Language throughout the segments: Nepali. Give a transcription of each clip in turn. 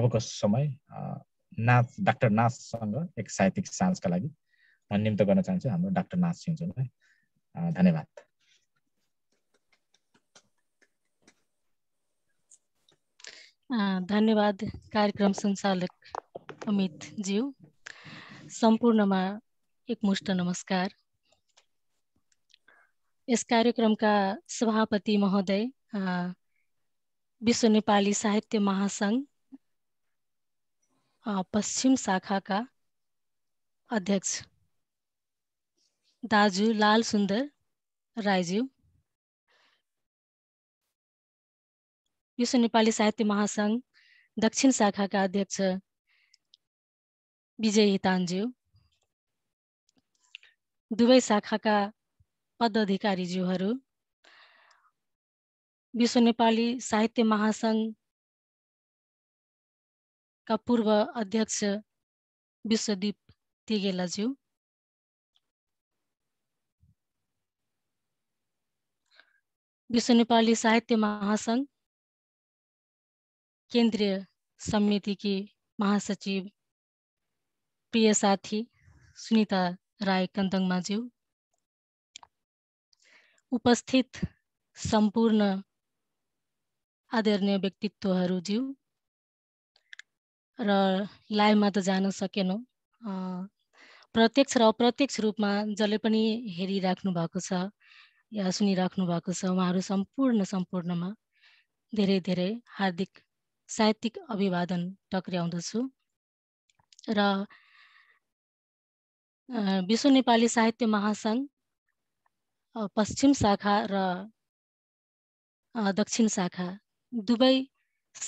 अबको समय नाच डाक्टर नाचसँग एक साहित्यिक साँझका लागि निम्त गर्न चाहन्छु हाम्रो डाक्टर नाच सिंहज्यूलाई धन्यवाद धन्यवाद कार्यक्रम सञ्चालक ज्यू सम्पूर्णमा एकमुष्ट नमस्कार यस कार्यक्रमका सभापति महोदय विश्व नेपाली साहित्य महासङ्घ पश्चिम शाखाका अध्यक्ष दाजु लाल सुन्दर राईज्यू विश्व नेपाली साहित्य महासङ्घ दक्षिण शाखाका अध्यक्ष विजय हितानज्यू दुवै शाखाका पदाधिकारीज्यूहरू विश्व नेपाली साहित्य महासङ्घ का पूर्व अध्यक्ष विश्वदीप तेगेलाज्यू विश्व नेपाली साहित्य महासंघ केन्द्रीय समितिकी महासचिव प्रिय साथी सुनिता राय कन्दङमाज्यू उपस्थित सम्पूर्ण आदरणीय व्यक्तित्वहरू ज्यू र लाइभमा त जान सकेनौँ प्रत्यक्ष र अप्रत्यक्ष रूपमा जसले पनि हेरिराख्नु भएको छ या सुनिराख्नु भएको छ उहाँहरू सम्पूर्ण सम्पूर्णमा धेरै धेरै हार्दिक साहित्यिक अभिवादन टक्र्याउँदछु र विश्व नेपाली साहित्य महासङ्घ पश्चिम शाखा र दक्षिण शाखा दुवै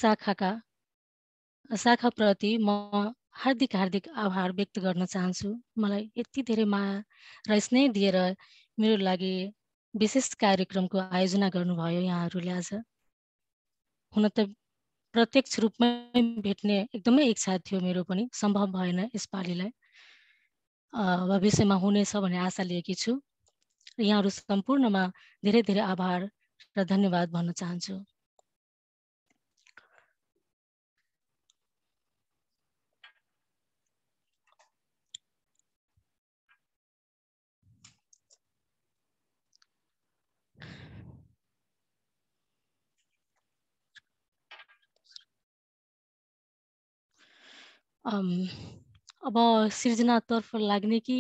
शाखाका शाखाप्रति म हार्दिक हार्दिक आभार व्यक्त गर्न चाहन्छु मलाई यति धेरै माया र स्नेह दिएर मेरो लागि विशेष कार्यक्रमको आयोजना गर्नुभयो यहाँहरूले आज हुन त प्रत्यक्ष रूपमा भेट्ने एकदमै इच्छा थियो मेरो पनि सम्भव भएन यसपालिलाई भविष्यमा हुनेछ भन्ने आशा लिएकी छु यहाँहरू सम्पूर्णमा धेरै धेरै आभार र धन्यवाद भन्न चाहन्छु अब सिर्जनातर्फ लाग्ने कि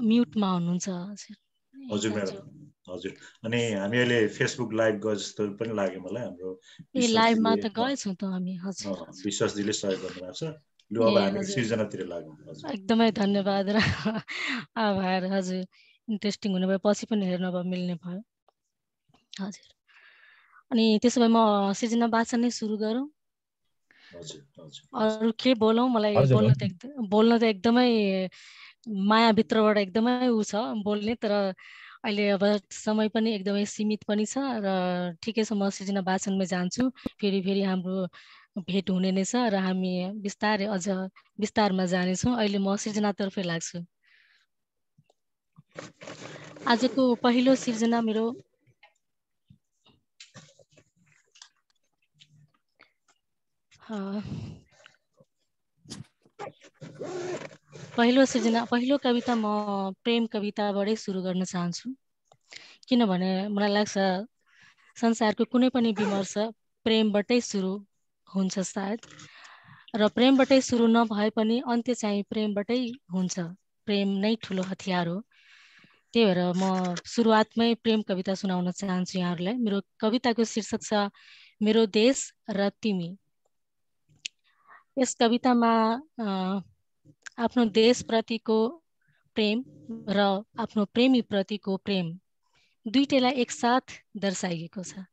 म्युटमा हुनुहुन्छ हजुर म्याडम हजुर अनि हामी अहिले फेसबुक लाइभ गए जस्तो पनि लाग्यो मलाई हाम्रो ए लाइभमा त गएछौँ त हामी हजुर विश्वासजीले सहयोग गर्नुभएको छ लु अब हामी सिर्जनातिर लाग्यौँ एकदमै धन्यवाद र आभार हजुर इन्ट्रेस्टिङ हुनुभयो पछि पनि हेर्नु अब मिल्ने भयो हजुर अनि त्यसो भए म सिर्जना बाचा नै सुरु गरौँ अरू के बोलौँ मलाई बोल्न त बोल्न त एकदमै मायाभित्रबाट एकदमै ऊ छ बोल्ने तर अहिले अब समय पनि एकदमै सीमित पनि छ र ठिकै छ म सृजना भाषणमै जान्छु फेरि फेरि हाम्रो भेट हुने नै छ र हामी बिस्तारै अझ बिस्तारमा जानेछौँ अहिले म सृजनातर्फै लाग्छु आजको पहिलो सिर्जना मेरो पहिलो सृजना पहिलो कविता म प्रेम कविताबाटै सुरु गर्न चाहन्छु किनभने मलाई लाग्छ संसारको कुनै पनि विमर्श प्रेमबाटै सुरु हुन्छ सायद र प्रेमबाटै सुरु नभए पनि अन्त्य चाहिँ प्रेमबाटै हुन्छ प्रेम नै ठुलो हतियार हो त्यही भएर म सुरुवातमै प्रेम कविता सुनाउन चाहन्छु यहाँहरूलाई मेरो कविताको शीर्षक छ मेरो देश र तिमी यस कवितामा आफ्नो देशप्रतिको प्रेम र आफ्नो प्रेमीप्रतिको प्रेम दुइटैलाई एकसाथ दर्शाइएको छ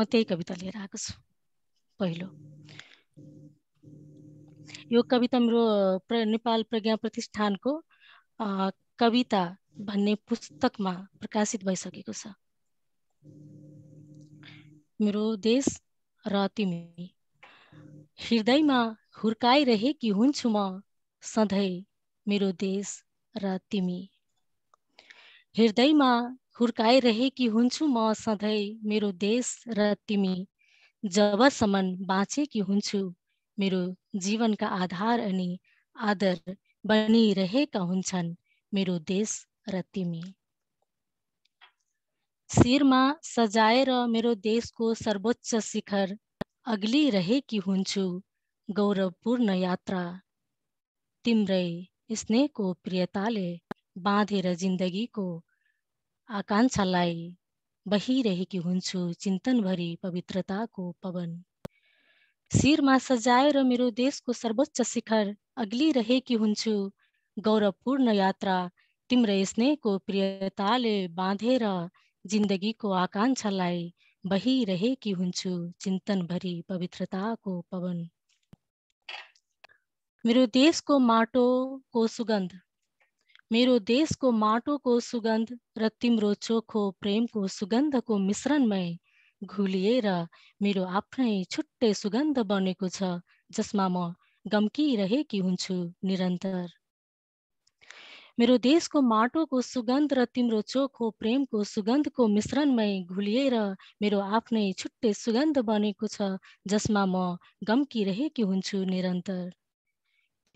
म त्यही कविता लिएर आएको छु पहिलो यो कविता मेरो प्र नेपाल प्रज्ञा प्रतिष्ठानको कविता भन्ने पुस्तकमा प्रकाशित भइसकेको छ मेरो देश र तिमी हृदयमा हुर्काइरहेकी हुन्छु म सधैँ मेरो देश र तिमी हृदयमा हुर्काइरहेकी हुन्छु म सधैँ मेरो देश र तिमी जबसम्म बाँचेकी हुन्छु मेरो जीवनका आधार अनि आदर बनिरहेका हुन्छन् मेरो देश र तिमी शिरमा सजाएर मेरो देशको सर्वोच्च शिखर अग्लिरहेकी हुन्छु गौरवपूर्ण यात्रा तिम्रै स्नेहको प्रियताले बाँधेर जिन्दगीको आकाङ्क्षालाई बहिरहेकी हुन्छु चिन्तनभरि पवित्रताको पवन शिरमा सजाएर मेरो देशको सर्वोच्च शिखर अग्लिरहेकी हुन्छु गौरवपूर्ण यात्रा तिम्रै स्नेहको प्रियताले बाँधेर जिन्दगीको आकाङ्क्षालाई बहिरहेकी हुन्छु चिन्तनभरि पवित्रताको पवन मेरो देशको माटोको सुगन्ध मेरो देशको माटोको सुगन्ध र तिम्रो चोखो प्रेमको सुगन्धको मिश्रणमै घुलिएर मेरो आफ्नै छुट्टै सुगन्ध बनेको छ जसमा म गम्किरहेकी हुन्छु निरन्तर मेरो देशको माटोको सुगन्ध र तिम्रो चोखो प्रेमको सुगन्धको मिश्रणमै घुलिएर मेरो आफ्नै छुट्टै सुगन्ध बनेको छ जसमा म गम्किरहेकी हुन्छु निरन्तर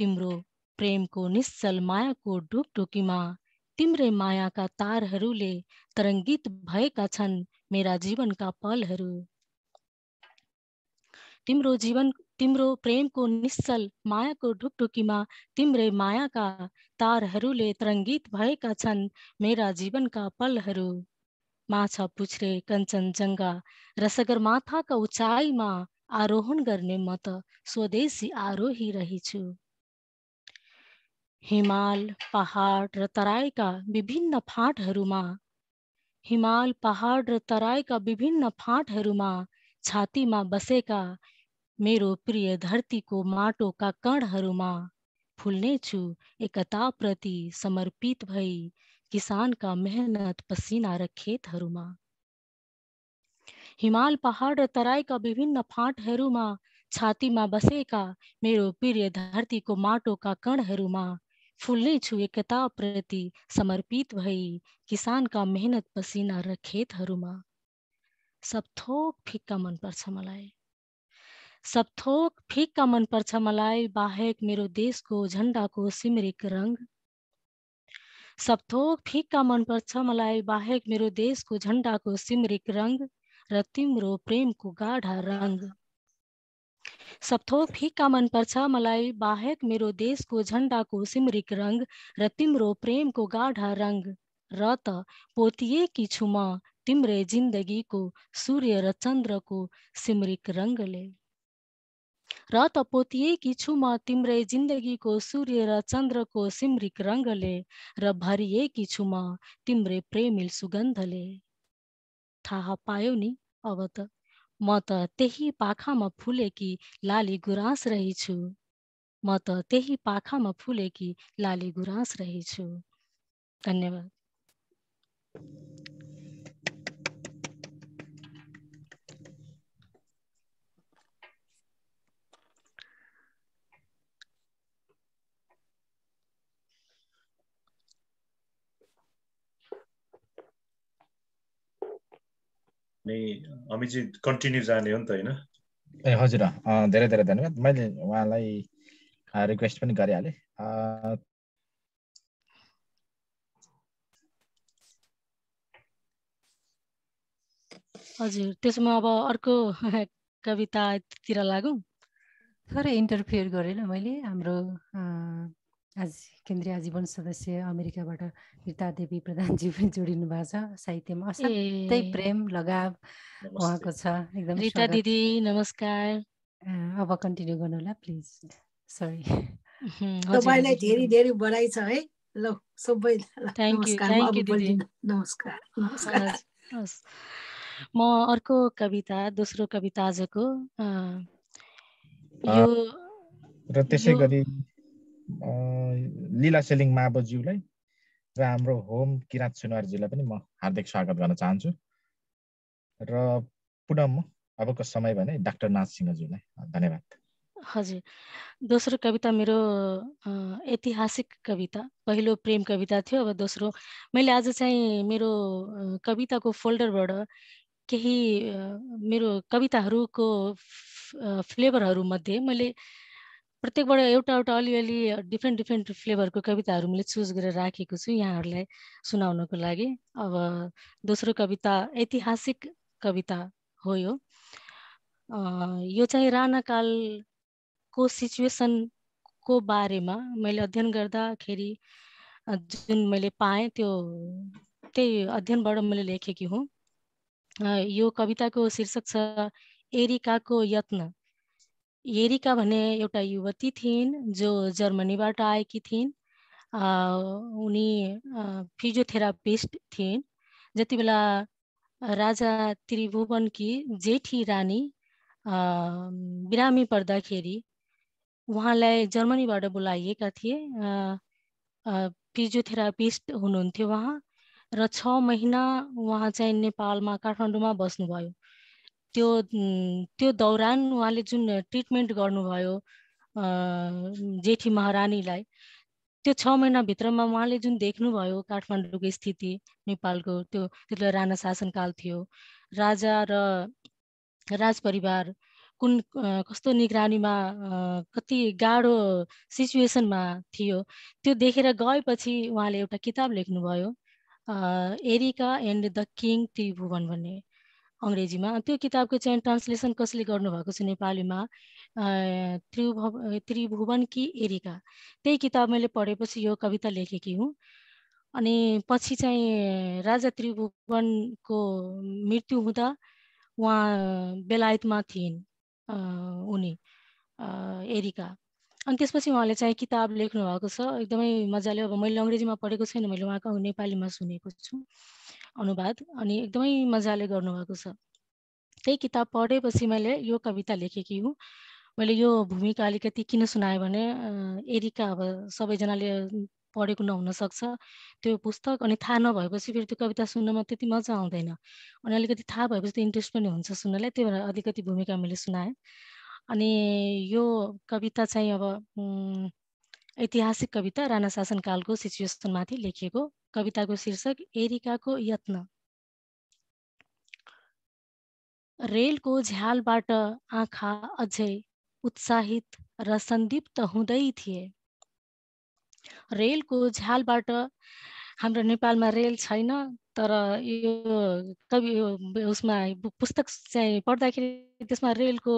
तिम्रो प्रेमको निश्चल मायाको ढुकढुकीमा तिम्रै मायाका तारहरूले तरङ्गित भएका छन् मेरा जीवनका पलहरू तिम्रो जीवन तिम्रो प्रेमको निश्चल मायाको ढुकढुकीमा तिम्रै मायाका तारहरूले तरङ्गित भएका छन् मेरा जीवनका पलहरू माछा पुछ्रे कञ्चनजङ्घा र सगरमाथाका उचाइमा आरोहण गर्ने म त स्वदेशी आरोही रहेछु हिमाल पहाड र तराईका विभिन्न फाँटहरूमा हिमाल पहाड र तराईका विभिन्न फाँटहरूमा छातीमा बसेका मेरो प्रिय धरती को धरतीको फूलने छु एकता प्रति समर्पित भई का मेहनत पसीना र खेतहरूमा हिमाल पहाड तराई का विभिन्न में बस का मेरो प्रिय धरती को का धरतीको फूलने छु एकता प्रति समर्पित भई किसान का मेहनत पसीना र खेतहरूमा सब थोक फिक्का मनपर्छ मलाई सब थोक फिक का मन पर्च मलाई बाहेक मेरो देश को झंडा को सिमरिक रंग सब थोक फिक का मन पर्च मलाई बाहेक मेरो देश को झंडा को सिमरिक रंग र तिम्रो प्रेमको गाढा रंग सब थोक फिका मन पर्छ मलाई बाहेक मेरो देशको को सिमरिक रङ र तिम्रो प्रेमको गाढा रङ र त पोतिएकी छु म तिम्रै जिन्दगीको सूर्य र चन्द्रको सिमरिक ले र त पोतिएकी छु म तिम्रै जिन्दगीको सूर्य र चन्द्रको सिम्रिक रङ्गले र भरिएकी छु म तिम्रै प्रेमिल सुगन्धले थाहा पायो नि अब त म त त्यही पाखामा फुलेकी लाली गुराँस रहेछु म त त्यही पाखामा फुलेकी लाली गुराँस रहेछु धन्यवाद अनि अमितजी कन्टिन्यू जाने हो नि त होइन ए हजुर धेरै धेरै धन्यवाद मैले उहाँलाई रिक्वेस्ट पनि गरिहालेँ हजुर त्यसमा अब अर्को कवितातिर लागौँ थोरै इन्टरफियर गरेन मैले हाम्रो आज केन्द्रीय आजीवन सदस्य अमेरिकाबाट रिता देवी प्रधानजी पनि जोडिनु भएको छ साहित्यमा असाध्यै प्रेम लगाव उहाँको छ एकदम रिता दिदी नमस्कार अब कन्टिन्यू होला प्लिज सरी तपाईँलाई धेरै धेरै बधाई छ है ल सबै नमस्कार नमस्कार म अर्को कविता दोस्रो कविता आजको यो र त्यसै गरी लीला सेलिङ महाबज्यूलाई र हाम्रो होम किराँत सुनवारजीलाई पनि म हार्दिक स्वागत गर्न चाहन्छु र पुनः म अबको समय भने डाक्टर नाथ सिंहज्यूलाई धन्यवाद हजुर दोस्रो कविता मेरो ऐतिहासिक कविता पहिलो प्रेम कविता थियो अब दोस्रो मैले आज चाहिँ मेरो कविताको फोल्डरबाट केही मेरो कविताहरूको फ्लेभरहरूमध्ये मध्ये मैले प्रत्येकबाट एउटा एउटा अलिअलि डिफ्रेन्ट डिफ्रेन्ट फ्लेभरको कविताहरू मैले चुज गरेर राखेको छु यहाँहरूलाई सुनाउनको लागि अब दोस्रो कविता ऐतिहासिक कविता हो यो यो चाहिँ राणाकालको सिचुएसनको बारेमा मैले अध्ययन गर्दाखेरि जुन मैले पाएँ त्यो त्यही अध्ययनबाट मैले लेखेकी हुँ यो कविताको शीर्षक छ एरिकाको यत्न एरिका भन्ने एउटा युवती थिइन् जो जर्मनीबाट आएकी थिइन् उनी फिजियोथेरापिस्ट थिइन् जति बेला राजा त्रिभुवनकी जेठी रानी बिरामी पर्दाखेरि उहाँलाई जर्मनीबाट बोलाइएका थिए फिजियोथेरापिस्ट हुनुहुन्थ्यो उहाँ र छ महिना उहाँ चाहिँ नेपालमा काठमाडौँमा बस्नुभयो त्यो त्यो दौरान उहाँले जुन ट्रिटमेन्ट गर्नुभयो जेठी महारानीलाई त्यो छ महिनाभित्रमा उहाँले जुन देख्नुभयो काठमाडौँको स्थिति नेपालको त्यो बेला राणा शासनकाल थियो राजा र राजपरिवार कुन कस्तो निगरानीमा कति गाढो सिचुएसनमा थियो त्यो देखेर गएपछि उहाँले एउटा किताब लेख्नुभयो Erica and the king Tribhuvan भन्ने अङ्ग्रेजीमा त्यो किताबको चाहिँ ट्रान्सलेसन कसले गर्नुभएको छ नेपालीमा त्रिभुव त्रिभुवन कि एरिका त्यही किताब मैले पढेपछि यो कविता लेखेकी हुँ अनि पछि चाहिँ राजा त्रिभुवनको मृत्यु हुँदा उहाँ बेलायतमा थिइन् उनी एरिका अनि त्यसपछि उहाँले चाहिँ किताब लेख्नु भएको छ एकदमै मजाले अब मैले अङ्ग्रेजीमा पढेको छैन मैले उहाँको नेपालीमा सुनेको छु अनुवाद अनि एकदमै मजाले गर्नुभएको छ त्यही किताब पढेपछि मैले यो कविता लेखेकी हुँ मैले यो भूमिका अलिकति किन सुनाएँ भने एरिका अब सबैजनाले पढेको नहुनसक्छ त्यो पुस्तक अनि थाहा नभएपछि फेरि त्यो कविता सुन्नमा त्यति मजा आउँदैन अनि अलिकति थाहा भएपछि त्यो इन्ट्रेस्ट पनि हुन्छ सुन्नलाई त्यही भएर अलिकति भूमिका मैले सुनाएँ अनि यो कविता चाहिँ अब ऐतिहासिक कविता राणा शासनकालको सिचुएसनमाथि लेखिएको कविताको शीर्षक एरिकाको यत्न रेलको झ्यालबाट आँखा अझै उत्साहित र सन्दिप्त हुँदै थिए रेलको झ्यालबाट हाम्रो नेपालमा रेल छैन तर यो कवि उसमा पुस्तक चाहिँ पढ्दाखेरि त्यसमा रेलको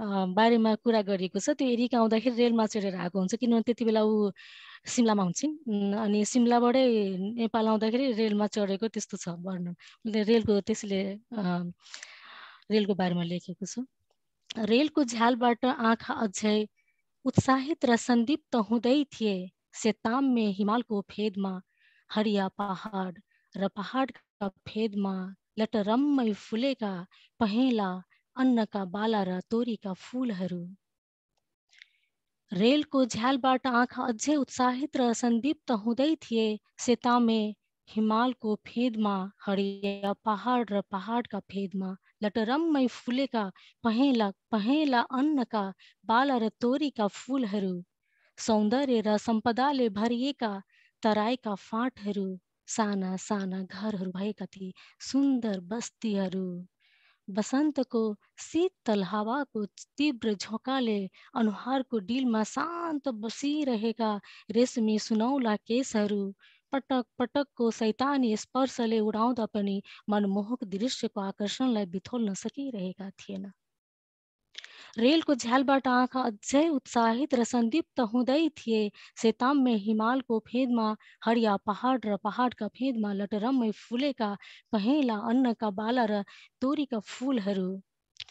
बारेमा कुरा गरिएको छ त्यो एरिक आउँदाखेरि रेलमा चढेर आएको हुन्छ किनभने त्यति बेला ऊ सिमलामा हुन्छन् अनि सिमलाबाटै नेपाल आउँदाखेरि रेलमा चढेको त्यस्तो छ वर्णन रेलको त्यसले रेलको बारेमा लेखेको छु रेलको झ्यालबाट आँखा अझै उत्साहित र सन्दिप्त हुँदै थिए सेताममे हिमालको फेदमा हरिया पहाड र पहाडका फेदमा लटरम्मै फुलेका पहेँला अन्न का बाला र तोरी का तोरीका फूलहरू रेलको झ्यालबाट आंखा अझै उत्साहित र सेता में हिमाल को फेद में हरिया पहाड र पहाड़ का फेद में लटरम मई फूले का पहेला पहेला अन्न का बाला र तोरी तोरीका फूलहरू सौन्दर्य र सम्पदाले भरिएका तराईका फाँटहरू साना साना घरहरू भएका थिए सुन्दर बस्तीहरू बसन्तको शीतल हावाको तीव्र झोकाले अनुहारको डिलमा शान्त बसिरहेका रेशमी सुनौला केशहरू पटक पटकको सैतानी स्पर्शले उडाउँदा पनि मनमोहक दृश्यको आकर्षणलाई बिथोल्न सकिरहेका थिएन रेल रेलको झ्यालबाट आँखा अझै उत्साहित र सन्दिप्त हुँदै थिए सेताममै हिमालको फेदमा हरिया पहाड र पहाडका फेदमा लटरममै फुलेका पहेँला अन्नका बाला र तोरीका फुलहरू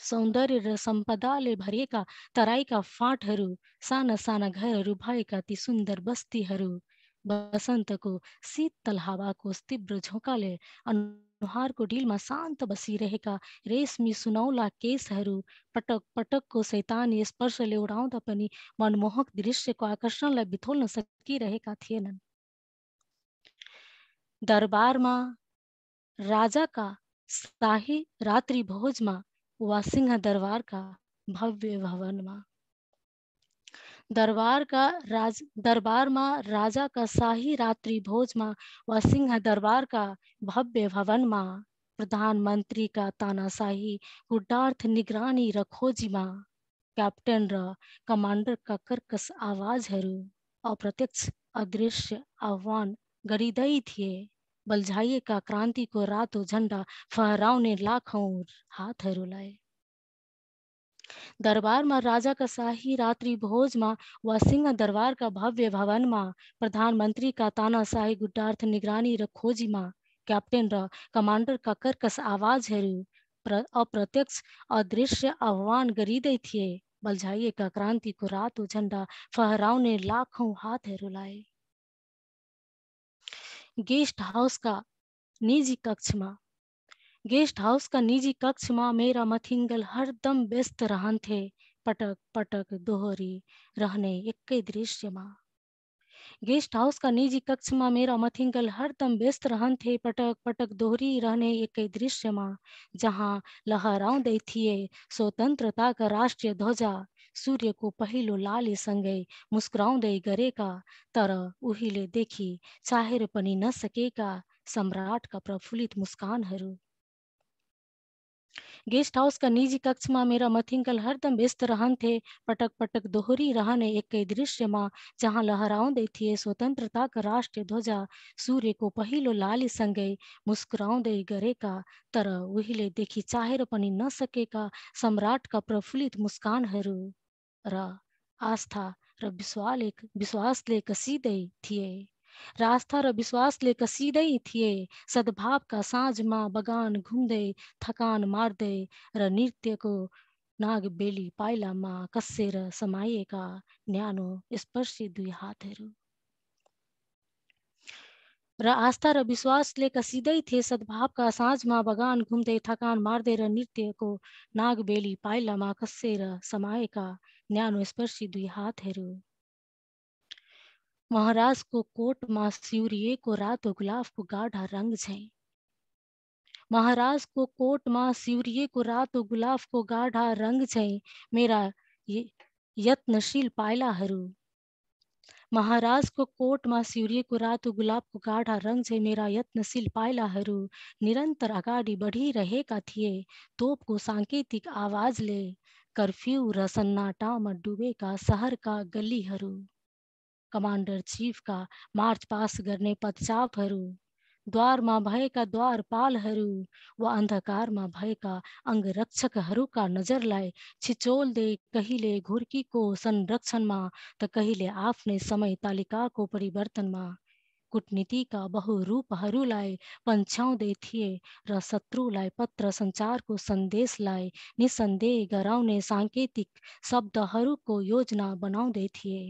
सौन्दर्य र सम्पदाले भरिएका तराईका फाँटहरू साना साना घरहरू भएका ती सुन्दर बस्तीहरू बसन्तको शीतल हावाको तीव्र झोकाले अन लोहार को नुहारको शांत शान्त बसिरहेका रेशमी सुनौला केशहरू पटक पटकको सैतानी स्पर्शले उडाउँदा तो पनि मनमोहक दृश्यको आकर्षणलाई बिथोल्न सकिरहेका थिएनन् दरबारमा राजाका शाही रात्रि भोजमा वा सिंह दरबारका भव्य भवनमा दरबार का राज दरबार माँ राजा का शाही रात्रि भोज माँ व सिंह दरबार का भव्य भवन माँ प्रधानमंत्री का तानाशाही गुड्डार्थ निगरानी रखोजी माँ कैप्टन र कमांडर का कर्कश आवाजहरू अप्रत्यक्ष अदृश्य आह्वान गरिँदै थिए क्रांति को रातो झन्डा फहराउने हाथ हरुलाए दरबार में राजा का शाही रात्रि भोज में व सिंह दरबार का भव्य भवन में प्रधानमंत्री का ताना शाही गुड्डार्थ निगरानी रखोजी में कैप्टन र कमांडर का कर्कश आवाज हेरू अप्रत्यक्ष अदृश्य आह्वान गरीदे थिए बलझाइए का क्रांति को रात झंडा फहराने लाखों हाथ रुलाए गेस्ट हाउस का निजी कक्ष में गेस्ट हाउस का निजी कक्ष माँ मेरा मथिंगल हरदम व्यस्त रहन थे पटक पटक दोहरी रहने एक दृश्य माँ गेस्ट हाउस का निजी कक्ष माँ मेरा मथिंगल हरदम व्यस्त रहन थे पटक पटक दोहरी रहने एक दृश्य माँ जहाँ लहराओं दे थिए स्वतंत्रता का राष्ट्रीय ध्वजा सूर्य को पहलो लाल संगे मुस्कुराऊ दे गरे का तर उहिले देखी चाहे पनी न सके का सम्राट का प्रफुल्लित मुस्कान हरू गेस्ट हाउस का निजी कक्ष में मेरा मथिंकल हरदम व्यस्त रहन थे पटक पटक दोहरी रहन एक दृश्य में जहाँ लहराउंदे थे स्वतंत्रता का राष्ट्र ध्वजा सूर्य को पहलो लाली संगे मुस्कुराउंदे गरे का तर उहिले देखि चाहेर पनि सम्राट का प्रफुल्लित मुस्कानहरू र आस्था र विश्वाले विश्वासले कसिँदै थिए रास्ता र विश्वासले कसिँदै थिए सद्भावका साँझमा बगान घुम्दै थकान मार्दै र नृत्यको नाग पाइलामा कसेर समाइएका न्यानो स्पर्शी दुई हातहरू र आस्था र विश्वासले कसिँदै थिए सद्भावका साँझमा बगान घुम्दै थकान मार्दै र नृत्यको नागबेली पाइलामा कसेर समाएका न्यानो स्पर्शी दुई हातहरू महाराज को कोट मास्यूरिये को रात गुलाब को गाढ़ा रंग झें महाराज को कोट माँ सूर्य को रात गुलाब को गाढ़ा रंग झें मेरा ये यत्नशील पायला हरू महाराज को कोट मा सूर्य को रात गुलाब को गाढ़ा रंग से मेरा यत्नशील पायलाहरू निरंतर अगाड़ी बढ़ी का थिए सांकेतिक आवाज ले कर्फ्यू का शहर का गली हरू कमांडर चीफ का मार्च पास गर्ने भय का अंग रक्षक वा का नजर लाए छिचोल दे कहिले संरक्षण संरक्षणमा त कहिले आफ्नै समय तालिका को बहु रूप कुटनीतिका बहुरूपहरूलाई पन्छ्याउँदै थिए र शत्रुलाई पत्र सञ्चारको सन्देशलाई निसन्देह गराउने साङ्केतिक शब्दहरूको योजना बनाउँदै थिए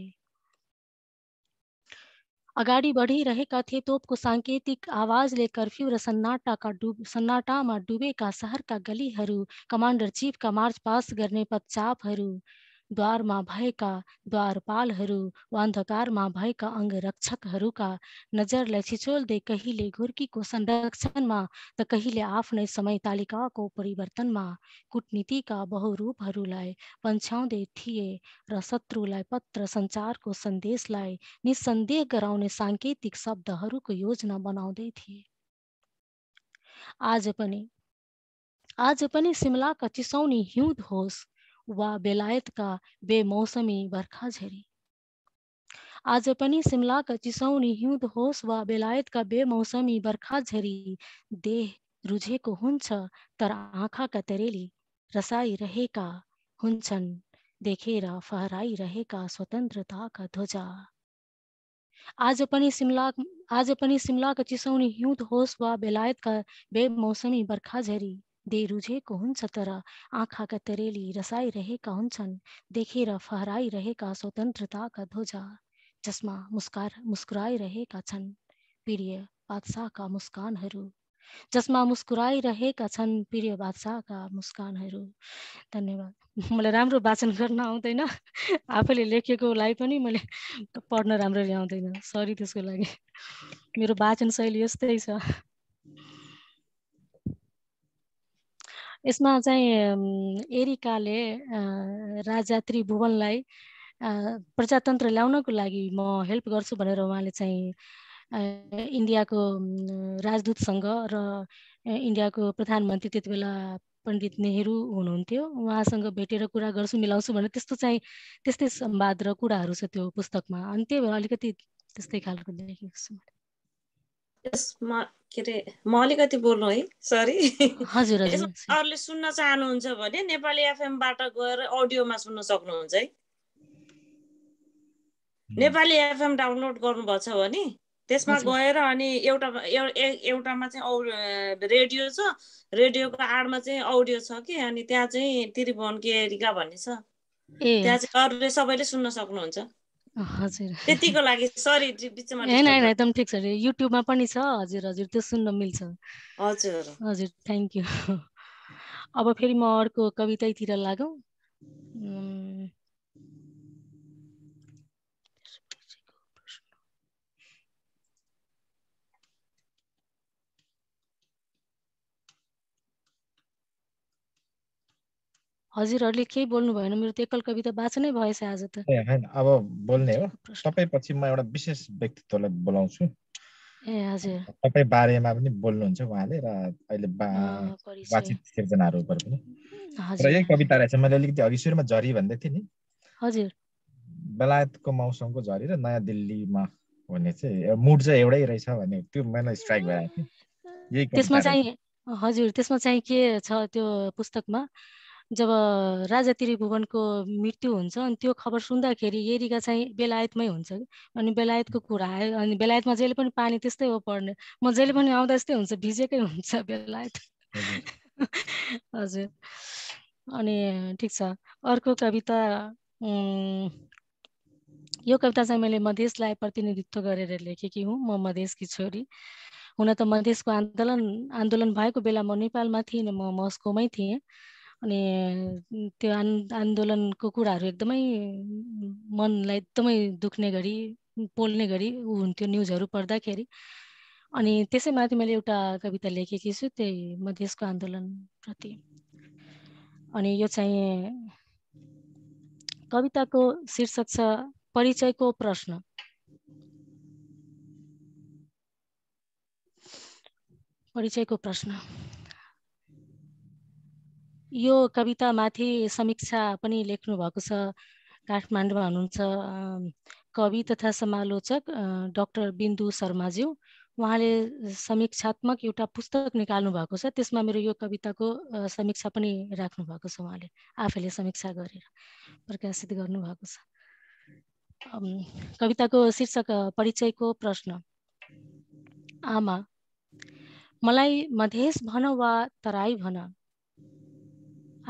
अगाड़ी बढ़ी बढिरहेका थिए तोपको आवाज आवाजले कर्फ्यू र सन्नाटाका डुब सन्नाटामा डुबेका गली गलीहरू कमान्डर चिफका मार्च पास गर्ने पदचापहरू द्वारमा भएका द्वारपालहरू वा अन्धकारमा भएका अङ्गरक्षकहरूका नजरलाई छिचोल्दै कहिले घुर्कीको संरक्षणमा त कहिले आफ्नै समय तालिकाको परिवर्तनमा कुटनीतिका बहुरूपहरूलाई पछ्याउँदै थिए र शत्रुलाई पत्र सञ्चारको सन्देशलाई निसन्देह गराउने साङ्केतिक शब्दहरूको योजना बनाउँदै थिए आज पनि आज पनि सिमलाका चिसौनी हिउँद होस् व बेलायत का बेमौसमी बरखा झरी आज अपनी शिमला का चिसौनी हिउँद होस् वा का बेमौसमी बर्खा झरी देह रुझेको हुन्छ तर का तरेली रसाई रहे का फहराई रहे का स्वतंत्रता का ध्वजा आज अपनी शिमला आज अपनी शिमला का चिसौनी हिउँद होस् वा का बेमौसमी बर्खा झरी दे रुझेको हुन्छ तर आँखाका तरेली रसाइरहेका हुन्छन् देखेर फहराइरहेका स्वतन्त्रताका ध्वजा जसमा मुस्कार मुस्कुराइरहेका छन् प्रिय बादशाहका मुस्कानहरू जसमा मुस्कुराइरहेका छन् प्रिय बादशाहका मुस्कानहरू धन्यवाद मलाई राम्रो वाचन गर्न आउँदैन आफैले लेखेकोलाई पनि मैले पढ्न राम्ररी आउँदैन सरी त्यसको लागि मेरो वाचन शैली यस्तै छ यसमा चाहिँ एरिकाले राजा त्रिभुवनलाई प्रजातन्त्र ल्याउनको लागि म हेल्प गर्छु भनेर उहाँले चाहिँ इन्डियाको राजदूतसँग र इन्डियाको प्रधानमन्त्री त्यति बेला पण्डित नेहरू हुनुहुन्थ्यो उहाँसँग भेटेर कुरा गर्छु मिलाउँछु भनेर त्यस्तो चाहिँ त्यस्तै संवाद र कुराहरू छ त्यो पुस्तकमा अनि त्यही भएर अलिकति त्यस्तै खालको देखेको छु मैले यसमा के अरे म अलिकति बोल्नु है सरी हजुर अरूले सुन्न चाहनुहुन्छ भने नेपाली एफएमबाट गएर अडियोमा सुन्न सक्नुहुन्छ है नेपाली एफएम डाउनलोड गर्नुभएको छ भने त्यसमा गएर अनि एउटा एउटामा चाहिँ औ रेडियो छ रेडियोको आडमा चाहिँ अडियो छ कि अनि त्यहाँ चाहिँ त्रिभुवन एरिका भन्ने छ त्यहाँ चाहिँ अरूले सबैले सुन्न सक्नुहुन्छ हजुर त्यतिको लागि सरी होइन होइन एकदम ठिक छ युट्युबमा पनि छ हजुर हजुर त्यो सुन्न मिल्छ हजुर हजुर थ्याङ्क यू अब फेरि म अर्को कवितैतिर लागौँ हजुरहरूले केही बोल्नु भएन मेरो त एकल कविता वाचनै भएछ आज त होइन अब बोल्ने हो पछि म एउटा विशेष व्यक्तित्वलाई बोलाउँछु ए हजुर तपाईँ बारेमा पनि बोल्नुहुन्छ उहाँले र अहिले बाचित सिर्जनाहरू उप पनि र यही कविता रहेछ मैले अलिकति अघि सुरुमा झरी भन्दै थिएँ नि हजुर बेलायतको मौसमको झरी र नयाँ दिल्लीमा भन्ने चाहिँ मुड चाहिँ एउटै रहेछ भने त्यो मलाई स्ट्राइक भइरहेको थियो त्यसमा चाहिँ हजुर त्यसमा चाहिँ के छ त्यो पुस्तकमा जब राजा त्रिभुवनको मृत्यु हुन्छ अनि त्यो खबर सुन्दाखेरि एरिका चाहिँ बेलायतमै हुन्छ अनि बेलायतको कुरा आयो अनि बेलायतमा जहिले पनि पानी त्यस्तै हो पर्ने म जहिले पनि आउँदा यस्तै हुन्छ भिजेकै हुन्छ बेलायत हजुर अनि ठिक छ अर्को कविता यो कविता चाहिँ मैले मधेसलाई प्रतिनिधित्व गरेर लेखेकी हुँ म मधेसकी छोरी हुन त मधेसको आन्दोलन आन्दोलन भएको बेला म नेपालमा थिइनँ म मस्कोमै थिएँ अनि त्यो आन् आन्दोलनको कुराहरू एकदमै मनलाई एकदमै दुख्ने गरी पोल्ने गरी ऊ हुन्थ्यो न्युजहरू पढ्दाखेरि अनि त्यसैमाथि मैले एउटा कविता लेखेकी छु त्यही मधेसको आन्दोलनप्रति अनि यो चाहिँ कविताको शीर्षक छ परिचयको प्रश्न परिचयको प्रश्न यो कवितामाथि समीक्षा पनि लेख्नु भएको छ काठमाडौँमा हुनुहुन्छ कवि तथा समालोचक डक्टर बिन्दु शर्माज्यू उहाँले समीक्षात्मक एउटा पुस्तक निकाल्नु भएको छ त्यसमा मेरो यो कविताको समीक्षा पनि राख्नु भएको छ उहाँले आफैले समीक्षा गरेर प्रकाशित गर्नुभएको छ कविताको शीर्षक परिचयको प्रश्न आमा मलाई मधेस भन वा तराई भन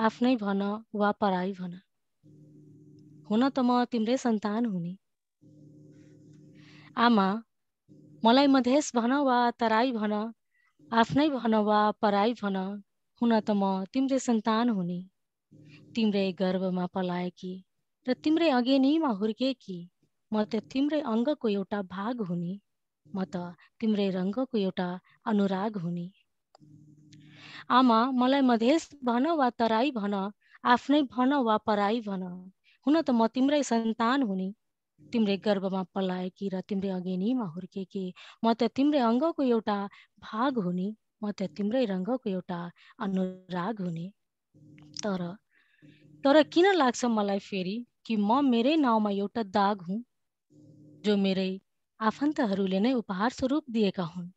आफ्नै भन वा पराई भन हुन त म तिम्रै सन्तान हुने आमा मलाई मधेस भन वा तराई भन आफ्नै भन वा पराई भन हुन त म तिम्रै सन्तान हुने तिम्रै गर्वमा कि र तिम्रै अगेनीमा हुर्केकी म त तिम्रै अङ्गको एउटा भाग हुने म त तिम्रै रङ्गको एउटा अनुराग हुने आमा मलाई मधेस भन वा तराई भन आफ्नै भन वा पराई भन हुन त म तिम्रै सन्तान हुने तिम्रै गर्भमा पलाएकी र तिम्रै अगेनीमा हुर्केकी म त तिम्रै अङ्गको एउटा भाग हुने म त तिम्रै रङ्गको एउटा अनुराग हुने तर तर किन लाग्छ मलाई फेरि कि म मेरै नाउँमा एउटा दाग हुँ जो मेरै आफन्तहरूले नै उपहार स्वरूप दिएका हुन्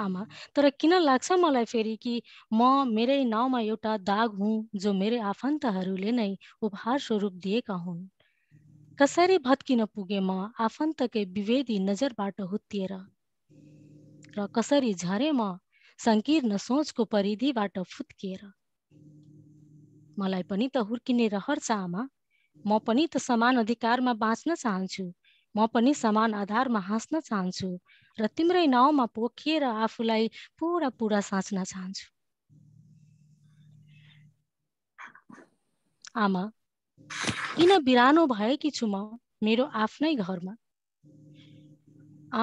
आमा तर किन लाग्छ मलाई फेरि कि म मेरै नाउँमा एउटा दाग हुँ जो मेरै आफन्तहरूले नै उपहार स्वरूप दिएका हुन् कसरी भत्किन पुगे म आफन्तकै विभेदी नजरबाट हुत्तिएर र कसरी झरे म सङ्कीर्ण सोचको परिधिबाट फुत्किएर मलाई पनि त हुर्किने रहर छ आमा म पनि त समान अधिकारमा बाँच्न चाहन्छु म पनि समान आधारमा हाँस्न चाहन्छु र तिम्रै नाउँमा पोखिएर आफूलाई पुरा पुरा साँच्न चाहन्छु आमा किन बिरानो भएकी छु म मेरो आफ्नै घरमा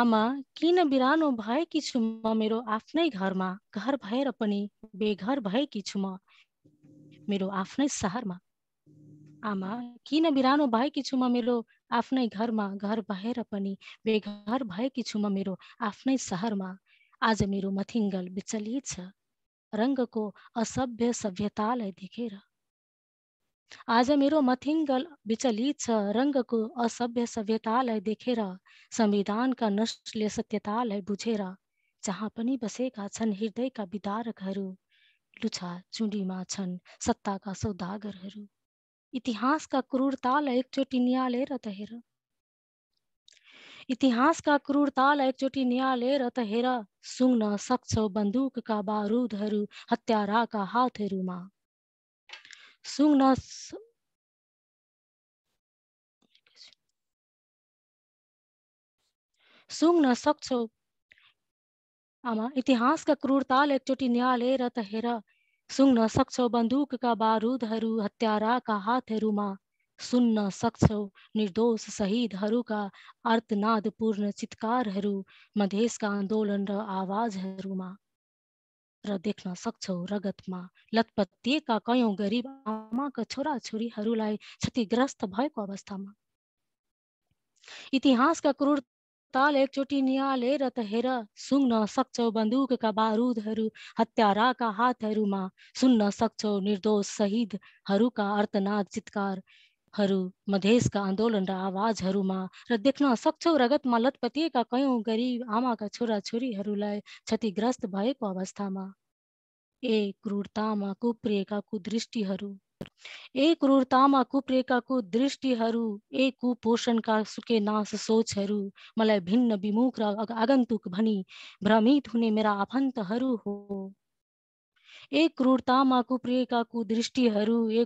आमा किन बिरानो भएकी छु म मेरो आफ्नै घरमा घर भएर पनि बेघर भएकी छु म मेरो आफ्नै सहरमा आमा किन बिरानो भएकी छु म मेरो आफ्नै घरमा घर बाहिर पनि बेघर भएकी छु म मेरो आफ्नै सहरमा आज मेरो मथिङ्गल विचलित छ रङ्गको असभ्य सभ्यतालाई देखेर आज मेरो मथिङ्गल विचलित छ रङ्गको असभ्य सभ्यतालाई देखेर संविधानका नष्टले सत्यतालाई बुझेर जहाँ पनि बसेका छन् हृदयका विदारकहरू लुछा चुडीमा छन् सत्ताका सौदागरहरू इतिहास का क्रूर ताल एक चोटी नियाले रत हेरा इतिहास का क्रूरता एक चोटी न्यायालय रत हेरा सुंगन सक्छौ बंदूक का बारूदहरू हत्यारा का हातहरूमा सुंगन स... सक्छौ आमा इतिहासका क्रूरताले एकचोटि न्यालेर त हेर सुन्न सक्छौ बन्दुकका बारुदहरू हत्याराका हातहरूमा सुन्न सक्छौ निर्दोष शहीदहरूका अर्थनादपूर्ण चितकारहरू मधेसका आन्दोलन र आवाजहरूमा र देख्न सक्छौ रगतमा लतपतिएका कयौँ गरिब आमाका छोराछोरीहरूलाई क्षतिग्रस्त भएको अवस्थामा इतिहासका क्रूर ताल एकचोटि निहाले र त हेर सुन्न सक्छौ बन्दुकका बारुदहरू हत्याराका हातहरूमा सुन्न सक्छौ निर्दोष शहीदहरूका अर्थनाद चितकारहरू मधेसका आन्दोलन र आवाजहरूमा र देख्न सक्छौ रगतमा लतपतिएका कयौँ गरिब आमाका छोरा छोरीहरूलाई क्षतिग्रस्त भएको अवस्थामा ए क्रूरतामा कुप्रिएका कुदृष्टिहरू ए क्रूरतामा कुप्रेकाको दृष्टिहरू ए कुपोषण का सुके नाश सोचहरू मलाई भिन्न विमुख र आगन्तुक भनी भ्रमित हुने मेरा आफन्तहरू हो ए क्रूरतामा कुप्रियकाको दृष्टिहरू ए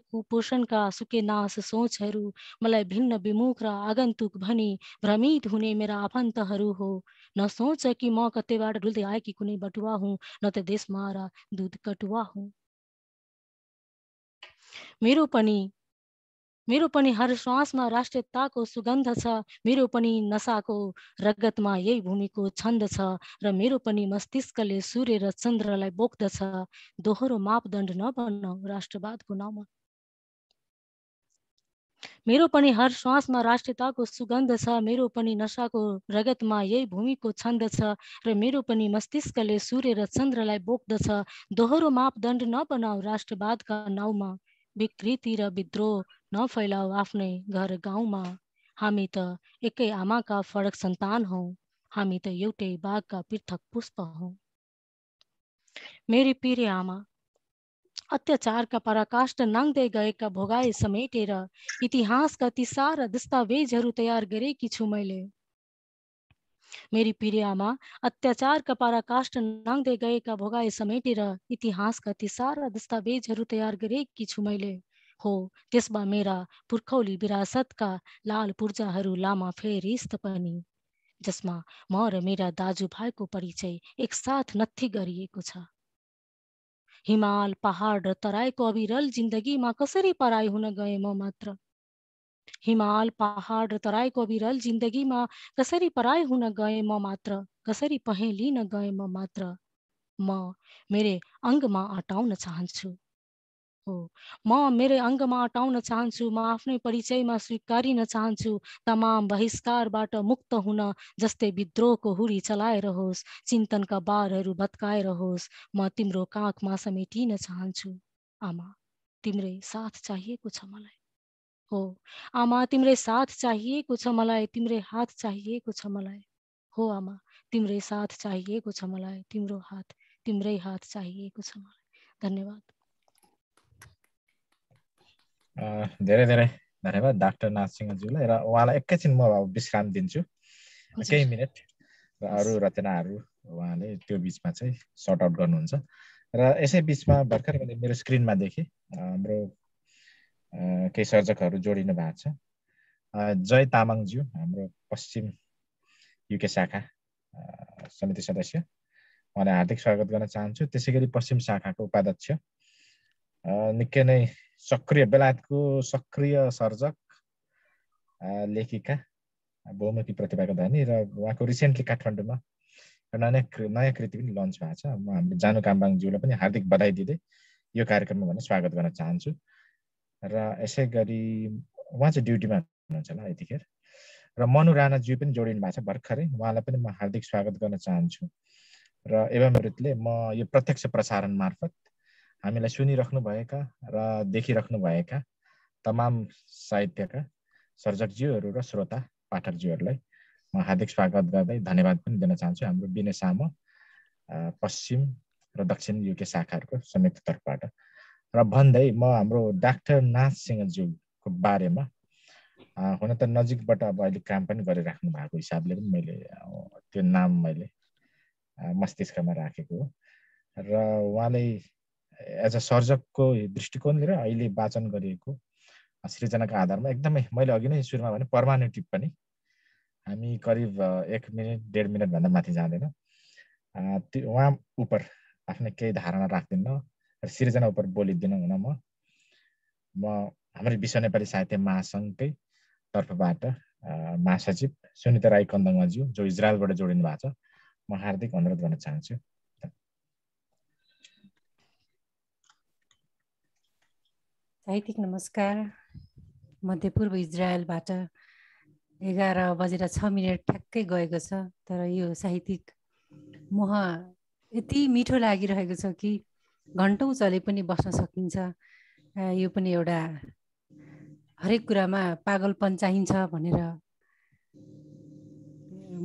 का सुके नाश सोचहरू मलाई भिन्न विमुख र आगन्तुक भनी भ्रमित हुने मेरा आफन्तहरू हो न सोच कि म कतैबाट डुल्दै आएकी कुनै बटुवा हुँ न त देश मारा दूध कटुवा हुँ मेरो पनि मेरो पनि हर श्वासमा राष्ट्रियताको सुगन्ध छ मेरो पनि नसाको रगतमा यही भूमिको छन्द छ र मेरो पनि मस्तिष्कले सूर्य र चन्द्रलाई बोक्दछ दोहोरो मापदण्ड नबनाऊ राष्ट्रवादको नाममा मेरो पनि हर श्वासमा राष्ट्रियताको सुगन्ध छ मेरो पनि नसाको रगतमा यही भूमिको छन्द छ र मेरो पनि मस्तिष्कले सूर्य र चन्द्रलाई बोक्दछ दोहोरो मापदण्ड नबनाऊ राष्ट्रवादका नाउँमा बिक्री तीर विद्रोह न फैलाओ आफ्नै घर में हमी त आमा का फरक संतान हौ हमी त बाघ का पृथक पुष्प हौ मेरी पीरे आमा का पराकाष्ठ गए का भोगाई इतिहास का ती सारा दस्तावेजहरू तयार गरेकी छु मैं मेरी प्रिय आमा अत्याचारका पाराकाष्ठ नाङ्दै गएका भोगाए समेटेर इतिहासका ती सारा दस्तावेजहरू तयार गरेकी छु मैले हो त्यसमा मेरा पुर्खौली विरासतका लाल पूर्जाहरू लामा फेरिस्त पनि जसमा म र मेरा दाजुभाइको परिचय एकसाथ नथी गरिएको छ हिमाल पहाड र तराईको अविरल जिन्दगीमा कसरी पराई हुन गए म मात्र हिमाल पहाड र तराईको विरल जिन्दगीमा कसरी पराई हुन गएँ म मात्र कसरी पहेलिन लिन गएँ म मात्र म मेरो अङ्गमा अटाउन चाहन्छु हो म मेरो अङ्गमा अटाउन चाहन्छु म आफ्नै परिचयमा स्वीकारिन चाहन्छु तमाम बहिष्कारबाट मुक्त हुन जस्तै विद्रोहको हुरी चलाएर होस् चिन्तनका बारहरू भत्काएर होस् म तिम्रो काखमा समेटिन चाहन्छु आमा तिम्रै साथ चाहिएको छ मलाई हो आमा तिम्रै साथ चाहिएको छ मलाई तिम्रै हात चाहिएको छ मलाई हो आमा तिम्रै साथ चाहिएको छ मलाई तिम्रो हात तिम्रै हात चाहिएको छ मलाई धन्यवाद धेरै धेरै धन्यवाद डाक्टर नाथ सिंहज्यूलाई र उहाँलाई एकैछिन म विश्राम दिन्छु केही मिनट र अरू रचनाहरू उहाँले त्यो बिचमा चाहिँ सर्ट आउट गर्नुहुन्छ र यसै बिचमा भर्खर मैले मेरो स्क्रिनमा देखेँ हाम्रो केही सर्जकहरू जोडिनु भएको छ जय तामाङज्यू हाम्रो पश्चिम युके शाखा समिति सदस्य उहाँलाई हार्दिक स्वागत गर्न चाहन्छु त्यसै गरी पश्चिम शाखाको उपाध्यक्ष निकै नै सक्रिय बेलायतको सक्रिय सर्जक लेखिका बहुमुखी प्रतिभाको धनी र उहाँको रिसेन्टली काठमाडौँमा एउटा नयाँ नयाँ कृति पनि लन्च भएको छ म हामीले जानु कामबाङज्यूलाई पनि हार्दिक बधाई दिँदै यो कार्यक्रममा भने स्वागत गर्न चाहन्छु र यसै गरी उहाँ चाहिँ ड्युटीमा हुनुहुन्छ होला यतिखेर र मनु राणाज्यू पनि जोडिनु भएको छ भर्खरै उहाँलाई पनि म हार्दिक स्वागत गर्न चाहन्छु र एवं म यो प्रत्यक्ष प्रसारण मार्फत हामीलाई सुनिराख्नुभएका र देखिराख्नुभएका तमाम साहित्यका सर्जकज्यूहरू र श्रोता पाठकज्यूहरूलाई म हार्दिक स्वागत गर्दै धन्यवाद पनि दिन चाहन्छु हाम्रो विनय पश्चिम र दक्षिण युके शाखाहरूको संयुक्त तर्फबाट र भन्दै म हाम्रो डाक्टर नाथ सिंहज्यूको बारेमा हुन त नजिकबाट अब अहिले काम पनि गरिराख्नु भएको हिसाबले पनि मैले त्यो नाम मैले मस्तिष्कमा राखेको र उहाँले एज अ सर्जकको दृष्टिकोणले र अहिले वाचन गरिएको सृजनाको आधारमा एकदमै मैले अघि नै सुरुमा भने पर्मानेन्ट पनि हामी करिब एक मिनट डेढ मिनटभन्दा माथि जाँदैन त्यो उहाँ उप आफ्नै केही धारणा राख्दैनौँ सिर्जना उप बोलिदिनु हुन म म हाम्रो विश्व नेपाली साहित्य महासङ्घकै तर्फबाट महासचिव सुनिता राई कन्दमाज्यू जो इजरायलबाट जोडिनु भएको छ म हार्दिक अनुरोध गर्न चाहन्छु साहित्यिक नमस्कार मध्य पूर्व इजरायलबाट एघार बजेर छ मिनट ठ्याक्कै गएको छ तर यो साहित्यिक मोह यति मिठो लागिरहेको छ कि घन्टौँ चले पनि बस्न सकिन्छ यो पनि एउटा हरेक कुरामा पागलपन चाहिन्छ भनेर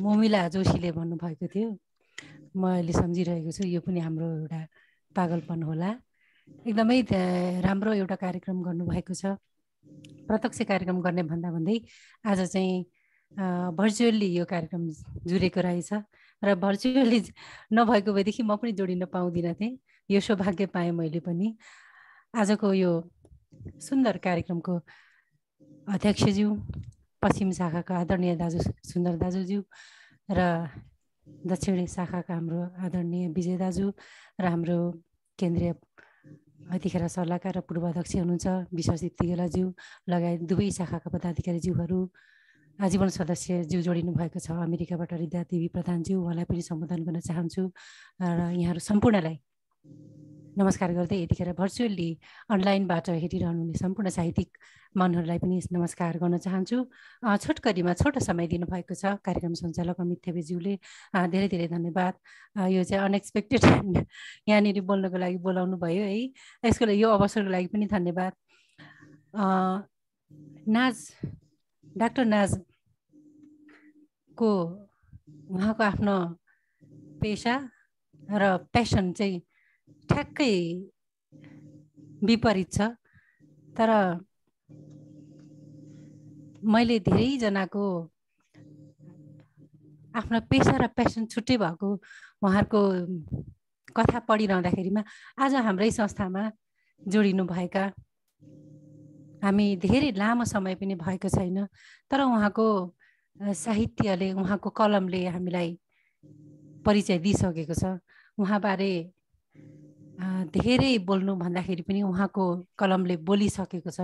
मोमिला जोशीले भन्नुभएको थियो म अहिले सम्झिरहेको छु यो पनि हाम्रो एउटा पागलपन होला एकदमै राम्रो एउटा कार्यक्रम गर्नुभएको छ प्रत्यक्ष कार्यक्रम गर्ने भन्दा भन्दै आज चाहिँ भर्चुअल्ली यो कार्यक्रम जुरेको रहेछ र भर्चुअल्ली नभएको भएदेखि म पनि जोडिन पाउँदिनँ थिएँ यो सौभाग्य पाएँ मैले पनि आजको यो सुन्दर कार्यक्रमको अध्यक्षज्यू पश्चिम शाखाका आदरणीय दाजु सुन्दर दाजुज्यू र दक्षिण शाखाका हाम्रो आदरणीय विजय दाजु र हाम्रो केन्द्रीय यतिखेर सल्लाहकार र पूर्व अध्यक्ष हुनुहुन्छ विश्वजित तिगेलाज्यू लगायत दुवै शाखाका पदाधिकारीज्यूहरू आजीवन सदस्य ज्यू जोडिनु भएको छ अमेरिकाबाट रिदा देवी प्रधानज्यू उहाँलाई पनि सम्बोधन गर्न चाहन्छु र यहाँहरू सम्पूर्णलाई नमस्कार गर्दै यतिखेर भर्चुअल्ली अनलाइनबाट हेरिरहनुहुने सम्पूर्ण साहित्यिक मनहरूलाई पनि नमस्कार गर्न चाहन्छु छोटकरीमा छोटो समय दिनुभएको छ कार्यक्रम सञ्चालक अमित थेबेज्यूले धेरै धेरै धन्यवाद यो चाहिँ अनएक्सपेक्टेड यहाँनिर बोल्नको लागि बोलाउनु भयो है यसको लागि यो अवसरको लागि पनि धन्यवाद नाज डाक्टर नाजको उहाँको आफ्नो पेसा र पेसन चाहिँ ठ्याक्कै विपरीत छ तर मैले धेरैजनाको आफ्नो पेसा र पेसन छुट्टै भएको उहाँहरूको कथा पढिरहँदाखेरिमा आज हाम्रै संस्थामा जोडिनुभएका हामी धेरै लामो समय पनि भएको छैन तर उहाँको साहित्यले उहाँको कलमले हामीलाई परिचय दिइसकेको छ उहाँबारे धेरै बोल्नु भन्दाखेरि पनि उहाँको कलमले बोलिसकेको छ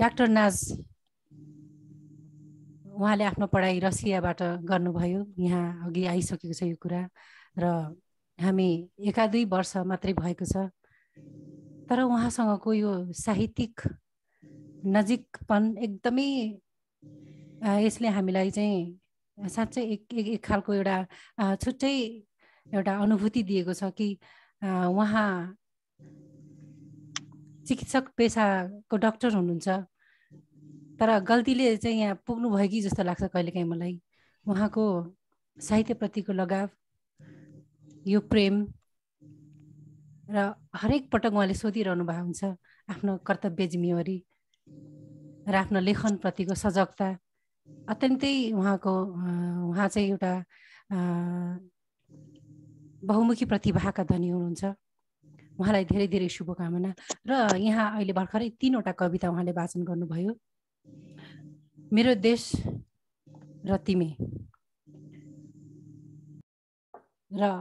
डाक्टर नाज उहाँले आफ्नो पढाइ रसियाबाट गर्नुभयो यहाँ अघि आइसकेको छ यो कुरा र हामी एका दुई वर्ष मात्रै भएको छ तर उहाँसँगको यो साहित्यिक नजिकपन एकदमै यसले हामीलाई चाहिँ साँच्चै एक एक खालको एउटा छुट्टै एउटा अनुभूति दिएको छ कि उहाँ चिकित्सक पेसाको डक्टर हुनुहुन्छ तर गल्तीले चाहिँ यहाँ पुग्नुभयो कि जस्तो लाग्छ कहिलेकाहीँ मलाई उहाँको साहित्यप्रतिको लगाव यो प्रेम र हरेक पटक उहाँले सोधिरहनु भएको हुन्छ आफ्नो कर्तव्य जिम्मेवारी र आफ्नो लेखनप्रतिको सजगता अत्यन्तै उहाँको उहाँ चाहिँ एउटा बहुमुखी प्रतिभाका धनी हुनुहुन्छ उहाँलाई धेरै धेरै शुभकामना र यहाँ अहिले भर्खरै तिनवटा कविता उहाँले वाचन गर्नुभयो मेरो देश र तिमी र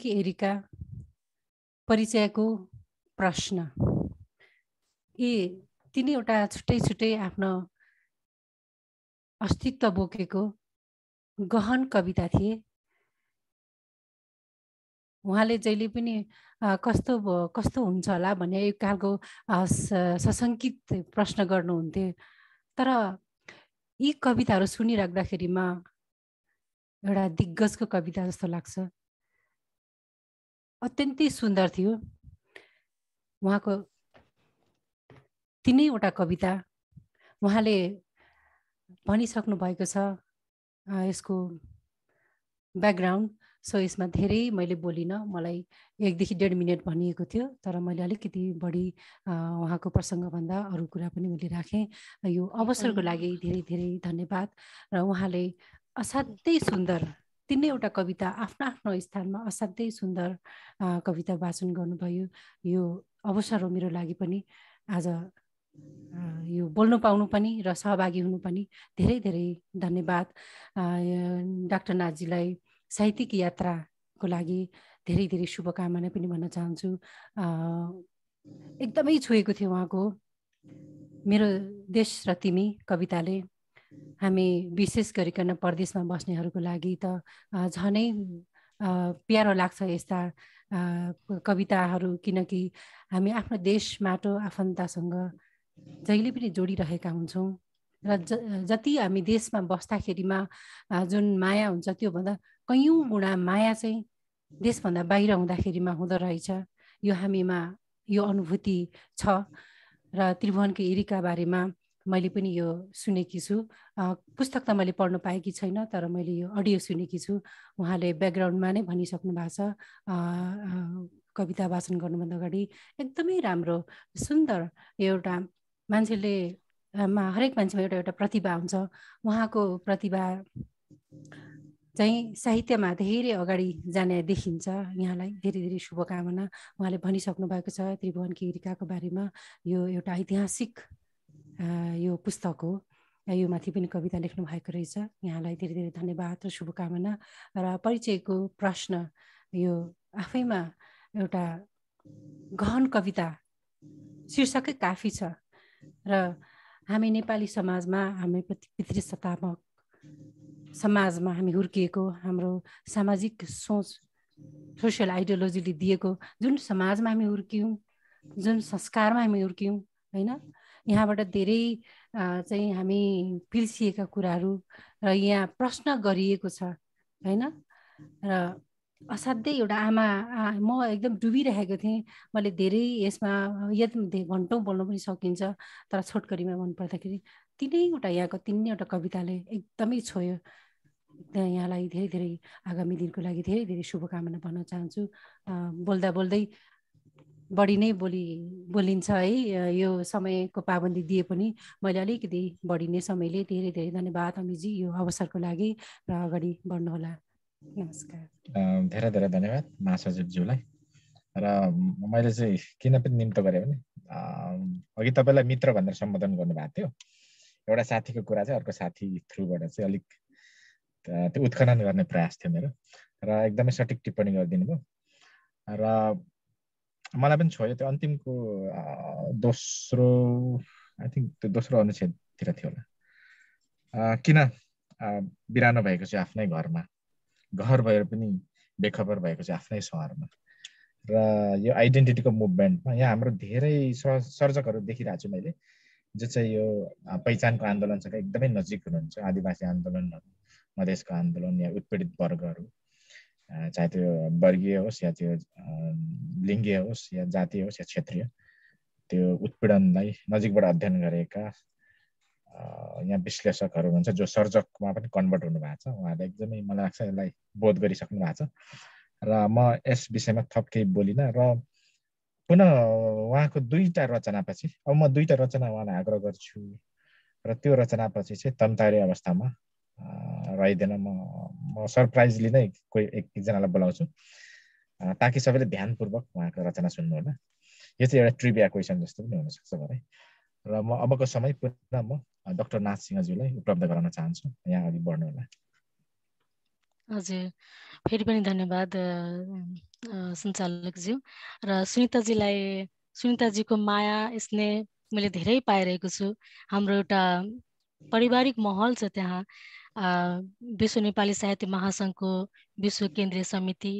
कि एरिका परिचयको प्रश्न यी तिनैवटा छुट्टै छुट्टै आफ्नो अस्तित्व बोकेको गहन कविता थिए उहाँले जहिले पनि कस्तो कस्तो हुन्छ होला भन्ने एक खालको सशङ्कित प्रश्न गर्नुहुन्थ्यो तर यी कविताहरू सुनिराख्दाखेरिमा एउटा दिग्गजको कविता जस्तो लाग्छ अत्यन्तै सुन्दर थियो उहाँको तिनैवटा कविता उहाँले भनिसक्नु भएको छ यसको ब्याकग्राउन्ड सो यसमा धेरै मैले बोलिनँ मलाई एकदेखि डेढ मिनट भनिएको थियो तर मैले अलिकति बढी उहाँको प्रसङ्गभन्दा अरू कुरा पनि मैले राखेँ यो अवसरको लागि धेरै धेरै धन्यवाद र उहाँले असाध्यै सुन्दर तिनैवटा कविता आफ्नो आफ्नो स्थानमा असाध्यै सुन्दर कविता वाचन गर्नुभयो यो अवसर हो मेरो लागि पनि आज यो बोल्नु पाउनु पनि र सहभागी हुनु पनि धेरै धेरै धन्यवाद डाक्टर नाजीलाई साहित्यिक यात्राको लागि धेरै धेरै शुभकामना पनि भन्न चाहन्छु एकदमै छोएको थियो उहाँको मेरो देश र तिमी कविताले हामी विशेष गरिकन परदेशमा बस्नेहरूको लागि त झनै प्यारो लाग्छ यस्ता कविताहरू किनकि हामी आफ्नो देश माटो आफन्तसँग जहिले पनि जोडिरहेका हुन्छौँ र ज जति हामी देशमा बस्दाखेरिमा जुन माया हुन्छ त्योभन्दा कैयौँ गुणा माया चाहिँ देशभन्दा बाहिर हुँदाखेरिमा हुँदो रहेछ यो हामीमा यो अनुभूति छ र त्रिभुवनको एरिका बारेमा मैले पनि यो सुनेकी छु पुस्तक त मैले पढ्न पाएकी छैन तर मैले यो अडियो सुनेकी छु उहाँले ब्याकग्राउन्डमा नै भनिसक्नु भएको छ कविता वाचन गर्नुभन्दा अगाडि एकदमै राम्रो सुन्दर एउटा मान्छेले मा हरेक मान्छेमा एउटा एउटा प्रतिभा हुन्छ उहाँको प्रतिभा चाहिँ साहित्यमा धेरै अगाडि जाने देखिन्छ यहाँलाई धेरै धेरै शुभकामना उहाँले भनिसक्नु भएको छ त्रिभुवन किरिकाको बारेमा यो एउटा ऐतिहासिक यो पुस्तक हो यो माथि पनि कविता लेख्नु भएको रहेछ यहाँलाई धेरै धेरै धन्यवाद र शुभकामना र परिचयको प्रश्न यो आफैमा एउटा गहन कविता शीर्षकै काफी छ र हामी नेपाली समाजमा हामी पितृ सत्तात्मक समाजमा हामी हुर्किएको हाम्रो सामाजिक सोच सोसियल आइडियोलोजीले दिएको जुन समाजमा हामी हुर्क्यौँ जुन संस्कारमा हामी हुर्क्यौँ होइन यहाँबाट धेरै चाहिँ हामी पिल्सिएका कुराहरू र यहाँ प्रश्न गरिएको छ होइन र असाध्यै एउटा आमा म एकदम डुबिरहेको थिएँ मैले धेरै यसमा यदि घन्टौँ बोल्नु पनि सकिन्छ तर छोटकरीमा पर्दाखेरि तिनैवटा यहाँको तिनैवटा कविताले एकदमै छोयो यहाँलाई धेरै धेरै आगामी दिनको लागि धेरै धेरै शुभकामना भन्न चाहन्छु बोल्दा बोल्दै बढी नै बोली बोलिन्छ है यो समयको पाबन्दी दिए पनि मैले अलिकति बढी नै समयले धेरै धेरै धन्यवाद अमितजी यो अवसरको लागि र अगाडि बढ्नुहोला नमस्कार धेरै धेरै धन्यवाद महासचिवज्यूलाई र मैले चाहिँ किन पनि निम्तो गरेँ भने अघि तपाईँलाई मित्र भनेर सम्बोधन गर्नुभएको थियो एउटा साथीको कुरा चाहिँ अर्को साथी थ्रुबाट चाहिँ अलिक त्यो उत्खनन गर्ने प्रयास थियो मेरो र एकदमै सठिक टिप्पणी गरिदिनु भयो र मलाई पनि छोयो त्यो अन्तिमको दोस्रो आई थिङ्क त्यो दोस्रो अनुच्छेदतिर थियो होला किन बिरानो भएको चाहिँ आफ्नै घरमा घर भएर पनि बेखबर भएको छ आफ्नै सहरमा र यो आइडेन्टिटीको मुभमेन्टमा यहाँ हाम्रो धेरै सर्जकहरू देखिरहेको छु मैले जो चाहिँ यो पहिचानको आन्दोलनसँग एकदमै नजिक हुनुहुन्छ आदिवासी आन्दोलनहरू मधेसको आन्दोलन या उत्पीडित वर्गहरू चाहे त्यो वर्गीय होस् या त्यो लिङ्गीय होस् या जातीय होस् या क्षेत्रीय त्यो उत्पीडनलाई नजिकबाट अध्ययन गरेका यहाँ विश्लेषकहरू हुनुहुन्छ जो सर्जकमा पनि कन्भर्ट हुनुभएको छ उहाँले एकदमै मलाई लाग्छ यसलाई बोध गरिसक्नु भएको छ र म यस विषयमा थप केही बोलिनँ र पुनः उहाँको दुईवटा रचनापछि अब म दुईवटा रचना उहाँलाई आग्रह गर्छु र त्यो रचनापछि चाहिँ तम्तारी अवस्थामा रहिँदैन म म सरप्राइजली नै कोही एक एकजनालाई बोलाउँछु ताकि सबैले ध्यानपूर्वक उहाँको रचना सुन्नु होला यो चाहिँ एउटा ट्रिबिया क्वेसन जस्तो पनि हुनसक्छ भने र म अबको समय पुनः म डक्टर नाथ सिंहज्यूलाई उपलब्ध गराउन चाहन्छु यहाँ अघि होला हजुर फेरि पनि धन्यवाद सञ्चालकज्यू र सुनिताजीलाई सुनिताजीको माया स्नेह मैले धेरै पाइरहेको छु हाम्रो एउटा पारिवारिक माहौल छ त्यहाँ विश्व नेपाली साहित्य महासङ्घको विश्व केन्द्रीय समिति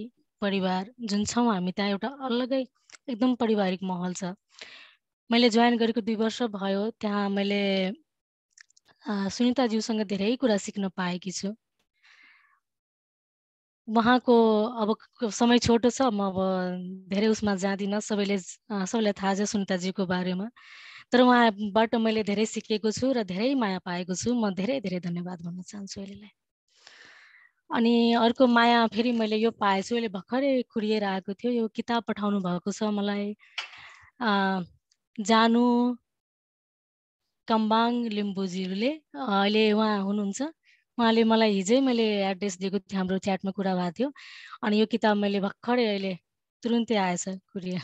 परिवार जुन छौँ हामी त्यहाँ एउटा अलगै एकदम पारिवारिक माहौल छ मैले जोइन गरेको दुई वर्ष भयो त्यहाँ मैले सुनिताज्यूसँग धेरै कुरा सिक्न पाएकी छु उहाँको अब समय छोटो छ म अब धेरै उसमा जाँदिनँ सबैले सबैलाई थाहा छ सुनिताजीको बारेमा तर उहाँबाट मैले धेरै सिकेको छु र धेरै माया पाएको छु म धेरै धेरै धन्यवाद भन्न चाहन्छु अहिलेलाई अनि अर्को माया फेरि मैले यो पाएछु अहिले भर्खरै कुरिएर आएको थियो यो किताब पठाउनु भएको छ मलाई जानु कम्बाङ लिम्बूज्यूले अहिले उहाँ हुनुहुन्छ उहाँले मलाई हिजै मैले एड्रेस दिएको थिएँ हाम्रो च्याटमा कुरा भएको थियो अनि यो किताब मैले भर्खरै अहिले तुरुन्तै आएछ कुरिया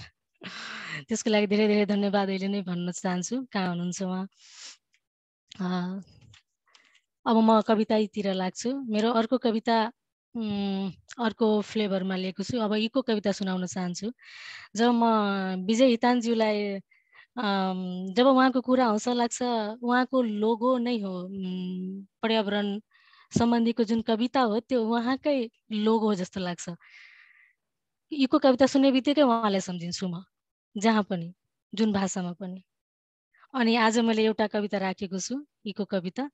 त्यसको लागि धेरै धेरै धन्यवाद अहिले नै भन्न चाहन्छु कहाँ हुनुहुन्छ उहाँ अब म कवितातिर लाग्छु मेरो अर्को कविता अर्को फ्लेभरमा लिएको छु अब इको कविता सुनाउन चाहन्छु जब म विजय हितानज्यूलाई जब उहाँको कुरा आउँछ लाग्छ उहाँको लोगो नै हो पर्यावरण सम्बन्धीको जुन कविता हो त्यो उहाँकै लोगो हो जस्तो लाग्छ यीको कविता सुन्ने बित्तिकै उहाँलाई सम्झिन्छु म जहाँ पनि जुन भाषामा पनि अनि आज मैले एउटा कविता राखेको छु यीको कविता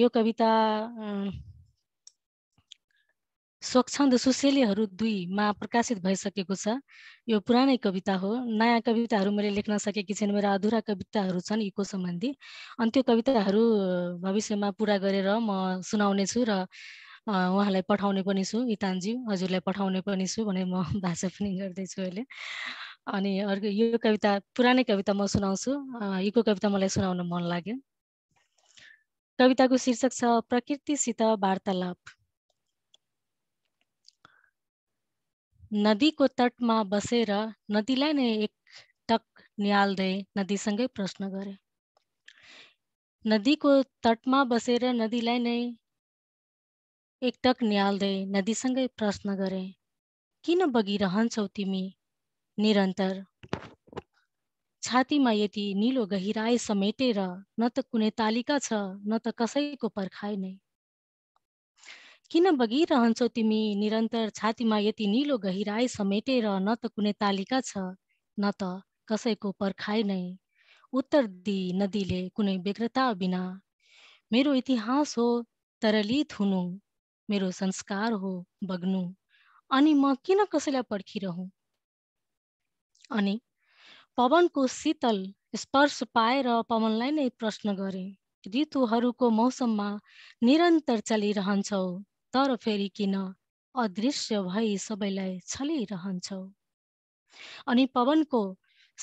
यो कविता स्वच्छन्द सुशेलीहरू दुईमा प्रकाशित भइसकेको छ यो पुरानै कविता हो नयाँ कविताहरू मैले लेख्न सकेकी छैन मेरा अधुरा कविताहरू छन् इको सम्बन्धी अनि त्यो कविताहरू भविष्यमा पुरा गरेर म सुनाउने छु र उहाँलाई पठाउने पनि छु इतानजी हजुरलाई पठाउने पनि छु भनेर म भाषा पनि गर्दैछु अहिले अनि अर्को यो कविता पुरानै कविता म सुनाउँछु इको कविता मलाई सुनाउन मन लाग्यो कविताको शीर्षक छ प्रकृतिसित वार्तालाप नदीको तटमा बसेर नदीलाई नै एक टक निहाल्दै नदीसँगै प्रश्न गरे नदीको तटमा बसेर नदीलाई नै एक टक निहाल्दै नदीसँगै प्रश्न गरे किन बगिरहन्छौ तिमी निरन्तर छातीमा यति निलो गहिराई समेटेर न त कुनै तालिका छ न त कसैको पर्खाइ नै किन बगिरहन्छौ तिमी निरन्तर छातीमा यति निलो गहिराई समेटेर न त कुनै तालिका छ न त कसैको पर्खाइ नै उत्तर दिई नदीले कुनै व्यग्रता बिना मेरो इतिहास हो तरलित हुनु मेरो संस्कार हो बग्नु अनि म किन कसैलाई पर्खिरहँ अनि पवनको शीतल स्पर्श पाएर पवनलाई नै प्रश्न गरे ऋतुहरूको मौसममा निरन्तर चलिरहन्छौ तर फेरि किन अदृश्य भई सबैलाई छलिरहन्छौ अनि पवनको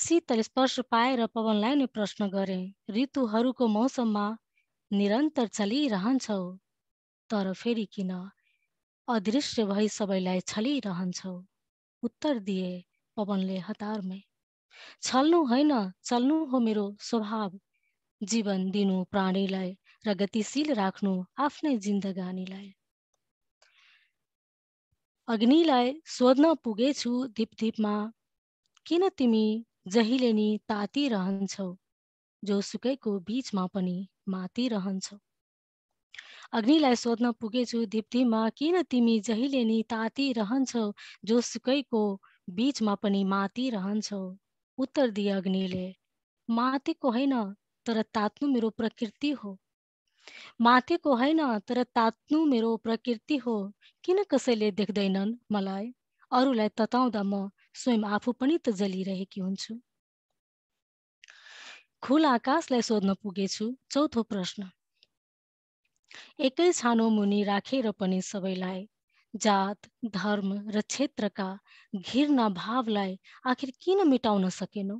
शीतल स्पर्श पाएर पवनलाई नै प्रश्न गरे ऋतुहरूको मौसममा निरन्तर चलिरहन्छौ तर फेरि किन अदृश्य भई सबैलाई छलिरहन्छौ उत्तर दिए पवनले हतारमै छल्नु होइन चल्नु हो मेरो स्वभाव जीवन दिनु प्राणीलाई र गतिशील राख्नु आफ्नै जिन्दगानीलाई अग्निलाई सोध्न पुगेछु धिपधिपमा किन तिमी जहिले नि तातिरहन्छौ जोसुकैको बिचमा पनि मातिरहन्छौ अग्निलाई सोध्न पुगेछु धिपधिपमा किन तिमी जहिले नि तातिरहन्छौ जोसुकैको बिचमा पनि मातिरहन्छौ उत्तर दिए अग्निले मातेको होइन तर तात्नु मेरो प्रकृति हो मातेको होइन तर तात्नु मेरो प्रकृति हो किन कसैले देख्दैनन् मलाई अरूलाई तताउँदा म स्वयं आफू पनि त जलिरहेकी हुन्छु खुल आकाशलाई सोध्न पुगेछु चौथो प्रश्न एकै छानो मुनि राखेर पनि सबैलाई जात धर्म र क्षेत्रका घिर्ना भावलाई आखिर किन मेटाउन सकेनौ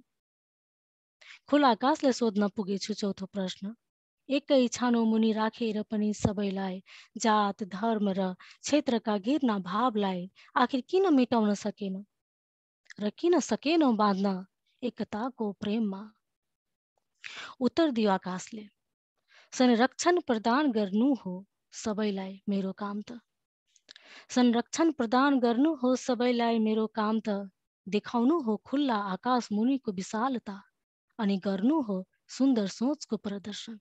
खुल आकाशलाई सोध्न पुगेछु चौथो प्रश्न एकै छानो मुनि राखेर पनि सबैलाई जात धर्म र क्षेत्रका गिर्ना भावलाई आखिर किन मेटाउन सकेन र किन सकेनौ बाँध्न एकताको प्रेममा उत्तर दियो आकाशले संरक्षण प्रदान गर्नु हो सबैलाई मेरो काम त संरक्षण प्रदान गर्नु हो सबैलाई मेरो काम त देखाउनु हो खुल्ला आकाश मुनिको विशालता अनि गर्नु हो सुन्दर सोचको प्रदर्शन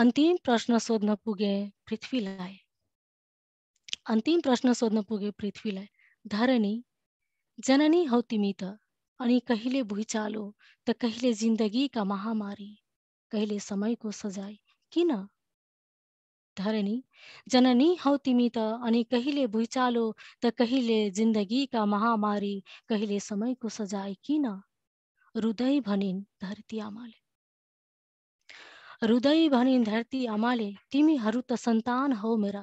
अन्तिम प्रश्न सोध्न पुगे पृथ्वीलाई अन्तिम प्रश्न सोध्न पुगे पृथ्वीलाई धरणी जननी हौ तिमी त अनि कहिले भुइँचालो त कहिले जिन्दगीका महामारी कहिले समयको सजाय किन धरणी जननी हौ तिमी त अनि कहिले भुइँचालो त कहिले जिन्दगीका महामारी कहिले समयको सजाय किन हृदय भनिन् धरती आमाले हृदय भनी धरती आमाले तिमीहरू त सन्तान हौ मेरा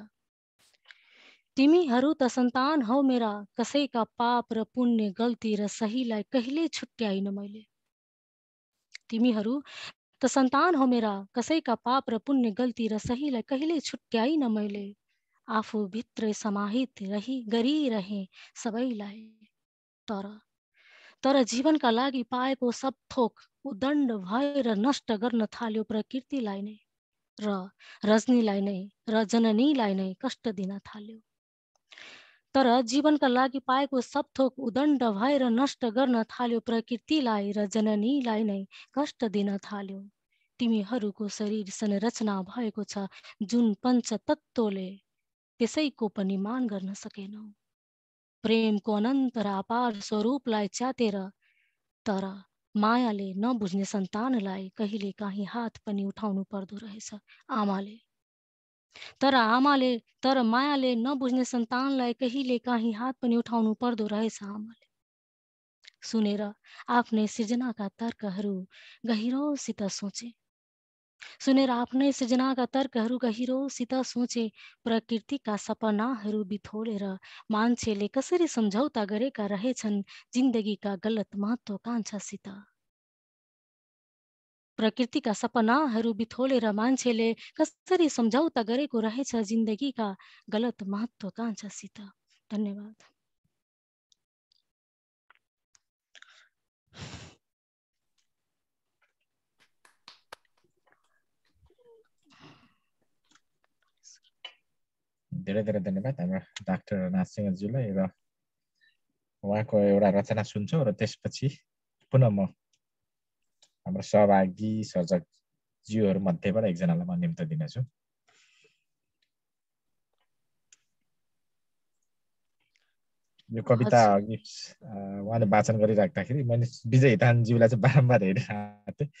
तिमीहरू त सन्तान हौ मेरा कसैका पाप र पुण्य गल्ती र सहीलाई कहिले छुट्याइन मैले तिमीहरू त सन्तान हो मेरा कसैका पाप र पुण्य गल्ती र सहीलाई कहिले छुट्याइन मैले आफू भित्र समाहित रही गरिरहे सबैलाई तर तर जीवनका लागि पाएको सब थोक उदण्ड भएर नष्ट गर्न थाल्यो प्रकृतिलाई नै र रजनीलाई नै र जननीलाई नै कष्ट दिन थाल्यो तर जीवनका लागि पाएको सब थोक उदण्ड भएर नष्ट गर्न थाल्यो प्रकृतिलाई र जननीलाई नै कष्ट दिन थाल्यो तिमीहरूको शरीर संरचना भएको छ जुन पञ्चतत्वले त्यसैको पनि मान गर्न सकेनौ प्रेमको अनन्त र अपार स्वरूपलाई च्यातेर तर मायाले नबुझ्ने सन्तानलाई कहिले काहीँ हात पनि उठाउनु पर्दो रहेछ आमाले तर आमाले तर मायाले नबुझ्ने सन्तानलाई कहिले काहीँ हात पनि उठाउनु पर्दो रहेछ आमाले सुनेर आफ्नै सृजनाका तर्कहरू गहिरोसित सोचे सुनेर आफ्नै सृजनाका तर्कहरू गहिरोसित सोचे प्रकृतिका सपनाहरू बिथोलेर मान्छेले कसरी सम्झौता गरेका रहेछन् जिन्दगीका गलत महत्त्वकाङ्क्षासित प्रकृतिका सपनाहरू बिथोलेर मान्छेले कसरी सम्झौता गरेको रहेछ जिन्दगीका गलत महत्त्वकाङ्क्षासित धन्यवाद धेरै धेरै धन्यवाद हाम्रो डाक्टर नाथ सिंहज्यूलाई र उहाँको एउटा रचना सुन्छौँ र त्यसपछि पुनः म हाम्रो सहभागी सर्जक जीवहरू मध्येबाट एकजनालाई म निम्त दिनेछु यो कविता अघि उहाँले वाचन गरिराख्दाखेरि मैले विजय हितानज्यूलाई चाहिँ बारम्बार हेरिरहेको थिएँ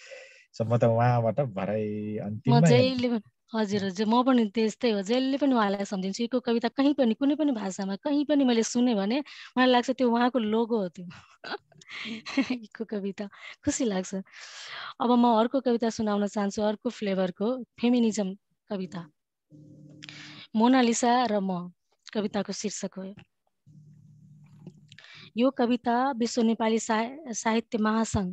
सो म त उहाँबाट भरै अन्तिम हजुर हजुर म पनि त्यस्तै हो जहिले पनि उहाँलाई सम्झिन्छु यीको कविता कहीँ पनि कुनै पनि भाषामा कहीँ पनि मैले सुने भने मलाई लाग्छ त्यो उहाँको लोगो हो त्यो यीको कविता खुसी लाग्छ अब म अर्को कविता सुनाउन चाहन्छु अर्को फ्लेभरको फेमिनिजम कविता मोनालिसा र म कविताको शीर्षक हो यो कविता विश्व नेपाली साहित्य महासङ्घ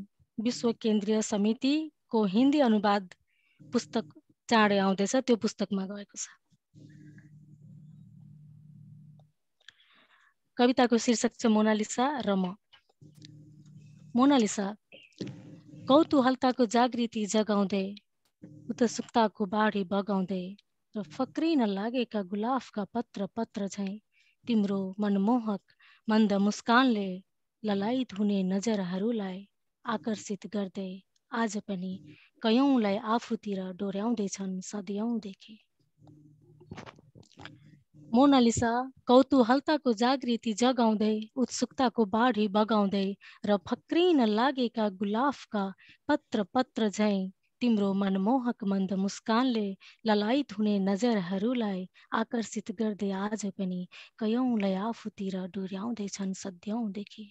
विश्व केन्द्रीय समितिको हिन्दी अनुवाद पुस्तक चाँडै आउँदैछ त्यो पुस्तकमा गएको छ कविताको शीर्षक छ मोनालिसा र म मोनालिसा कौतुहलताको जागृति जगाउँदै उत्सुकताको बाढी बगाउँदै र फक्रिन लागेका गुलाफका पत्र पत्र झैँ तिम्रो मनमोहक मन्द मुस्कानले ललायत हुने नजरहरूलाई आकर्षित गर्दै आज पनि कयौँलाई आफूतिर डोर्याउँदैछन् सधैँदेखि मोनालिसा कौतूहलताको जागृति जगाउँदै उत्सुकताको बाढी बगाउँदै र फक्रिन लागेका गुलाफका पत्र पत्र झैँ तिम्रो मनमोहक मन्द मुस्कानले ललायत हुने नजरहरूलाई आकर्षित गर्दै आज पनि कयौंलाई आफूतिर डोर्याउँदैछन् सधैँदेखि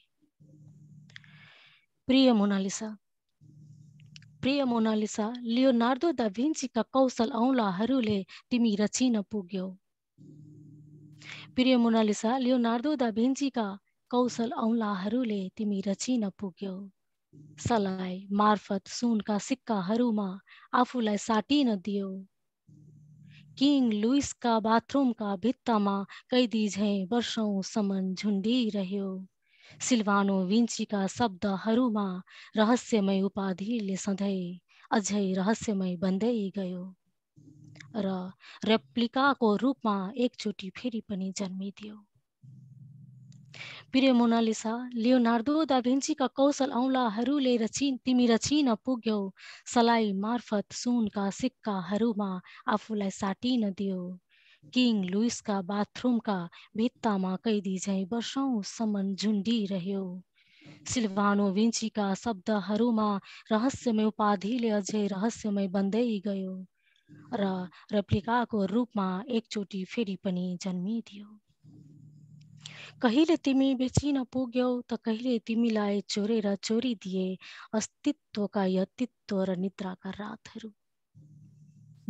प्रिय मोनालिसा प्रिय मोनालिसा लियोनार्दो द भिन्सीका कौशल औँलाहरूले तिमी रचिन पुग्यौ प्रिय मोनालिसा लियोनार्दो द भिन्सीका कौशल औँलाहरूले तिमी रचिन पुग्यौ सलाई मार्फत सुनका सिक्काहरूमा आफूलाई साटिन दियो किङ लुइसका बाथरुमका भित्तामा कैदी झैँ वर्षौँसम्म झुन्डिरह्यो सिल्वानो विन्चीका शब्दहरूमा रहस्यमय उपाधिले सधैँ अझै रहस्यमय बन्दै गयो र रेप्लिकाको रूपमा एकचोटि फेरि पनि जन्मिदियो प्रिय मोनालिसा लियोनार्दो दा भिन्चीका कौशल औँलाहरूले रचिन तिमी रचिन पुग्यौ सलाई मार्फत सुनका सिक्काहरूमा आफूलाई साटिन दियो किङ लुइसका बाथरुमका भित्तामा कैदी झैँ वर्षौँसम्म झुन्डिरह्यो सिल्भानो विन्चीका शब्दहरूमा रहस्यमय उपाधिले अझै रहस्यमय बन्दै गयो र रेप्लिकाको रूपमा एकचोटि फेरि पनि जन्मिदियो कहिले तिमी बेचिन पुग्यौ त कहिले तिमीलाई चोरेर चोरी दिए अस्तित्वका यतित्व र निद्राका रातहरू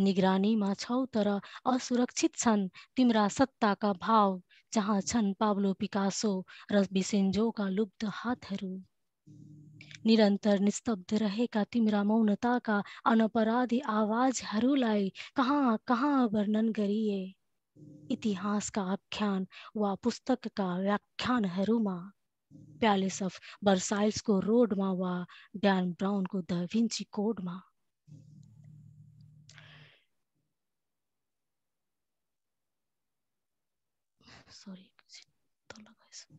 निगरानी में छौ तर असुरक्षित छन् सत्ता का भाव जहाँ छन् पाब्लो पिकासो र का लुप्त हाथ निरंतर निस्तब्ध रहेका तिम्रा का अनपराधी आवाजहरूलाई कहाँ कहाँ वर्णन गरिए का आख्यान वा पुस्तकका व्याख्यानहरूमा प्यालेस अफ बर्साइल्सको रोडमा वा ड्यान ब्राउनको द भिन्ची कोडमा सरी तल गएछ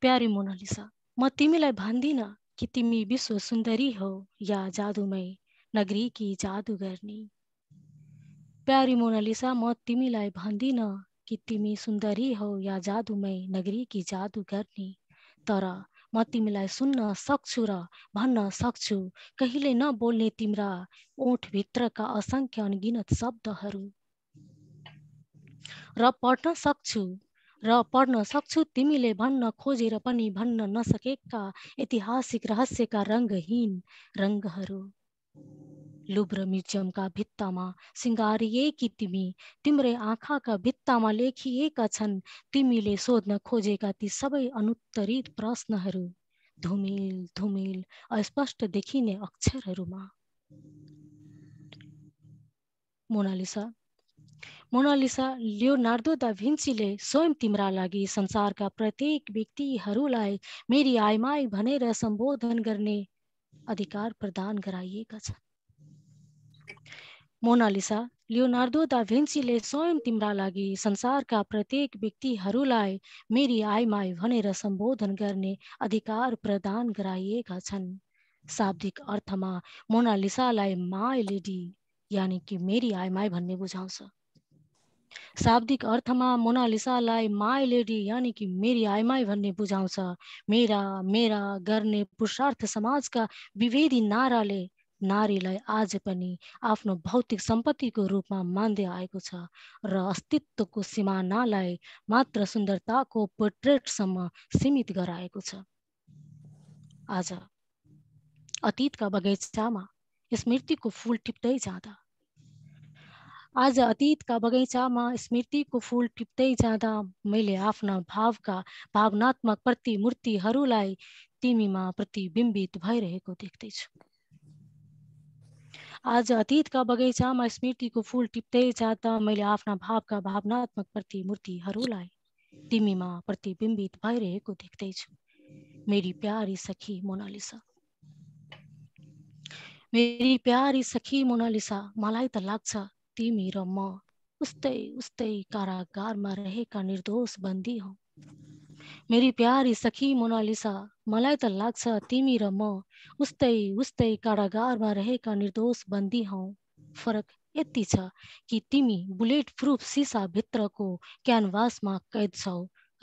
प्यारी मोनालिसा म तिमीलाई भन्दिन कि तिमी विश्व सुन्दरी हो या जादुमय नगरी कि जादु गर्ने प्यारी मोनालिसा म तिमीलाई भन्दिन कि तिमी सुन्दरी हो या जादुमय नगरी कि जादु गर्ने तर म तिमीलाई सुन्न सक्छु र भन्न सक्छु कहिले नबोल्ने तिम्रा ओठभित्रका असङ्ख्य अनगिनत शब्दहरू र पढ्न सक्छु र पढ्न सक्छु तिमीले भन्न खोजेर पनि भन्न नसकेका ऐतिहासिक रहस्यका रङ्गहीन रङ्गहरू लुब्र म्युजियमका भित्तामा सिँगारिएकी तिमी तिम्रै आँखाका भित्तामा लेखिएका छन् तिमीले सोध्न खोजेका ती सबै अनुत्तरित प्रश्नहरू धुमिल धुमिल अस्पष्ट देखिने अक्षरहरूमा मोनालिसा मोनालिसा लियोनार्दो दा भिन्सीले स्वयं तिम्रा लागि संसारका प्रत्येक व्यक्तिहरूलाई मेरी आइमाई भनेर सम्बोधन गर्ने अधिकार प्रदान गराइएका छन् मोनालिसा लियोनार्दो दा भेन्सीले स्वयं तिम्रा लागि संसारका प्रत्येक व्यक्तिहरूलाई मेरी आइमाई भनेर सम्बोधन गर्ने अधिकार प्रदान गराइएका छन् शाब्दिक अर्थमा मोनालिसालाई माई लेडी यानि कि मेरी आइमाई भन्ने बुझाउँछ शाब्दिक अर्थमा मोनालिसालाई माई लेडी यानि कि मेरी आइमाई भन्ने बुझाउँछ मेरा मेरा गर्ने पुरुषार्थ समाजका विभेदी नाराले नारीलाई आज पनि आफ्नो भौतिक सम्पत्तिको रूपमा मान्दै आएको छ र अस्तित्वको सिमानालाई मात्र सुन्दरताको पोर्ट्रेटसम्म सीमित गराएको छ आज अतीतका बगैँचामा स्मृतिको फुल टिप्दै जाँदा आज स्मृति को फूल टिप्ते जाना मैं मैले भाव का भावनात्मक तिमी में प्रतिबिंबित भैर देखते आज स्मृति को फूल टिप्ते टिप्दै मैं मैले भाव का भावनात्मक तिमी में प्रतिबिंबित भैर देखते मेरी प्यारी सखी मोनालिसा मेरी प्यारी सखी मोनालिसा मलाई तो लाग्छ तिमी र म उस्तै उस्तै कारागारमा रहेका निर्दोष बन्दी हौ मेरी प्यारी सखी मोनालिसा मलाई त लाग्छ तिमी र म उस्तै उस्तै कारागारमा रहेका निर्दोष बन्दी हौ फरक यति छ कि तिमी बुलेट प्रुफ भित्रको क्यानभासमा कैद छौ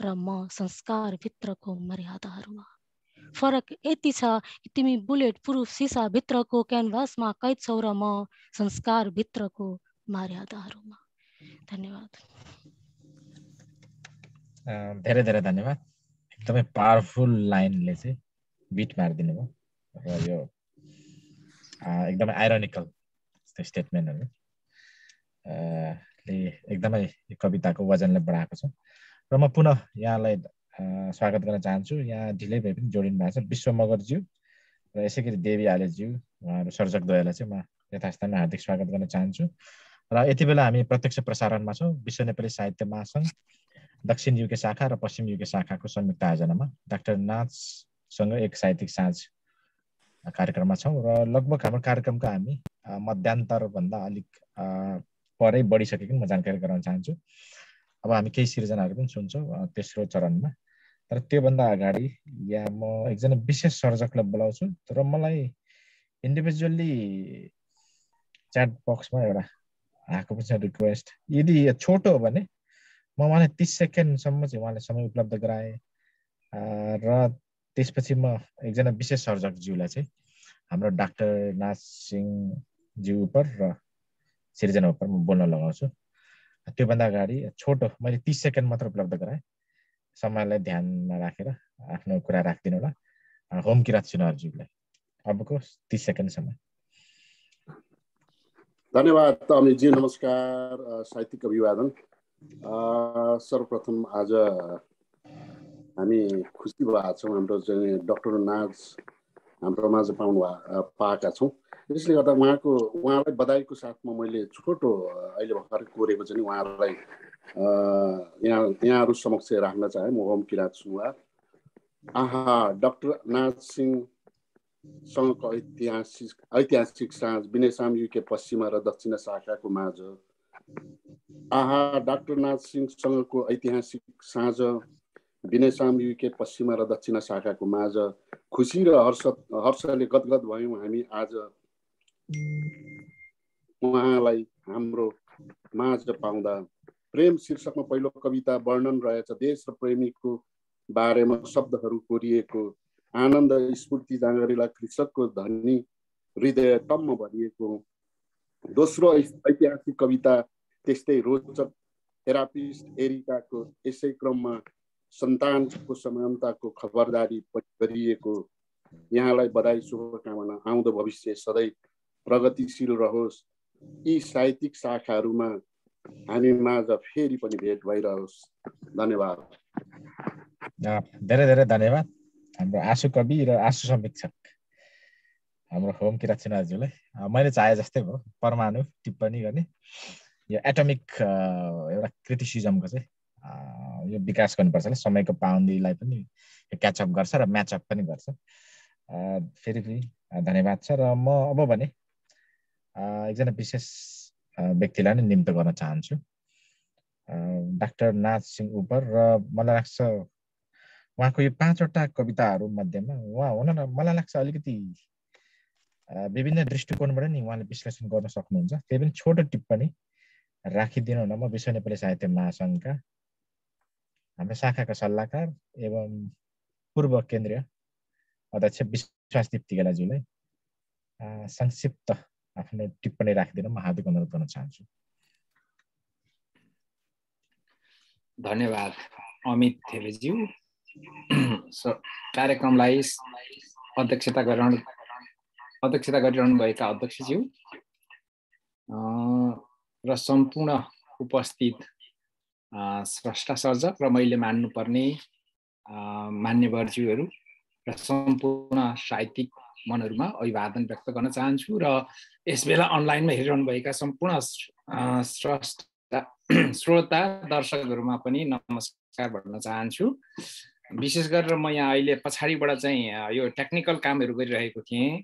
र म संस्कार भित्रको मर्यादाहरूमा फरक यति छ कि तिमी बुलेट प्रुफ भित्रको क्यानभासमा कैद छौ र म संस्कार भित्रको मर्यादाहरूमा धन्यवाद धेरै धेरै धन्यवाद एकदमै पावरफुल लाइनले चाहिँ बिट मारिदिनु भयो र यो एकदमै आइरोनिकल स्टेटमेन्टहरू ले एकदमै कविताको वजनलाई बढाएको छ र म पुनः यहाँलाई स्वागत गर्न चाहन्छु यहाँ ढिलै भए पनि जोडिनु भएको छ विश्व मगरज्यू र यसै गरी देवी आलेज्यू उहाँहरू सर्जकद्वयलाई चाहिँ म यथास्थानमा हार्दिक स्वागत गर्न चाहन्छु र यति बेला हामी प्रत्यक्ष प्रसारणमा छौँ विश्व नेपाली साहित्य महासङ्घ दक्षिण युके शाखा र पश्चिम युके शाखाको संयुक्त आयोजनामा डाक्टर नाचसँग एक साहित्यिक साँझ कार्यक्रममा छौँ र लगभग हाम्रो कार्यक्रमको हामी मध्यान्तरभन्दा अलिक परै बढिसकेको म जानकारी गराउन चाहन्छु अब हामी केही सिर्जनाहरू पनि सुन्छौँ तेस्रो चरणमा तर त्योभन्दा अगाडि या म एकजना विशेष सर्जकलाई बोलाउँछु तर मलाई इन्डिभिजुअल्ली च्याट बक्समा एउटा आएको पछि रिक्वेस्ट यदि छोटो हो भने म उहाँले तिस सेकेन्डसम्म चाहिँ उहाँले समय उपलब्ध गराएँ र त्यसपछि म एकजना विशेष सर्जकज्यूलाई चाहिँ हाम्रो डाक्टर नाथ सिंहज्यू उप र सिर्जना उप म बोल्न लगाउँछु त्योभन्दा अगाडि छोटो मैले तिस सेकेन्ड मात्र उपलब्ध गराएँ समयलाई ध्यानमा राखेर आफ्नो कुरा राखिदिनु होला होम किराँत सुनारज्यूलाई अबको तिस सेकेन्डसम्म धन्यवाद अमितजी नमस्कार साहित्यिक अभिवादन सर्वप्रथम आज हामी खुसी भएको छौँ हाम्रो चाहिँ डक्टर नाज हाम्रो माझ पाउनु पाएका छौँ यसले गर्दा उहाँको उहाँलाई बधाईको साथमा मैले छोटो अहिले भर्खर कोरेको चाहिँ उहाँलाई यहाँ यहाँहरू समक्ष राख्न चाहे म होम किराँत सुवा आहा डक्टर नाज सिंह सङ्घको ऐतिहासिक ऐतिहासिक साँझ साम युके पश्चिमा र दक्षिण शाखाको माझ आहा डाक्टर नाथ सिंह सङ्घको ऐतिहासिक साँझ साम युके पश्चिमा र दक्षिण शाखाको माझ खुसी र हर्ष हर्षले गदगद भयौँ हामी आज उहाँलाई हाम्रो माझ पाउँदा प्रेम शीर्षकमा पहिलो कविता वर्णन रहेछ देश र प्रेमीको बारेमा शब्दहरू कोरिएको आनन्द स्फूर्ति जाँगरीलाई कृषकको धनी हृदय टम्म भनिएको दोस्रो ऐतिहासिक कविता त्यस्तै रोचक थेरापिस्ट एरिकाको यसै क्रममा सन्तानको समानताको खबरदारी गरिएको यहाँलाई बधाई शुभकामना आउँदो भविष्य सधैँ प्रगतिशील रहोस् यी साहित्यिक शाखाहरूमा हामी माझ फेरि पनि भेट भइरहोस् धन्यवाद धेरै धेरै धन्यवाद हाम्रो आँसु कवि र आँसु समीक्षक हाम्रो होम किरात सिन्हाज्यूलाई मैले चाहे जस्तै भयो परमाणु टिप्पणी गर्ने यो एटमिक एउटा क्रिटिसिजमको चाहिँ यो विकास गर्नुपर्छ होला समयको पाउन्दीलाई पनि क्याचअप गर्छ र म्याचअप पनि गर्छ फेरि पनि धन्यवाद छ र म अब भने एकजना विशेष व्यक्तिलाई नै निम्तो गर्न चाहन्छु डाक्टर नाथ सिंह उपर र मलाई लाग्छ उहाँको यो पाँचवटा कविताहरू मध्येमा उहाँ हुन न मलाई लाग्छ अलिकति विभिन्न दृष्टिकोणबाट नि उहाँले विश्लेषण गर्न सक्नुहुन्छ त्यही पनि छोटो टिप्पणी राखिदिनु न म विश्व नेपाली साहित्य महासङ्घका हाम्रो शाखाका सल्लाहकार एवं पूर्व केन्द्रीय अध्यक्ष विश्वास दिप्तिकेलाज्यूलाई संक्षिप्त आफ्नो टिप्पणी राखिदिन म हार्दिक अनुरोध गर्न चाहन्छु धन्यवाद अमित थेलेज्यू कार्यक्रमलाई अध्यक्षता गराउनु अध्यक्षता गरिरहनुभएका अध्यक्षज्यू र सम्पूर्ण उपस्थित स्रष्टा सर्जक र मैले मान्नुपर्ने मान्यवरज्यूहरू र सम्पूर्ण साहित्यिक मनहरूमा अभिवादन व्यक्त गर्न चाहन्छु र यस बेला अनलाइनमा हेरिरहनुभएका सम्पूर्ण स्रष्टा श्रोता दर्शकहरूमा पनि नमस्कार भन्न चाहन्छु विशेष गरेर म यहाँ अहिले पछाडिबाट चाहिँ यो टेक्निकल कामहरू गरिरहेको थिएँ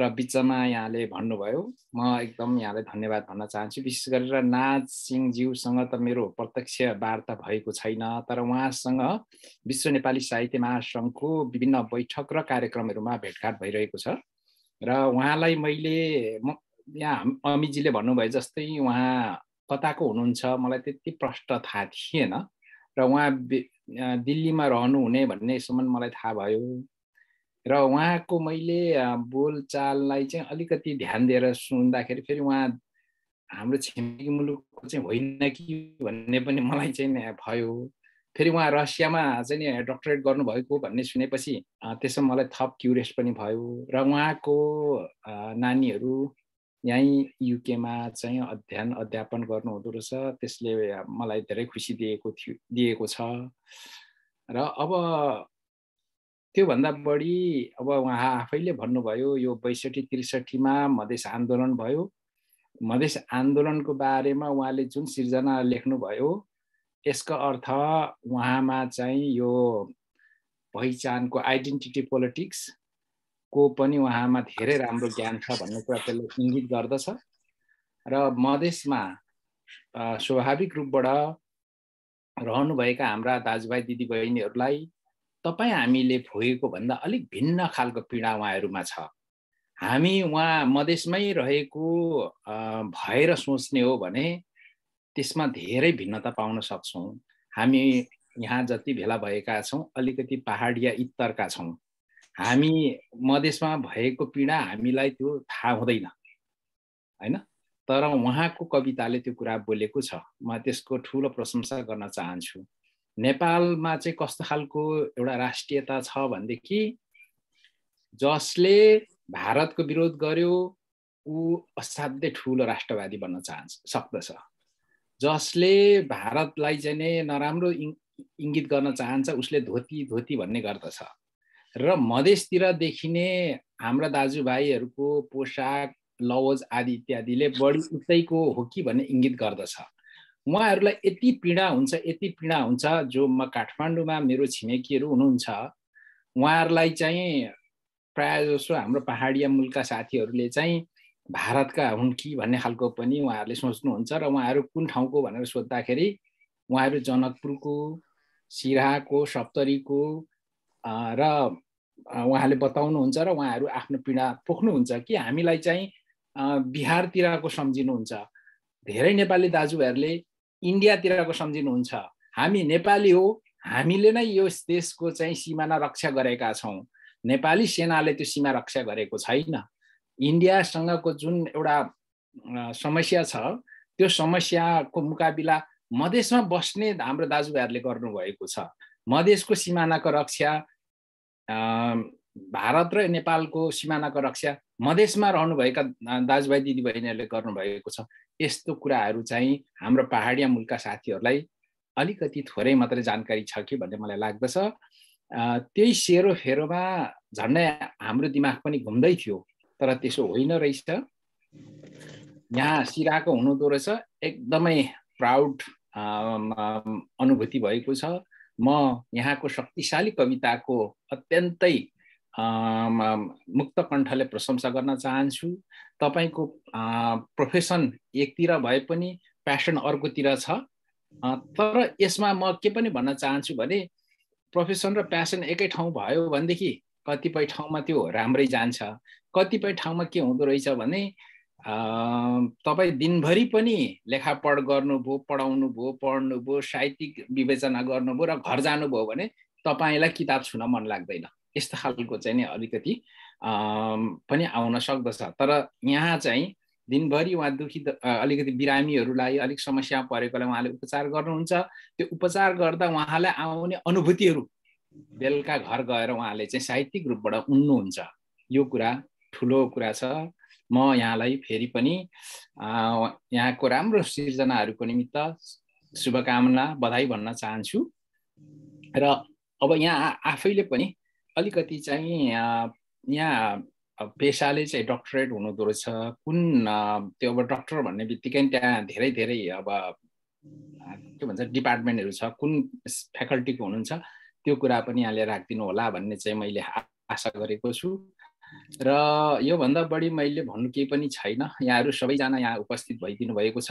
र बिचमा यहाँले भन्नुभयो म एकदम यहाँलाई धन्यवाद भन्न चाहन्छु विशेष गरेर नाज सिंहज्यूसँग त मेरो प्रत्यक्ष वार्ता भएको छैन तर उहाँसँग विश्व नेपाली साहित्य महासङ्घको विभिन्न बैठक र कार्यक्रमहरूमा भेटघाट भइरहेको छ र उहाँलाई मैले म यहाँ अमितजीले भन्नुभयो जस्तै उहाँ कताको हुनुहुन्छ मलाई त्यति प्रष्ट थाहा थिएन र उहाँ दिल्लीमा रहनुहुने भन्ने मलाई थाहा भयो र उहाँको मैले बोलचाललाई चाहिँ अलिकति ध्यान दिएर सुन्दाखेरि फेरि उहाँ हाम्रो छिमेकी मुलुकको चाहिँ होइन कि भन्ने पनि मलाई चाहिँ भयो फेरि उहाँ रसियामा चाहिँ डक्टरेट गर्नुभएको भन्ने सुनेपछि त्यसमा मलाई थप क्युरियस पनि भयो र उहाँको नानीहरू यहीँ युकेमा चाहिँ अध्ययन अध्यापन गर्नुहुँदो रहेछ त्यसले मलाई धेरै खुसी दिएको थियो दिएको छ र अब त्योभन्दा बढी अब उहाँ आफैले भन्नुभयो यो बैसठी त्रिसठीमा मधेस आन्दोलन भयो मधेस आन्दोलनको बारेमा उहाँले जुन सिर्जना लेख्नुभयो यसको अर्थ उहाँमा चाहिँ यो पहिचानको आइडेन्टिटी पोलिटिक्स को पनि उहाँमा धेरै राम्रो ज्ञान छ भन्ने कुरा त्यसले इङ्गित गर्दछ र मधेसमा स्वाभाविक रूपबाट रहनुभएका हाम्रा दाजुभाइ दिदीबहिनीहरूलाई तपाईँ हामीले भोगेको भन्दा अलिक भिन्न खालको पीडा उहाँहरूमा छ हामी उहाँ मधेसमै रहेको भएर सोच्ने हो भने त्यसमा धेरै भिन्नता पाउन सक्छौँ हामी यहाँ जति भेला भएका छौँ अलिकति पहाडिया इत्तरका छौँ हामी मधेसमा भएको पीडा हामीलाई त्यो थाहा हुँदैन होइन तर उहाँको कविताले त्यो कुरा बोलेको छ म त्यसको ठुलो प्रशंसा गर्न चाहन्छु नेपालमा चाहिँ कस्तो खालको एउटा राष्ट्रियता छ भनेदेखि जसले भारतको विरोध गर्यो ऊ असाध्यै ठुलो राष्ट्रवादी बन्न चाहन्छ सक्दछ जसले भारतलाई चाहिँ नै नराम्रो इङ्गित गर्न चाहन्छ उसले धोती धोती भन्ने गर्दछ र मधेसतिर देखिने हाम्रा दाजुभाइहरूको पोसाक लवज आदि इत्यादिले बढी उतैको हो कि भन्ने इङ्गित गर्दछ उहाँहरूलाई यति पीडा हुन्छ यति पीडा हुन्छ जो म काठमाडौँमा मेरो छिमेकीहरू हुनुहुन्छ उहाँहरूलाई चाहिँ प्रायः जसो हाम्रो पहाडिया मुलका साथीहरूले चाहिँ भारतका हुन् कि भन्ने खालको पनि उहाँहरूले सोच्नुहुन्छ र उहाँहरू कुन ठाउँको भनेर सोद्धाखेरि उहाँहरू जनकपुरको सिराहाको सप्तरीको र उहाँले बताउनुहुन्छ र उहाँहरू आफ्नो पीडा पोख्नुहुन्छ कि हामीलाई चाहिँ बिहारतिरको सम्झिनुहुन्छ धेरै नेपाली दाजुभाइहरूले इन्डियातिरको सम्झिनुहुन्छ हामी नेपाली हो हामीले नै यो देशको चाहिँ सिमाना रक्षा गरेका छौँ नेपाली सेनाले त्यो सीमा रक्षा गरेको छैन इन्डियासँगको जुन एउटा समस्या छ त्यो समस्याको मुकाबिला मधेसमा बस्ने हाम्रो दाजुभाइहरूले गर्नुभएको छ मधेसको सिमानाको रक्षा भारत र नेपालको सिमानाको रक्षा मधेसमा रहनुभएका दाजुभाइ दिदीबहिनीहरूले गर्नुभएको छ यस्तो कुराहरू चाहिँ हाम्रो पहाडिया मुलका साथीहरूलाई अलिकति थोरै मात्रै जानकारी छ कि भन्ने मलाई लाग्दछ त्यही सेरो फेरोमा झन्डै हाम्रो दिमाग पनि घुम्दै थियो तर त्यसो होइन रहेछ यहाँ सिराको हुनुहुँदो रहेछ एकदमै प्राउड अनुभूति भएको छ म यहाँको शक्तिशाली कविताको अत्यन्तै मुक्त कण्ठले प्रशंसा गर्न चाहन्छु तपाईँको प्रोफेसन एकतिर भए पनि प्यासन अर्कोतिर छ तर यसमा म के पनि भन्न चाहन्छु भने प्रोफेसन र प्यासन एकै ठाउँ भयो भनेदेखि कतिपय ठाउँमा त्यो राम्रै जान्छ कतिपय ठाउँमा के हुँदो रहेछ भने तपाईँ दिनभरि पनि लेखापढ गर्नुभयो पढाउनु भयो पढ्नुभयो साहित्यिक विवेचना गर्नुभयो र घर जानुभयो भने तपाईँलाई किताब छुन मन लाग्दैन यस्तो खालको चाहिँ नि अलिकति पनि आउन सक्दछ तर यहाँ चाहिँ दिनभरि उहाँ दुखी अलिकति बिरामीहरूलाई अलिक समस्या परेकोलाई उहाँले उपचार गर्नुहुन्छ त्यो उपचार गर्दा उहाँलाई आउने अनुभूतिहरू बेलुका घर गएर उहाँले चाहिँ साहित्यिक रूपबाट उन्नुहुन्छ यो कुरा ठुलो कुरा छ म यहाँलाई फेरि पनि यहाँको राम्रो सिर्जनाहरूको निमित्त शुभकामना बधाई भन्न चाहन्छु र अब यहाँ आफैले पनि अलिकति चाहिँ यहाँ पेसाले चाहिँ डक्टरेट हुनुहुँदो रहेछ कुन त्यो अब डक्टर भन्ने बित्तिकै त्यहाँ धेरै धेरै अब के भन्छ डिपार्टमेन्टहरू छ कुन फ्याकल्टीको हुनुहुन्छ त्यो कुरा पनि यहाँले राखिदिनु होला भन्ने चाहिँ मैले आशा गरेको छु र योभन्दा बढी मैले भन्नु केही पनि छैन यहाँहरू सबैजना यहाँ उपस्थित भइदिनु भएको छ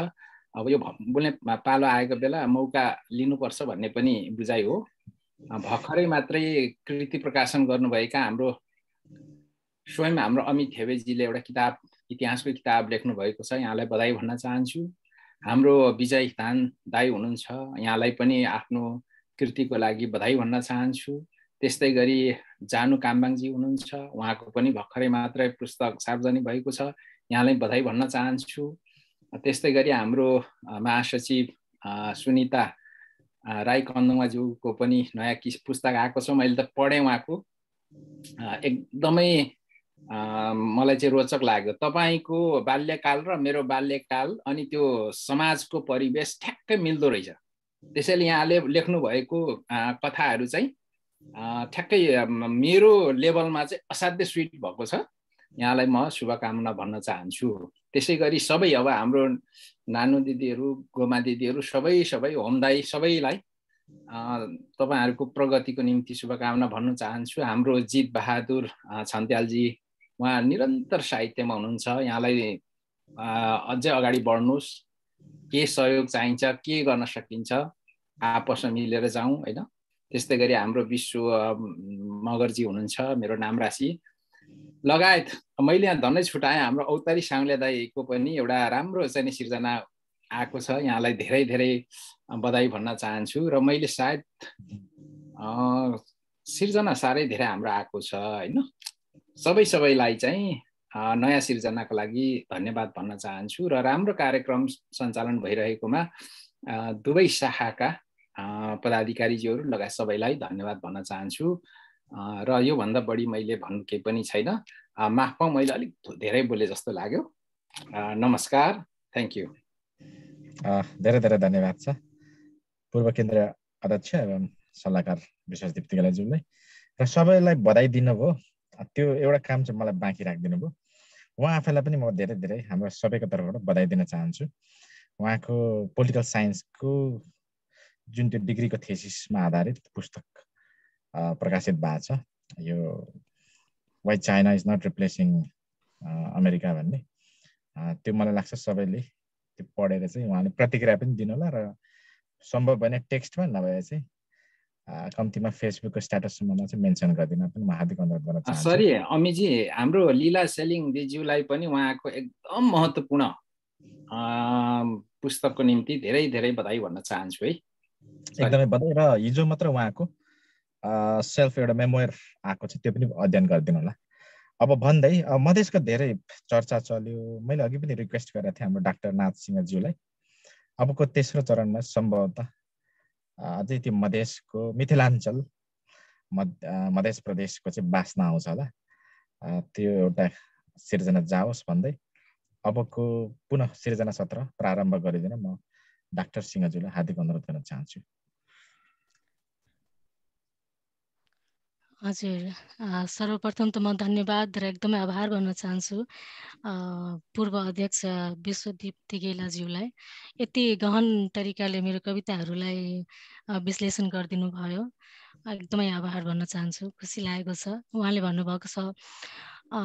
अब यो बोल्ने पालो आएको बेला मौका लिनुपर्छ भन्ने पनि बुझाइ हो भर्खरै मात्रै कृति प्रकाशन गर्नुभएका हाम्रो स्वयं हाम्रो अमित थेवेजीले एउटा किताब इतिहासको किताब लेख्नुभएको छ यहाँलाई बधाई भन्न चाहन्छु हाम्रो विजय धान दाई हुनुहुन्छ यहाँलाई पनि आफ्नो कृतिको लागि बधाई भन्न चाहन्छु त्यस्तै गरी जानु कामबाङजी हुनुहुन्छ उहाँको पनि भर्खरै मात्रै पुस्तक सार्वजनिक भएको छ यहाँलाई बधाई भन्न चाहन्छु त्यस्तै गरी हाम्रो महासचिव सुनिता राई कन्दुवाज्यूको पनि नयाँ किस पुस्तक आएको छ मैले त पढेँ उहाँको एकदमै मलाई चाहिँ रोचक लाग्यो तपाईँको बाल्यकाल र मेरो बाल्यकाल अनि त्यो समाजको परिवेश ठ्याक्कै मिल्दो रहेछ त्यसैले यहाँले लेख्नुभएको कथाहरू चाहिँ ठ्याक्कै मेरो लेभलमा चाहिँ असाध्य स्विट भएको छ यहाँलाई म शुभकामना भन्न चाहन्छु त्यसै गरी सबै अब हाम्रो नानु दिदीहरू गोमा दिदीहरू सबै सबै होमदाई सबैलाई तपाईँहरूको प्रगतिको निम्ति शुभकामना भन्न चाहन्छु हाम्रो जित बहादुर छन्त्यालजी उहाँ निरन्तर साहित्यमा हुनुहुन्छ यहाँलाई अझै अगाडि बढ्नुहोस् के सहयोग चाहिन्छ के गर्न सकिन्छ आपसमा मिलेर जाउँ होइन त्यस्तै गरी हाम्रो विश्व मगरजी हुनुहुन्छ मेरो नाम राशि लगायत मैले यहाँ धनै छुट्याएँ हाम्रो औतारी साङ्ले दाईको पनि एउटा राम्रो चाहिँ सिर्जना आएको छ यहाँलाई धेरै धेरै बधाई भन्न चाहन्छु र मैले सायद सिर्जना साह्रै धेरै हाम्रो आएको छ होइन सबै सबैलाई चाहिँ नयाँ सिर्जनाको लागि धन्यवाद भन्न चाहन्छु र राम्रो कार्यक्रम सञ्चालन भइरहेकोमा दुवै शाखाका पदाधिकारीज्यूहरू लगायत सबैलाई धन्यवाद भन्न चाहन्छु र योभन्दा बढी मैले भन्नु केही पनि छैन माफ मैले अलिक धेरै बोले जस्तो लाग्यो नमस्कार थ्याङ्क यू धेरै धेरै धन्यवाद छ पूर्व केन्द्र अध्यक्ष एवं सल्लाहकार विशेष दीप्तिकालाज्यूलाई र सबैलाई बधाई दिनुभयो त्यो एउटा काम चाहिँ मलाई बाँकी राखिदिनु भयो उहाँ आफैलाई पनि म धेरै धेरै हाम्रो सबैको तर्फबाट बधाई दिन चाहन्छु उहाँको पोलिटिकल साइन्सको जुन त्यो डिग्रीको थेसिसमा आधारित पुस्तक प्रकाशित भएको छ यो why China is not replacing America भन्ने त्यो मलाई लाग्छ सबैले त्यो पढेर चाहिँ उहाँले प्रतिक्रिया पनि दिनुहोला र सम्भव भने टेक्स्टमा नभए चाहिँ कम्तीमा फेसबुकको स्ट्याटससम्ममा चाहिँ मेन्सन गरिदिन पनि म हार्दिक अनुरोध गर्न चाहन्छु सरी अमिजी हाम्रो लीला सेलिङ दिज्यूलाई पनि उहाँको एकदम महत्त्वपूर्ण पुस्तकको निम्ति धेरै धेरै बधाई भन्न चाहन्छु है एकदमै बधाई र हिजो मात्र उहाँको सेल्फ एउटा मेमोयर आएको छ त्यो पनि अध्ययन गरिदिनु होला अब भन्दै मधेसको धेरै चर्चा चल्यो मैले अघि पनि रिक्वेस्ट गरेको थिएँ हाम्रो डाक्टर नाथ सिंहज्यूलाई अबको तेस्रो चरणमा सम्भवतः अझै त्यो मधेसको मिथिलाञ्चल मधेस प्रदेशको चाहिँ बासना आउँछ होला त्यो एउटा सिर्जना जाओस् भन्दै अबको पुनः सिर्जना सत्र प्रारम्भ गरिदिन म डाक्टर सिंहज्यूलाई हार्दिक अनुरोध गर्न चाहन्छु हजुर सर्वप्रथम त म धन्यवाद र एकदमै आभार भन्न चाहन्छु पूर्व अध्यक्ष विश्वदीप तिगेलाज्यूलाई यति गहन तरिकाले मेरो कविताहरूलाई विश्लेषण गरिदिनु भयो एकदमै आभार भन्न चाहन्छु खुसी लागेको छ उहाँले भन्नुभएको छ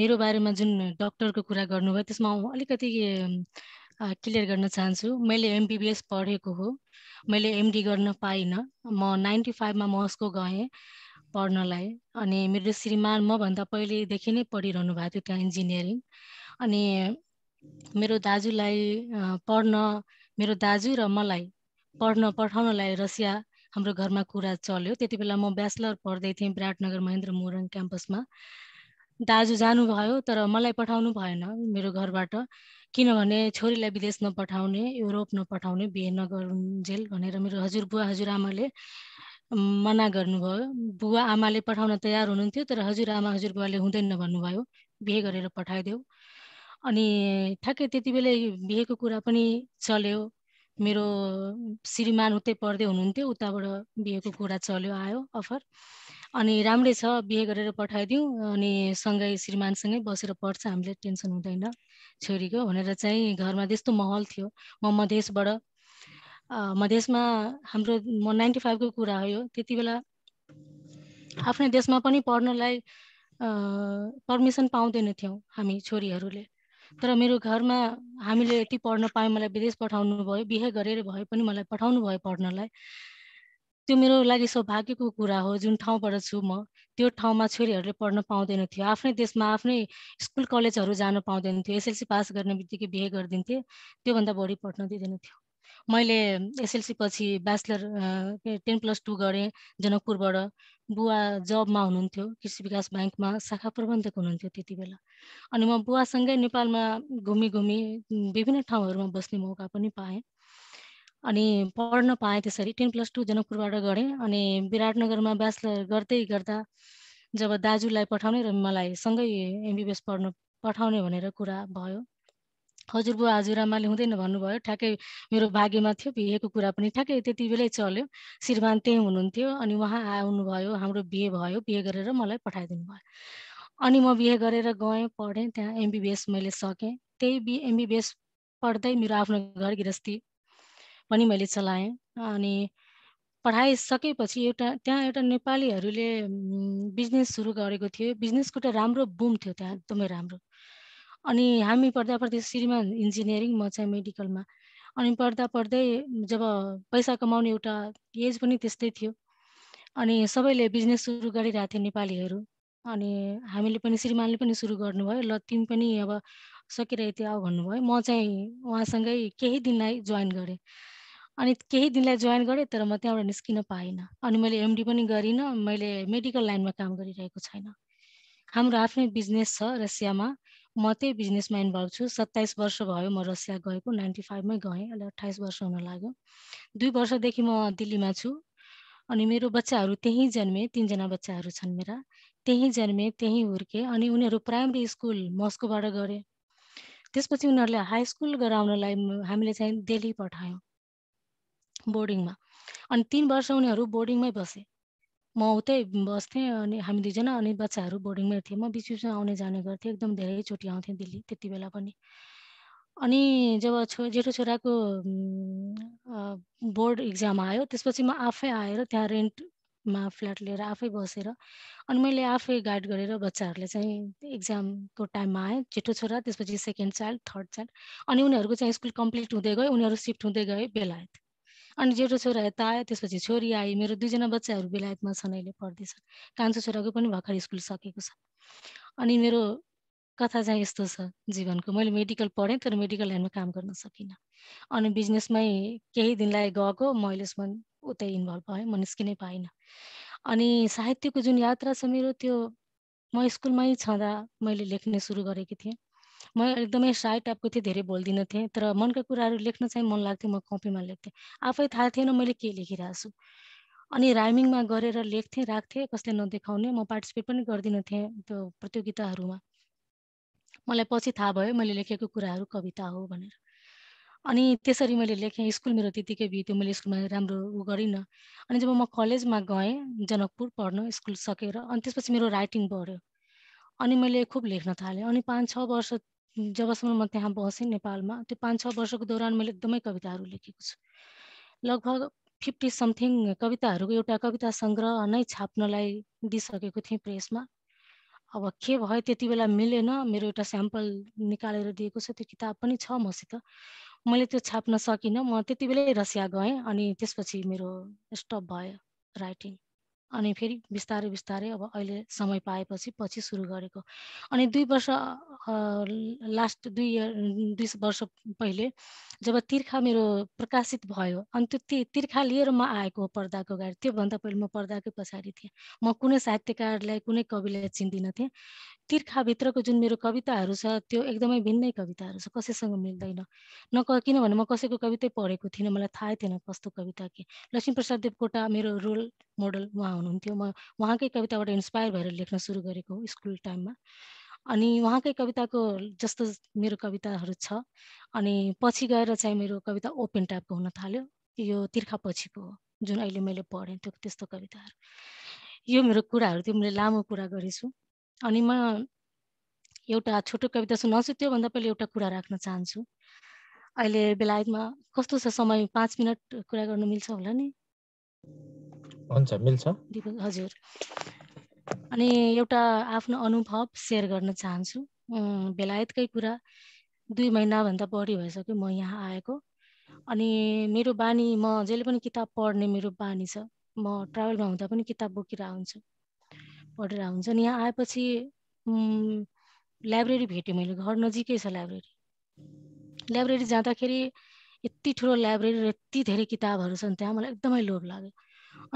मेरो बारेमा जुन डक्टरको कुरा गर्नुभयो त्यसमा अलिकति क्लियर गर्न चाहन्छु मैले एमबिबिएस पढेको हो मैले एमडी गर्न पाइनँ म नाइन्टी फाइभमा मस्को गएँ पढ्नलाई अनि मेरो श्रीमान मभन्दा पहिलेदेखि नै पढिरहनु भएको थियो त्यहाँ इन्जिनियरिङ अनि मेरो दाजुलाई पढ्न मेरो दाजु र मलाई पढ्न पठाउनलाई रसिया हाम्रो घरमा कुरा चल्यो त्यति बेला म ब्याचलर पढ्दै थिएँ विराटनगर महेन्द्र मोरङ क्याम्पसमा दाजु जानुभयो तर मलाई पठाउनु भएन मेरो घरबाट किनभने छोरीलाई विदेश नपठाउने युरोप नपठाउने बिहे नगरुन्जेल भनेर मेरो हजुरबुवा हजुरआमाले मना गर्नुभयो बुवा आमाले पठाउन तयार हुनुहुन्थ्यो तर हजुरआमा हजुरबुवाले हुँदैन भन्नुभयो बिहे गरेर पठाइदेऊ अनि ठ्याक्कै त्यति बेलै बिहेको कुरा पनि चल्यो मेरो श्रीमान उतै पढ्दै हुनुहुन्थ्यो उताबाट बिहेको कुरा चल्यो आयो अफर अनि राम्रै छ बिहे गरेर पठाइदिउँ अनि सँगै श्रीमानसँगै बसेर पढ्छ हामीले टेन्सन हुँदैन छोरीको भनेर चाहिँ घरमा त्यस्तो माहौल थियो म मधेसबाट मधेसमा हाम्रो म नाइन्टी फाइभको कुरा हो यो त्यति बेला आफ्नै देशमा पनि पढ्नलाई पर्मिसन पाउँदैन थियौँ हामी छोरीहरूले तर मेरो घरमा हामीले यति पढ्न पायौँ मलाई विदेश पठाउनु भयो बिहे गरेर भए पनि मलाई पठाउनु भयो पढ्नलाई त्यो मेरो लागि सौभाग्यको कुरा हो जुन ठाउँबाट छु म त्यो ठाउँमा छोरीहरूले पढ्न पाउँदैन थियो आफ्नै देशमा आफ्नै स्कुल कलेजहरू जान पाउँदैन थियो एसएलसी पास गर्ने बित्तिकै बिहे गरिदिन्थे त्योभन्दा बढी पढ्न दिँदैन थियो मैले एसएलसी पछि ब्याचलर टेन प्लस टू गरेँ जनकपुरबाट बुवा जबमा हुनुहुन्थ्यो कृषि विकास ब्याङ्कमा शाखा प्रबन्धक हुनुहुन्थ्यो त्यति बेला अनि म बुवासँगै नेपालमा घुमी घुमी विभिन्न ठाउँहरूमा बस्ने मौका पनि पाएँ अनि पढ्न पाएँ त्यसरी टेन प्लस टू जनकपुरबाट गरेँ अनि विराटनगरमा ब्याचलर गर्दै गर्दा जब दाजुलाई पठाउने र मलाई सँगै एमबिबिएस पढ्न पठाउने भनेर कुरा भयो हजुरबुवा हजुरआमाले हुँदैन भन्नुभयो ठ्याक्कै मेरो भाग्यमा थियो बिहेको कुरा पनि ठ्याक्कै त्यति बेलै चल्यो श्रीमान त्यहीँ हुनुहुन्थ्यो अनि उहाँ आउनुभयो हाम्रो बिहे भयो बिहे गरेर मलाई पठाइदिनु भयो अनि म बिहे गरेर गएँ पढेँ त्यहाँ एमबिबिएस मैले सकेँ त्यही बि एमबिबिएस पढ्दै मेरो आफ्नो घर गृहस्थी पनि मैले चलाएँ अनि सकेपछि एउटा त्यहाँ एउटा नेपालीहरूले बिजनेस सुरु गरेको थियो बिजनेसको एउटा राम्रो बुम थियो त्यहाँ एकदमै राम्रो अनि हामी पढ्दा पढ्दै श्रीमान इन्जिनियरिङ म चाहिँ मेडिकलमा अनि पढ्दा पढ्दै जब पैसा कमाउने एउटा एज पनि त्यस्तै थियो अनि सबैले बिजनेस सुरु गरिरहेको थियो नेपालीहरू अनि हामीले पनि श्रीमानले पनि सुरु गर्नुभयो ल तिमी पनि अब सकिरहेको थियो आऊ भन्नुभयो म चाहिँ उहाँसँगै केही दिनलाई जोइन गरेँ अनि केही दिनलाई जोइन गरेँ तर म त्यहाँबाट निस्किन पाइनँ अनि मैले एमडी पनि गरिनँ मैले मेडिकल लाइनमा काम गरिरहेको छैन हाम्रो आफ्नै बिजनेस छ रसियामा म त्यही बिजनेसमा इन्भल्भ छु सत्ताइस वर्ष भयो म रसिया गएको नाइन्टी फाइभमै गएँ अहिले अठाइस वर्ष हुन लाग्यो दुई वर्षदेखि म दिल्लीमा छु अनि मेरो बच्चाहरू त्यहीँ जन्मे तिनजना बच्चाहरू छन् मेरा त्यहीँ जन्मे त्यहीँ हुर्के अनि उनीहरू प्राइमेरी स्कुल मस्कोबाट गरे त्यसपछि उनीहरूलाई हाई स्कुल गराउनलाई हामीले चाहिँ दिल्ली पठायौँ बोर्डिङमा अनि तिन वर्ष उनीहरू बोर्डिङमै बसे म उतै बस्थेँ अनि हामी दुईजना अनि बच्चाहरू बोर्डिङमै थिएँ म बिच बिचमा आउने जाने गर्थेँ एकदम धेरैचोटि आउँथेँ दिल्ली त्यति बेला पनि अनि जब छो जेठो छोराको बोर्ड इक्जाम आयो त्यसपछि म आफै आएर त्यहाँ रेन्टमा फ्ल्याट लिएर आफै बसेर अनि मैले आफै गाइड गरेर बच्चाहरूले चाहिँ इक्जामको टाइममा आएँ जेठो छोरा त्यसपछि सेकेन्ड चाइल्ड थर्ड चाइल्ड अनि उनीहरूको चाहिँ स्कुल कम्प्लिट हुँदै गयो उनीहरू सिफ्ट हुँदै गए बेलायत अनि जेठो छोरा यता आयो त्यसपछि छोरी आयो मेरो दुईजना बच्चाहरू बेलायतमा छन् अहिले पढ्दैछन् कान्छो छोराको पनि भर्खर स्कुल सकेको छ अनि मेरो कथा चाहिँ यस्तो छ जीवनको मैले मेडिकल पढेँ तर मेडिकल लाइनमा काम गर्न सकिनँ अनि बिजनेसमै केही दिनलाई गएको म अहिलेसम्म उतै इन्भल्भ भएँ म निस्किनै पाइनँ अनि साहित्यको जुन यात्रा छ मेरो त्यो म स्कुलमै छँदा मैले लेख्ने सुरु गरेकी थिएँ म एकदमै साई टाइपको थिएँ धेरै बोल्दिनँ थिएँ तर मनका कुराहरू लेख्न चाहिँ मन लाग्थ्यो म कपीमा लेख्थेँ आफै थाहा थिएन मैले के लेखिरहेको छु अनि राइमिङमा गरेर लेख्थेँ राख्थेँ कसले नदेखाउने म पार्टिसिपेट पनि गर्दिनँ थिएँ त्यो प्रतियोगिताहरूमा मलाई पछि थाहा भयो मैले लेखेको कुराहरू कविता हो भनेर अनि त्यसरी मैले लेखेँ स्कुल मेरो त्यतिकै बित्यो मैले स्कुलमा राम्रो उ गरिनँ अनि जब म कलेजमा गएँ जनकपुर पढ्न स्कुल सकेर अनि त्यसपछि मेरो राइटिङ बढ्यो अनि मैले खुब लेख्न थालेँ अनि पाँच छ वर्ष जबसम्म म त्यहाँ बसेँ नेपालमा त्यो पाँच छ वर्षको दौरान मैले एकदमै कविताहरू लेखेको छु लगभग फिफ्टी समथिङ कविताहरूको एउटा कविता सङ्ग्रह नै छाप्नलाई दिइसकेको थिएँ प्रेसमा अब के भयो त्यति बेला मिलेन मेरो एउटा स्याम्पल निकालेर दिएको छ त्यो किताब पनि छ मसित मैले त्यो छाप्न सकिनँ म त्यति बेलै रसिया गएँ अनि त्यसपछि मेरो स्टप भयो राइटिङ अनि फेरि बिस्तारै बिस्तारै अब अहिले समय पाएपछि पछि सुरु गरेको अनि दुई वर्ष लास्ट दुई इयर दुई वर्ष पहिले जब तिर्खा मेरो प्रकाशित भयो अनि त्यो ती तिर्खा लिएर म आएको हो पर्दाको गाडी त्योभन्दा पहिले म पर्दाकै पछाडि थिएँ म कुनै साहित्यकारलाई कुनै कविलाई चिन्दिनँ थिएँ तिर्खाभित्रको जुन मेरो कविताहरू छ त्यो एकदमै भिन्नै कविताहरू छ कसैसँग मिल्दैन न किनभने म कसैको कवितै पढेको थिइनँ मलाई थाहै थिएन कस्तो कविता के लक्ष्मीप्रसाद देवकोटा मेरो रोल मोडल उहाँ हुनुहुन्थ्यो म उहाँकै कविताबाट इन्सपायर भएर लेख्न सुरु गरेको हो स्कुल टाइममा अनि उहाँकै कविताको जस्तो मेरो कविताहरू छ अनि पछि गएर चाहिँ मेरो कविता ओपन टाइपको हुन थाल्यो यो तिर्खा पछिको हो जुन अहिले मैले पढेँ त्यो त्यस्तो कविताहरू यो मेरो कुराहरू थियो मैले लामो कुरा गरेछु अनि म एउटा छोटो कविता सुनाउँछु त्योभन्दा पहिले एउटा कुरा राख्न चाहन्छु अहिले बेलायतमा कस्तो छ समय पाँच मिनट कुरा गर्नु मिल्छ होला नि हुन्छ मिल्छ हजुर अनि एउटा आफ्नो अनुभव सेयर गर्न चाहन्छु बेलायतकै कुरा दुई महिनाभन्दा बढी भइसक्यो म यहाँ आएको अनि मेरो बानी म जहिले पनि किताब पढ्ने मेरो बानी छ म ट्राभलमा हुँदा पनि किताब बोकेर आउँछु पढेर आउँछु अनि यहाँ आएपछि लाइब्रेरी भेटेँ मैले घर नजिकै छ लाइब्रेरी लाइब्रेरी जाँदाखेरि यति ठुलो लाइब्रेरी र यति धेरै किताबहरू छन् त्यहाँ मलाई एकदमै लोभ लाग्यो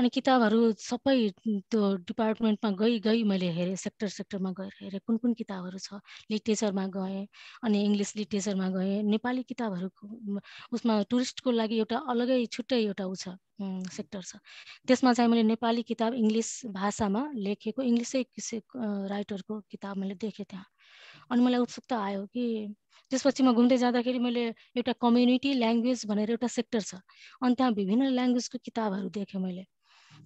अनि किताबहरू सबै त्यो डिपार्टमेन्टमा गई गई मैले हेरेँ सेक्टर सेक्टरमा गएर हेरेँ कुन कुन किताबहरू छ लिटरेचरमा गएँ अनि इङ्ग्लिस लिटरेचरमा गएँ नेपाली किताबहरू उसमा टुरिस्टको लागि एउटा अलगै छुट्टै एउटा ऊ छ सेक्टर छ त्यसमा चाहिँ मैले नेपाली किताब इङ्ग्लिस भाषामा लेखेको इङ्ग्लिसै राइटरको किताब मैले देखेँ त्यहाँ अनि मलाई उत्सुकता आयो कि त्यसपछि म घुम्दै जाँदाखेरि मैले एउटा कम्युनिटी ल्याङ्ग्वेज भनेर एउटा सेक्टर छ अनि त्यहाँ विभिन्न ल्याङ्ग्वेजको किताबहरू देखेँ मैले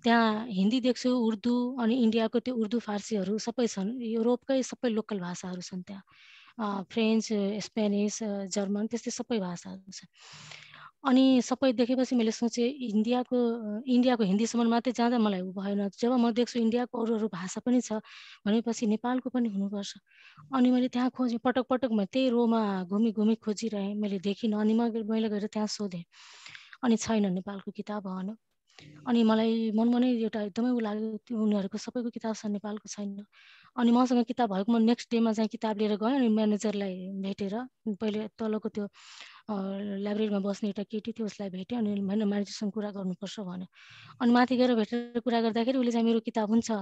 त्यहाँ हिन्दी देख्छु उर्दू अनि इन्डियाको त्यो उर्दू फारसीहरू सबै छन् युरोपकै सबै लोकल भाषाहरू छन् त्यहाँ फ्रेन्च स्पेनिस जर्मन त्यस्तै सबै भाषाहरू छन् अनि सबै देखेपछि मैले सोचेँ इन्डियाको इन्डियाको हिन्दीसम्म मात्रै जाँदा मलाई ऊ भएन जब म देख्छु इन्डियाको अरू अरू भाषा पनि छ भनेपछि नेपालको पनि हुनुपर्छ अनि मैले त्यहाँ खोजेँ पटक पटक म त्यही रोमा घुमी घुमी खोजिरहेँ मैले देखिनँ अनि मैले गएर त्यहाँ सोधेँ अनि छैन नेपालको किताब भएन अनि मलाई मनमनै एउटा एकदमै ऊ लाग्यो उनीहरूको सबैको किताब छ नेपालको छैन अनि मसँग किताब भएको म नेक्स्ट डेमा चाहिँ किताब लिएर गएँ अनि म्यानेजरलाई भेटेर पहिले तलको त्यो लाइब्रेरीमा बस्ने एउटा केटी थियो उसलाई भेटेँ अनि होइन म्यानेजरसँग कुरा गर्नुपर्छ भन्यो अनि माथि गएर भेटेर कुरा गर्दाखेरि उसले चाहिँ मेरो किताब हुन्छ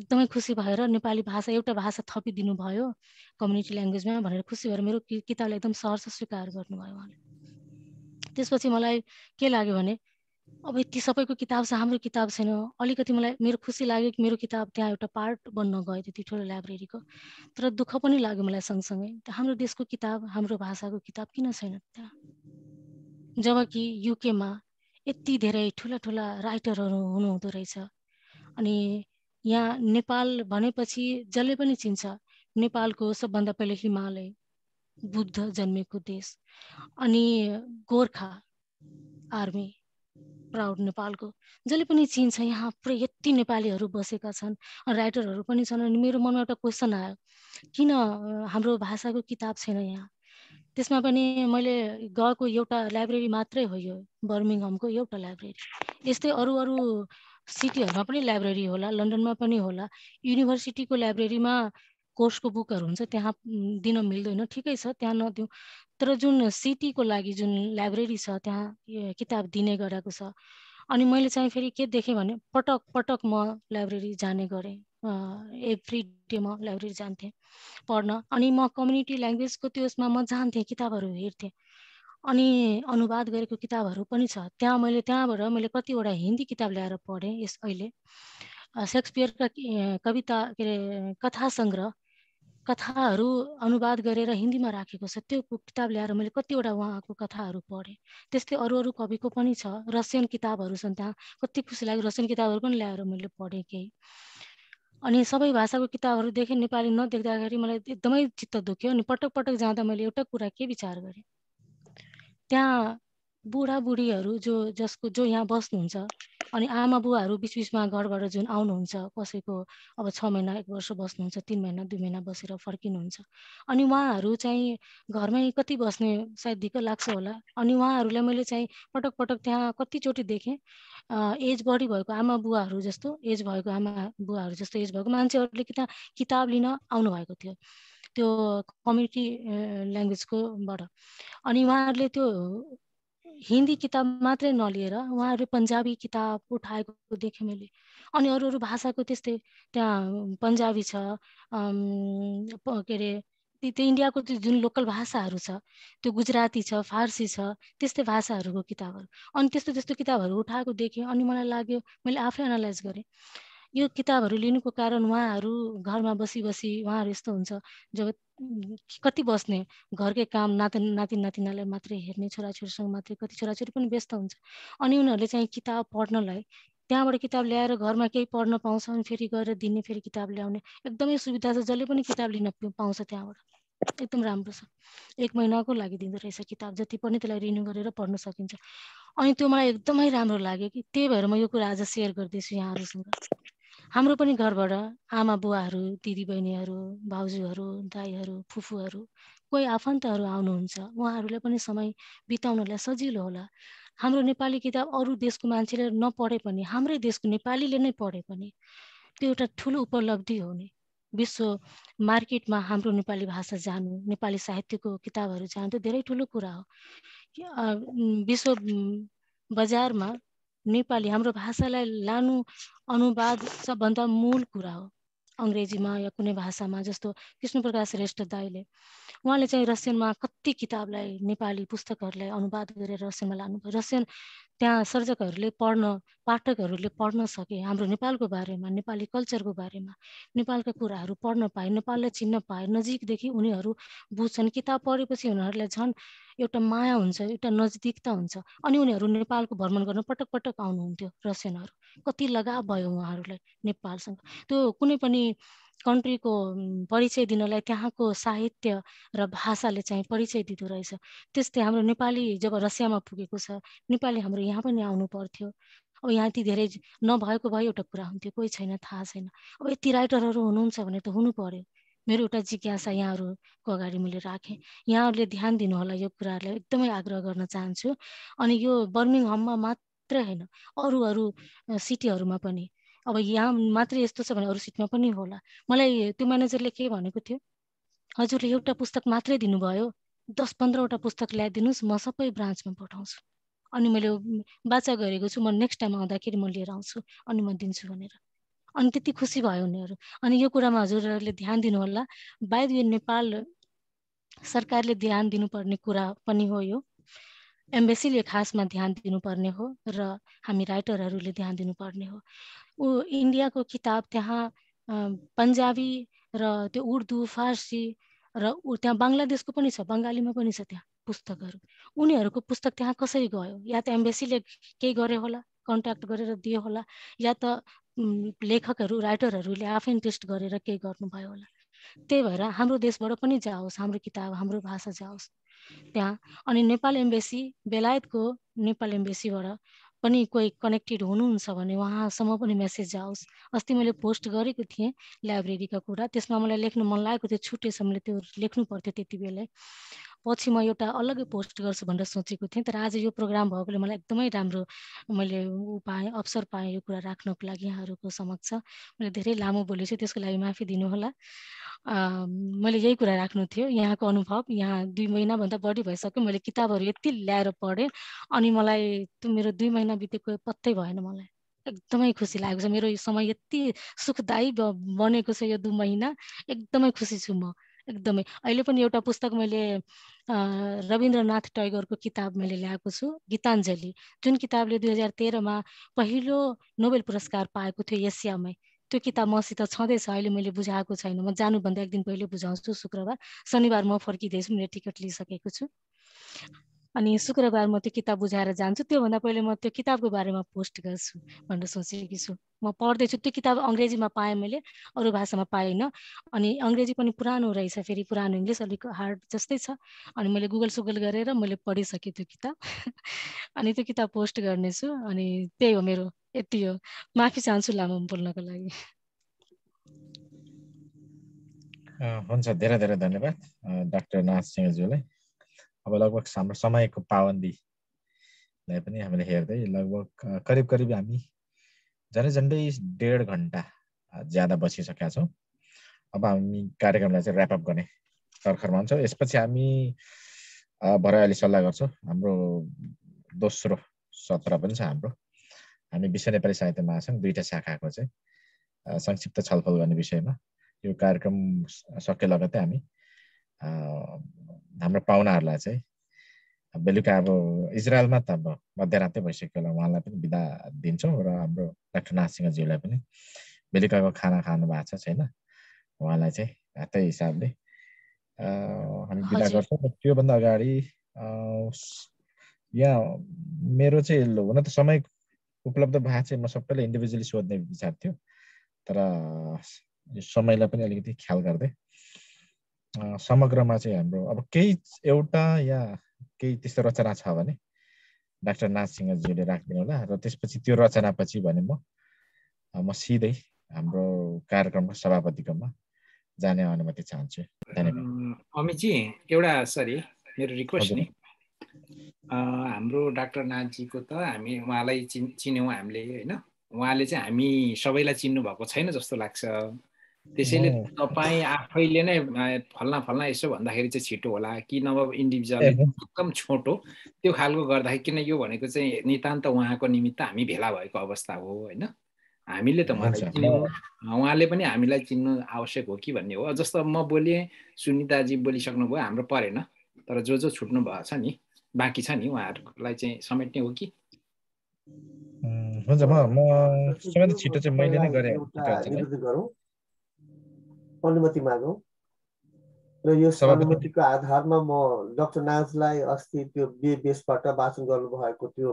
एकदमै खुसी भएर नेपाली भाषा एउटा भाषा थपिदिनु भयो कम्युनिटी ल्याङ्ग्वेजमा भनेर खुसी भएर मेरो किताबलाई एकदम सहर्ष स्वीकार गर्नुभयो उहाँले त्यसपछि मलाई के लाग्यो भने अब यति सबैको किताब छ हाम्रो किताब छैन अलिकति मलाई मेरो खुसी लाग्यो कि मेरो किताब त्यहाँ एउटा पार्ट बन्न गयो त्यति ठुलो लाइब्रेरीको तर दुःख पनि लाग्यो मलाई सँगसँगै हाम्रो देशको किताब हाम्रो भाषाको किताब किन छैन त्यहाँ जब कि युकेमा यति धेरै ठुला ठुला राइटरहरू हुनुहुँदो रहेछ अनि यहाँ नेपाल भनेपछि जसले पनि चिन्छ नेपालको सबभन्दा पहिले हिमालय बुद्ध जन्मेको देश अनि गोर्खा आर्मी प्राउड नेपालको जसले पनि चिन्छ यहाँ पुरै यति नेपालीहरू बसेका छन् राइटरहरू पनि छन् अनि मेरो मनमा एउटा क्वेसन आयो किन हाम्रो भाषाको किताब छैन यहाँ त्यसमा पनि मैले गएको एउटा लाइब्रेरी मात्रै हो यो बर्मिङहमको एउटा लाइब्रेरी यस्तै अरू अरू सिटीहरूमा पनि लाइब्रेरी होला लन्डनमा पनि होला युनिभर्सिटीको लाइब्रेरीमा कोर्सको बुकहरू हुन्छ त्यहाँ दिन मिल्दैन ठिकै छ त्यहाँ नदिउँ तर जुन सिटीको लागि जुन लाइब्रेरी छ त्यहाँ किताब दिने गरेको छ अनि मैले चाहिँ फेरि के देखेँ भने पटक पटक म लाइब्रेरी जाने गरेँ एभ्री डे म लाइब्रेरी जान्थेँ पढ्न अनि म कम्युनिटी ल्याङ्ग्वेजको त्यसमा म जान्थेँ किताबहरू हेर्थेँ अनि अनुवाद गरेको किताबहरू पनि छ त्यहाँ मैले त्यहाँबाट मैले कतिवटा हिन्दी किताब ल्याएर पढेँ यस अहिले सेक्सपियरका कविता के अरे कथा सङ्ग्रह कथाहरू अनुवाद गरेर हिन्दीमा राखेको छ त्यो किताब ल्याएर मैले कतिवटा उहाँको कथाहरू पढेँ त्यस्तै अरू अरू कविको पनि छ रसियन किताबहरू छन् त्यहाँ कति खुसी लाग्यो रसियन किताबहरू पनि ल्याएर मैले पढेँ केही अनि सबै भाषाको किताबहरू देखेँ नेपाली नदेख्दाखेरि मलाई एकदमै चित्त दुख्यो अनि पटक पटक जाँदा मैले एउटा कुरा के विचार गरेँ त्यहाँ बुढाबुढीहरू जो जसको जो यहाँ बस्नुहुन्छ अनि आमा बुवाहरू बिच बिचमा घरबाट जुन आउनुहुन्छ कसैको अब छ महिना एक वर्ष बस्नुहुन्छ तिन महिना दुई महिना बसेर फर्किनुहुन्छ अनि उहाँहरू चाहिँ घरमै कति बस्ने सायद ढिक्क लाग्छ होला अनि उहाँहरूलाई मैले चाहिँ पटक पटक त्यहाँ कतिचोटि देखेँ एज बढी भएको आमा बुवाहरू जस्तो एज भएको आमा बुवाहरू जस्तो एज भएको मान्छेहरूले कि त्यहाँ किताब लिन आउनु भएको थियो त्यो कम्युनिटी ल्याङ्ग्वेजकोबाट अनि उहाँहरूले त्यो हिन्दी किताब मात्रै नलिएर उहाँहरू पन्जाबी किताब उठाएको देखेँ मैले अनि अरू अरू भाषाको त्यस्तै त्यहाँ पन्जाबी छ के अरे त्यो इन्डियाको त्यो जुन लोकल भाषाहरू छ त्यो गुजराती छ फारसी छ त्यस्तै भाषाहरूको किताबहरू अनि त्यस्तो त्यस्तो किताबहरू उठाएको देखेँ अनि मलाई लाग्यो मैले आफै एनालाइज गरेँ यो किताबहरू लिनुको कारण उहाँहरू घरमा बसी बसी उहाँहरू यस्तो हुन्छ जब कति बस्ने घरकै काम नाति नाति नातिनालाई मात्रै हेर्ने छोराछोरीसँग मात्रै कति छोराछोरी पनि व्यस्त हुन्छ अनि उनीहरूले चाहिँ किताब पढ्नलाई त्यहाँबाट किताब ल्याएर घरमा केही पढ्न पाउँछ अनि फेरि गएर दिने फेरि किताब ल्याउने एकदमै सुविधा छ जसले पनि किताब लिन पाउँछ त्यहाँबाट एकदम राम्रो छ एक महिनाको लागि दिँदो रहेछ किताब जति पनि त्यसलाई रिन्यू गरेर पढ्न सकिन्छ अनि त्यो मलाई एकदमै राम्रो लाग्यो कि त्यही भएर म यो कुरा आज सेयर गर्दैछु यहाँहरूसँग हाम्रो पनि घरबाट आमा बुवाहरू दिदीबहिनीहरू भाउजूहरू दाईहरू फुफूहरू कोही आफन्तहरू आउनुहुन्छ उहाँहरूले पनि समय बिताउनलाई सजिलो होला हाम्रो नेपाली किताब अरू देशको मान्छेले नपढे पनि हाम्रै देशको नेपालीले नै पढे पनि त्यो एउटा ठुलो उपलब्धि हो नि विश्व मार्केटमा हाम्रो नेपाली भाषा जानु नेपाली साहित्यको किताबहरू जानु त धेरै ठुलो कुरा हो विश्व बजारमा नेपाली हाम्रो भाषालाई लानु अनुवाद सबभन्दा मूल कुरा हो अङ्ग्रेजीमा या कुनै भाषामा जस्तो कृष्ण प्रकाश श्रेष्ठ दाईले उहाँले चाहिँ रसियनमा कति किताबलाई नेपाली पुस्तकहरूलाई अनुवाद गरेर रसियनमा लानुभयो रसियन त्यहाँ सर्जकहरूले पढ्न पाठकहरूले पढ्न सके हाम्रो नेपालको बारेमा नेपाली कल्चरको बारेमा नेपालका कुराहरू पढ्न पाए नेपाललाई चिन्न पाए नजिकदेखि उनीहरू बुझ्छन् किताब पढेपछि उनीहरूलाई झन् एउटा माया हुन्छ एउटा नजदिकता हुन्छ अनि उनीहरू नेपालको भ्रमण गर्न पटक पटक आउनुहुन्थ्यो रसियनहरू कति लगाव भयो उहाँहरूलाई नेपालसँग त्यो कुनै पनि कन्ट्रीको परिचय दिनलाई त्यहाँको साहित्य र भाषाले चाहिँ परिचय दिँदो रहेछ त्यस्तै हाम्रो नेपाली जब रसियामा पुगेको छ नेपाली हाम्रो यहाँ पनि आउनु पर्थ्यो अब यहाँ यति धेरै नभएको भए एउटा कुरा हुन्थ्यो कोही छैन थाहा छैन अब यति राइटरहरू हुनुहुन्छ भने त हुनु पर्यो मेरो एउटा जिज्ञासा यहाँहरूको अगाडि मैले राखेँ यहाँहरूले ध्यान दिनुहोला यो कुराहरूलाई एकदमै आग्रह गर्न चाहन्छु अनि यो बर्मिङ हममा मात्र होइन अरू अरू सिटीहरूमा पनि अब यहाँ मात्रै यस्तो छ भने अरू सिटमा पनि होला मलाई त्यो म्यानेजरले के भनेको थियो हजुरले एउटा पुस्तक मात्रै दिनुभयो दस पन्ध्रवटा पुस्तक ल्याइदिनुहोस् म सबै ब्रान्चमा पठाउँछु अनि मैले बाचा गरेको छु म नेक्स्ट टाइम आउँदाखेरि म लिएर आउँछु अनि म दिन्छु भनेर अनि त्यति खुसी भयो उनीहरू अनि यो कुरामा हजुरहरूले ध्यान दिनुहोला बाहिर यो नेपाल सरकारले ध्यान दिनुपर्ने कुरा पनि हो यो एम्बेसीले खासमा ध्यान दिनुपर्ने हो र हामी राइटरहरूले ध्यान दिनुपर्ने हो ऊ इन्डियाको किताब त्यहाँ पन्जाबी र त्यो उर्दू फारसी र त्यहाँ बङ्गलादेशको पनि छ बङ्गालीमा पनि छ त्यहाँ पुस्तकहरू उनीहरूको पुस्तक त्यहाँ कसरी गयो या त एम्बेसीले केही गरे होला कन्ट्याक्ट गरेर दियो होला या त लेखकहरू राइटरहरूले आफै इन्ट्रेस्ट गरेर केही गर्नुभयो होला त्यही भएर हाम्रो देशबाट पनि जाओस् हाम्रो किताब हाम्रो भाषा जाओस् त्यहाँ अनि नेपाल एम्बेसी बेलायतको नेपाल एम्बेसीबाट पनि कोही कनेक्टेड हुनुहुन्छ भने उहाँसम्म पनि मेसेज जाओस् अस्ति मैले पोस्ट गरेको थिएँ लाइब्रेरीका कुरा त्यसमा मलाई लेख्नु मन लागेको थियो छुट्टेसम्म त्यो लेख्नु पर्थ्यो त्यति बेलै पछि म एउटा अलग्गै पोस्ट गर्छु भनेर सोचेको थिएँ तर आज यो प्रोग्राम भएकोले मलाई एकदमै राम्रो मैले ऊ पाएँ अवसर पाएँ यो कुरा राख्नको लागि यहाँहरूको समक्ष मैले धेरै लामो बोलेको छु त्यसको लागि माफी दिनुहोला मैले यही कुरा राख्नु थियो यहाँको अनुभव यहाँ दुई महिनाभन्दा बढी भइसक्यो मैले किताबहरू यति ल्याएर पढेँ अनि मलाई त्यो मेरो दुई महिना बितेको पत्तै भएन मलाई एकदमै खुसी लागेको छ मेरो यो समय यति सुखदायी बनेको छ यो दुई महिना एकदमै खुसी छु म एकदमै अहिले पनि एउटा पुस्तक मैले रविन्द्रनाथ टैगोरको किताब मैले ल्याएको छु गीताञ्जली जुन किताबले दुई हजार तेह्रमा पहिलो नोबेल पुरस्कार पाएको थियो एसियामै त्यो किताब मसित छँदैछ अहिले मैले बुझाएको छैन म जानुभन्दा एक दिन पहिले बुझाउँछु शुक्रबार शनिबार म फर्किँदैछु मैले टिकट लिइसकेको छु अनि शुक्रबार म त्यो किताब बुझाएर जान्छु त्योभन्दा पहिले म त्यो किताबको बारेमा पोस्ट गर्छु भनेर सोचेकी छु म पढ्दैछु त्यो किताब अङ्ग्रेजीमा पाएँ मैले अरू भाषामा पाइनँ अनि अङ्ग्रेजी पनि पुरानो रहेछ फेरि पुरानो इङ्ग्लिस अलिक हार्ड जस्तै छ अनि मैले गुगल सुगल गरेर मैले पढिसकेँ त्यो किताब अनि त्यो किताब पोस्ट गर्नेछु अनि त्यही हो मेरो यति हो माफी चाहन्छु लामो बोल्नको लागि हुन्छ धेरै धेरै धन्यवाद डाक्टर नाथ सिंहज्यूलाई अब लगभग हाम्रो समयको पाबन्दीलाई पनि हामीले हेर्दै लगभग करिब करिब हामी झन्डै झन्डै डेढ घन्टा ज्यादा बसिसकेका छौँ अब हामी कार्यक्रमलाई चाहिँ ऱ्यापअप गर्ने तर्खरमा हुन्छौँ यसपछि हामी भरे अहिले सल्लाह गर्छौँ हाम्रो दोस्रो सत्र पनि छ हाम्रो हामी विश्व नेपाली साहित्य महासङ्घ दुईवटा शाखाको चाहिँ संक्षिप्त छलफल गर्ने विषयमा यो कार्यक्रम सके लगत्तै हामी हाम्रो पाहुनाहरूलाई चाहिँ बेलुका अब इजरायलमा त अब मध्यरातै भइसक्यो होला उहाँलाई पनि बिदा दिन्छौँ र हाम्रो डाक्टर ज्यूलाई पनि बेलुकाको खाना खानु भएको छैन उहाँलाई चाहिँ त्यही हिसाबले हामी बिदा गर्छौँ र त्योभन्दा अगाडि यहाँ मेरो चाहिँ हुन त समय उपलब्ध भए चाहिँ म सबैलाई इन्डिभिजुअली सोध्ने विचार थियो तर समयलाई पनि अलिकति ख्याल गर्दै समग्रमा चाहिँ हाम्रो अब केही एउटा या केही त्यस्तो रचना छ भने डाक्टर नाथ सिंहजीले राखिदिनु होला र त्यसपछि त्यो रचनापछि भने म म सिधै हाम्रो कार्यक्रमको सभापतिकोमा जाने अनुमति चाहन्छु धन्यवाद अमितजी एउटा सरी मेरो रिक्वेस्ट नि हाम्रो डाक्टर नाथजीको त हामी उहाँलाई चिन् चिन्यौँ हामीले होइन उहाँले चाहिँ हामी सबैलाई चिन्नु भएको छैन जस्तो लाग्छ त्यसैले तपाईँ आफैले नै फल्ना फल्ना यसो भन्दाखेरि चाहिँ छिटो होला कि नभए इन्डिभिजुअल एकदम छोटो त्यो खालको गर्दाखेरि किन यो भनेको चाहिँ नितान्त उहाँको निमित्त हामी भेला भएको अवस्था हो होइन हामीले त उहाँले पनि हामीलाई चिन्नु आवश्यक हो कि भन्ने हो जस्तो म बोलेँ सुनिताजी भयो हाम्रो परेन तर जो जो छुट्नु भएको छ नि बाँकी छ नि उहाँहरूलाई चाहिँ समेट्ने हो कि हुन्छ म म छिटो चाहिँ मैले नै गरेँ अनुमति मागौँ र यो अनुमतिको आधारमा म डक्टर नाजलाई अस्ति त्यो बे बेसबाट वाचन गर्नुभएको त्यो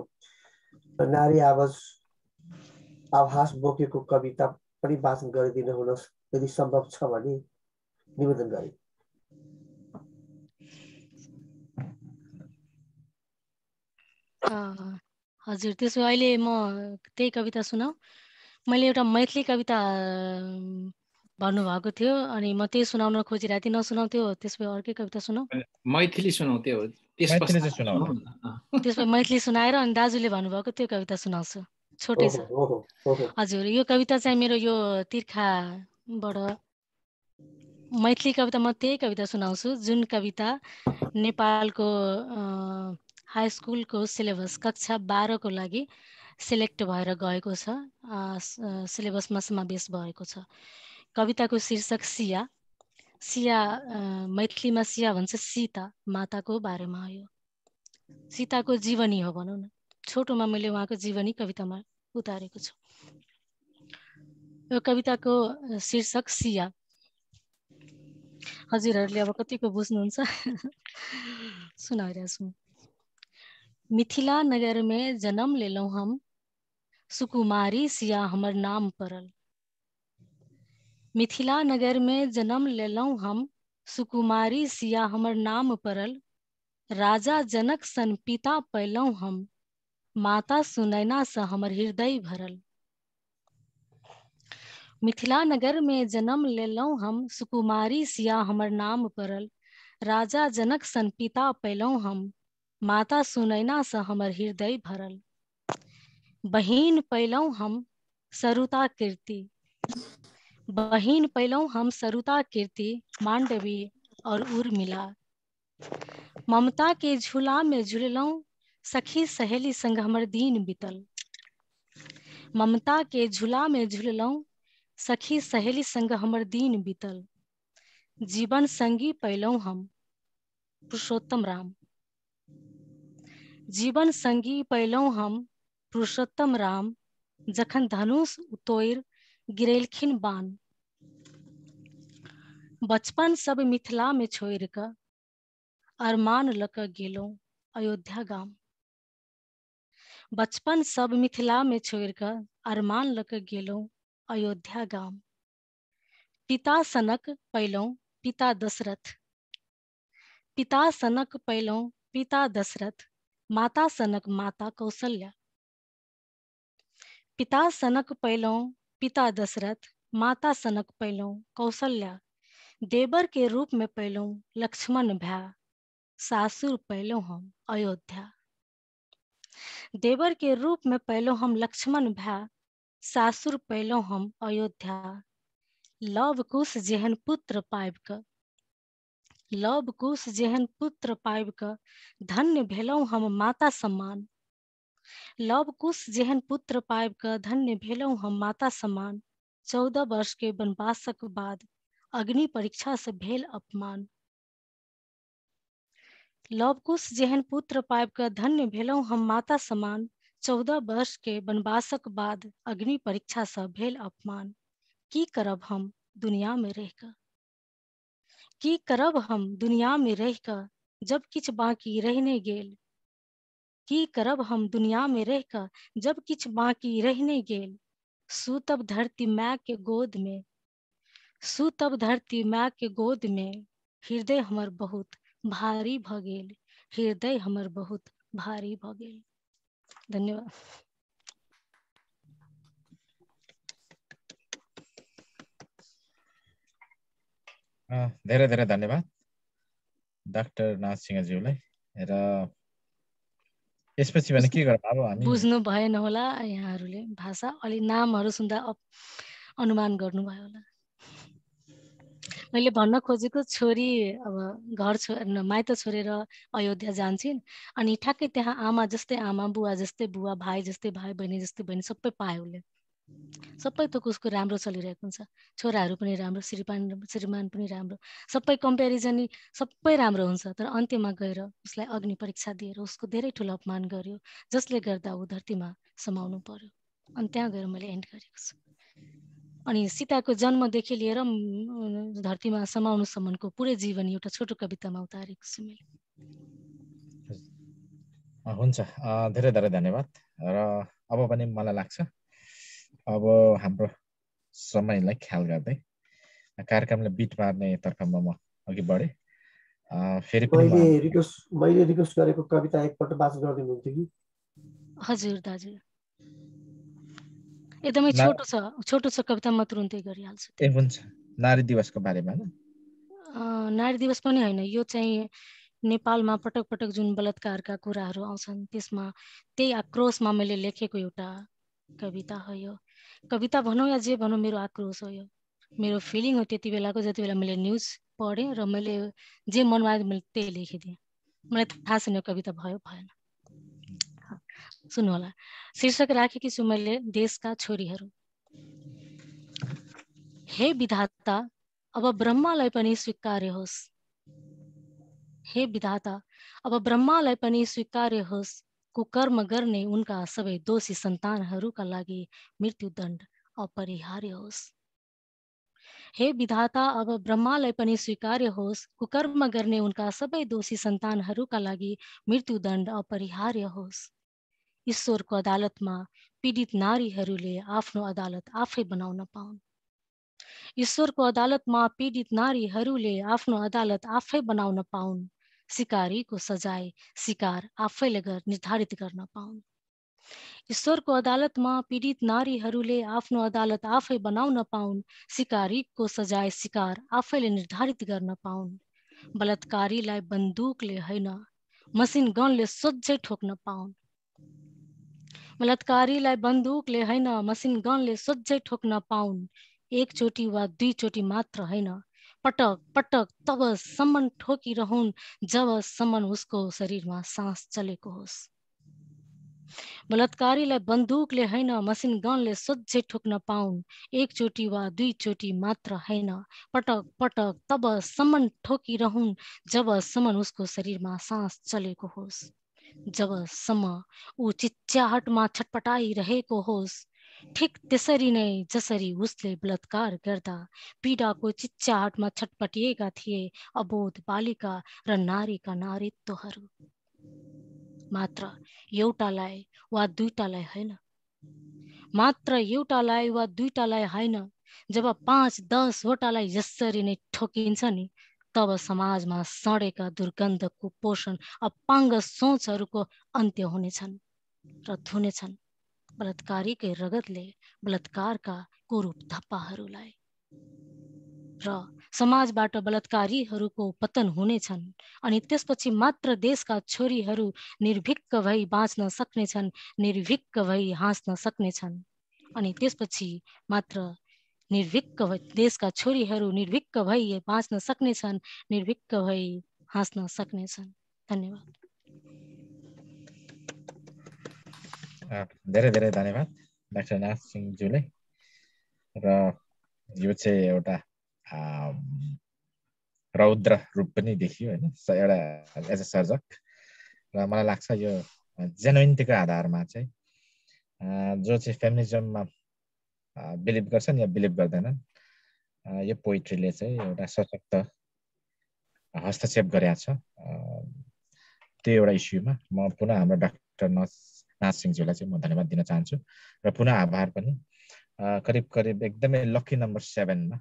नारी आवाज आभास बोकेको कविता पनि वाचन गरिदिनु हुन यदि सम्भव छ भने निवेदन गरे हजुर त्यसो अहिले म त्यही कविता सुनाऊ मैले एउटा मैथिली कविता भन्नुभएको थियो अनि म त्यही सुनाउन खोजिरहेको थिएँ नसुनाउँथ्यो त्यसपछि अर्कै कविता सुनाऊ मैथिली सुनाउँथ्यो त्यसपछि मैथिली सुनाएर अनि दाजुले भन्नुभएको त्यो कविता सुनाउँछु छोटै छ हजुर यो कविता चाहिँ मेरो यो तिर्खाबाट मैथिली कविता म त्यही कविता सुनाउँछु जुन कविता नेपालको हाई स्कुलको सिलेबस कक्षा बाह्रको लागि सिलेक्ट भएर गएको छ सिलेबसमा समावेश भएको छ कविताको शीर्षक सिया सिया मैथिलीमा सिया भन्छ सीता माताको बारेमा हो यो सीताको जीवनी हो भनौँ न छोटोमा मैले उहाँको जीवनी कवितामा उतारेको छु यो कविताको शीर्षक सिया हजुरहरूले अब कतिको बुझ्नुहुन्छ सुनाइरहेछु मिथिला नगरमे जन्म लेलौँ हम सुकुमारी सिया हाम्रो नाम परल मिथिला नगर में जन्म लेलहुँ हम सुकुमारी सिया हमर नाम पड़ल राजा जनक सन पिता पैलो हम माता सुनैना से हमर हृदय भरल मिथिला नगर में जन्म लेलहुँ हम सुकुमारी सिया हमर नाम पड़ल राजा जनक सन पिता पैलो हम माता सुनैना से हमर हृदय भरल बहिन पैलो हम सरुता कीर्ति बहिन पैलो हम सरुता कीर्ति मांडवी और उर्मिला ममता के झूला में झुललौं सखी सहेली संग हमर दिन बीतल ममता के झूला में झूललो सखी सहेली संग हमर दिन बीतल जीवन संगी पैलो हम पुरुषोत्तम राम जीवन संगी पैलो हम पुरुषोत्तम राम जखन धनुष उतोड़ गिरेलखिन बान बचपन सब मिथिला में छोड़ कर अरमान लक गेलों अयोध्या गाम बचपन सब मिथिला में छोड़ कर अरमान लक गेलों अयोध्या गाम पिता सनक पैलो पिता दशरथ पिता सनक पैलो पिता दशरथ माता सनक माता कौशल्या पिता सनक पैलो पिता दशरथ माता सनक पैलो कौशल्या देवर के रूप में पैलो लक्ष्मण भा सासुर पैलो हम अयोध्या देवर के रूप में पैलो हम लक्ष्मण भा सासुर पैलो हम अयोध्या लव कुश जेहन पुत्र पाबि क लव कुश जेहन पुत्र पाबि क धन्य भेलो हम माता सम्मान लव कुश जेहन पुत्र पाबि के धन्य भेलहुँ हम माता समान चौदह वर्ष के वनवासक बाद अग्नि परीक्षा से भेल अपमान कुश जेहन पुत्र पाबि के धन्य भेलहुँ हम माता समान चौदह वर्ष के वनवासक बाद अग्नि परीक्षा से भेल अपमान की करब हम दुनिया में रह कर की करब हम दुनिया में रह कर जब किछ बाकी रहने गेल की करब हम दुनिया में रह कर जब किछ बाकी रहने गेल सू धरती माय के गोद में सू धरती माय के गोद में हृदय हमर बहुत भारी भ गेल हृदय हमर बहुत भारी भ गेल धन्यवाद धेरै हाँ, धेरै धन्यवाद डाक्टर नाथ सिंहज्यूलाई र यसपछि भने के गर्नु अब हामी बुझ्नु भएन होला यहाँहरूले भाषा अलि नामहरू सुन्दा अनुमान गर्नुभयो होला मैले भन्न खोजेको छोरी अब घर छो माइत छोडेर अयोध्या जान्छन् अनि ठ्याक्कै त्यहाँ आमा जस्तै आमा बुवा जस्तै बुवा भाइ जस्तै भाइ बहिनी जस्तै बहिनी सबै पायो उसले सबै थोक उसको राम्रो चलिरहेको हुन्छ छोराहरू पनि राम्रो श्रीमान श्रीमान पनि राम्रो सबै कम्पेरिजन सबै राम्रो हुन्छ तर अन्त्यमा गएर उसलाई अग्नि परीक्षा दिएर उसको धेरै ठुलो अपमान गर्यो जसले गर्दा ऊ धरतीमा समाउनु पर्यो अनि त्यहाँ गएर मैले एन्ड गरेको छु अनि सीताको जन्मदेखि लिएर धरतीमा समाउनुसम्मको पुरै जीवन एउटा छोटो कवितामा उतारेको छु मैले हुन्छ धेरै धेरै धन्यवाद र अब पनि मलाई लाग्छ अब हाम्रो समयलाई ख्याल गर्दै कार्यक्रमलाई बिट तर्फमा म अघि बढेँ फेरि मैले रिक्वेस्ट मैले रिक्वेस्ट गरेको कविता एकपल्ट वाचन गरिदिनु कि हजुर दाजु एकदमै छोटो छ छोटो छ कविता म तुरुन्तै गरिहाल्छु ए हुन्छ नारी दिवसको बारेमा नारी दिवस पनि होइन यो चाहिँ नेपालमा पटक पटक जुन बलात्कारका कुराहरू आउँछन् त्यसमा त्यही आक्रोशमा मैले लेखेको एउटा कविता हो यो कविता भनौँ या जे भनौँ मेरो आक्रोश हो यो मेरो फिलिङ हो त्यति बेलाको जति बेला मैले न्युज पढेँ र मैले जे मनमा आयो मैले त्यही लेखिदिएँ मलाई थाहा छैन कविता भयो भएन सुन्नु होला शीर्षक राखेकी छु मैले देशका छोरीहरू हे विधाता अब ब्रह्मालाई पनि स्वीकार्य होस् हे विधाता अब ब्रह्मालाई पनि स्वीकार्य होस् कुकर्म गर्ने उनका सबै दोषी सन्तानहरूका लागि मृत्युदण्ड अपरिहार्य होस् हे विधाता अब ब्रह्मालाई पनि स्वीकार्य होस् कुकर्म गर्ने उनका सबै दोषी सन्तानहरूका लागि मृत्युदण्ड अपरिहार्य होस् ईश्वरको अदालतमा पीडित नारीहरूले आफ्नो अदालत आफै बनाउन पाउन् ईश्वरको अदालतमा पीडित नारीहरूले आफ्नो अदालत आफै बनाउन पाउन् सिकारीको सजाय सिकार आफैले निर्धारित गर्न पाउन् ईश्वरको अदालतमा पीडित नारीहरूले आफ्नो अदालत आफै बनाउन पाउन् सिकारीको सजाय सिकार आफैले निर्धारित गर्न पाउन् बलात्कारीलाई बन्दुकले होइन मसिन गनले सोझै ठोक्न पाउन् बलात्कारीलाई बन्दुकले होइन मसिन गनले सोझै ठोक्न पाउन् एकचोटि वा दुईचोटि मात्र होइन पटक पटक तबसम्म ठोकिरहन् जबसम्म उसको शरीरमा सास चलेको होस् बलात्कारीलाई बन्दुकले होइन मसिन गनले सोझै ठोक्न पाउन् एकचोटि वा दुईचोटि मात्र होइन पटक पटक तबसम्म ठोकिरहन् जबसम्म उसको शरीरमा सास चलेको होस् जबसम्म ऊ चिच्याहटमा छटपटाइरहेको होस् ठिक त्यसरी नै जसरी उसले बलात्कार गर्दा पीडाको चिच्चाहटमा छटपटिएका थिए अबोध बालिका र नारीका नारीत्वहरू मात्र एउटालाई वा दुईटालाई होइन मात्र एउटालाई वा दुईटालाई होइन जब पाँच दसवटालाई यसरी नै ठोकिन्छ नि तब समाजमा सडेका दुर्गन्ध कुपोषण अपाङ्ग सोचहरूको अन्त्य हुनेछन् र धुनेछन् बलात्कारीकै रगतले बलात्कारका कुरूप धप्पाहरूलाई र समाजबाट बलात्कारीहरूको पतन हुनेछन् अनि त्यसपछि मात्र देशका छोरीहरू निर्भिक्क भई बाँच्न सक्नेछन् निर्भिक्क भई हाँस्न सक्नेछन् अनि त्यसपछि मात्र निर्भिक्क देशका छोरीहरू निर्भिक्क भई बाँच्न सक्नेछन् निर्भिक्क भई हाँस्न सक्नेछन् धन्यवाद धेरै धेरै धन्यवाद डाक्टर नाथ सिंहज्यूलाई र यो चाहिँ एउटा रौद्र रूप पनि देखियो होइन एउटा एज अ सर्जक र मलाई लाग्छ यो जेन्युनिटीको आधारमा चाहिँ जो चाहिँ फेमिनिजममा बिलिभ गर्छन् या बिलिभ गर्दैनन् यो पोइट्रीले चाहिँ एउटा सशक्त हस्तक्षेप गरेका छ त्यो एउटा इस्युमा म पुनः हाम्रो डाक्टर नर्स नाथ सिंहज्यूलाई चाहिँ म धन्यवाद दिन चाहन्छु र पुनः आभार पनि करिब करिब एकदमै लक्की नम्बर सेभेनमा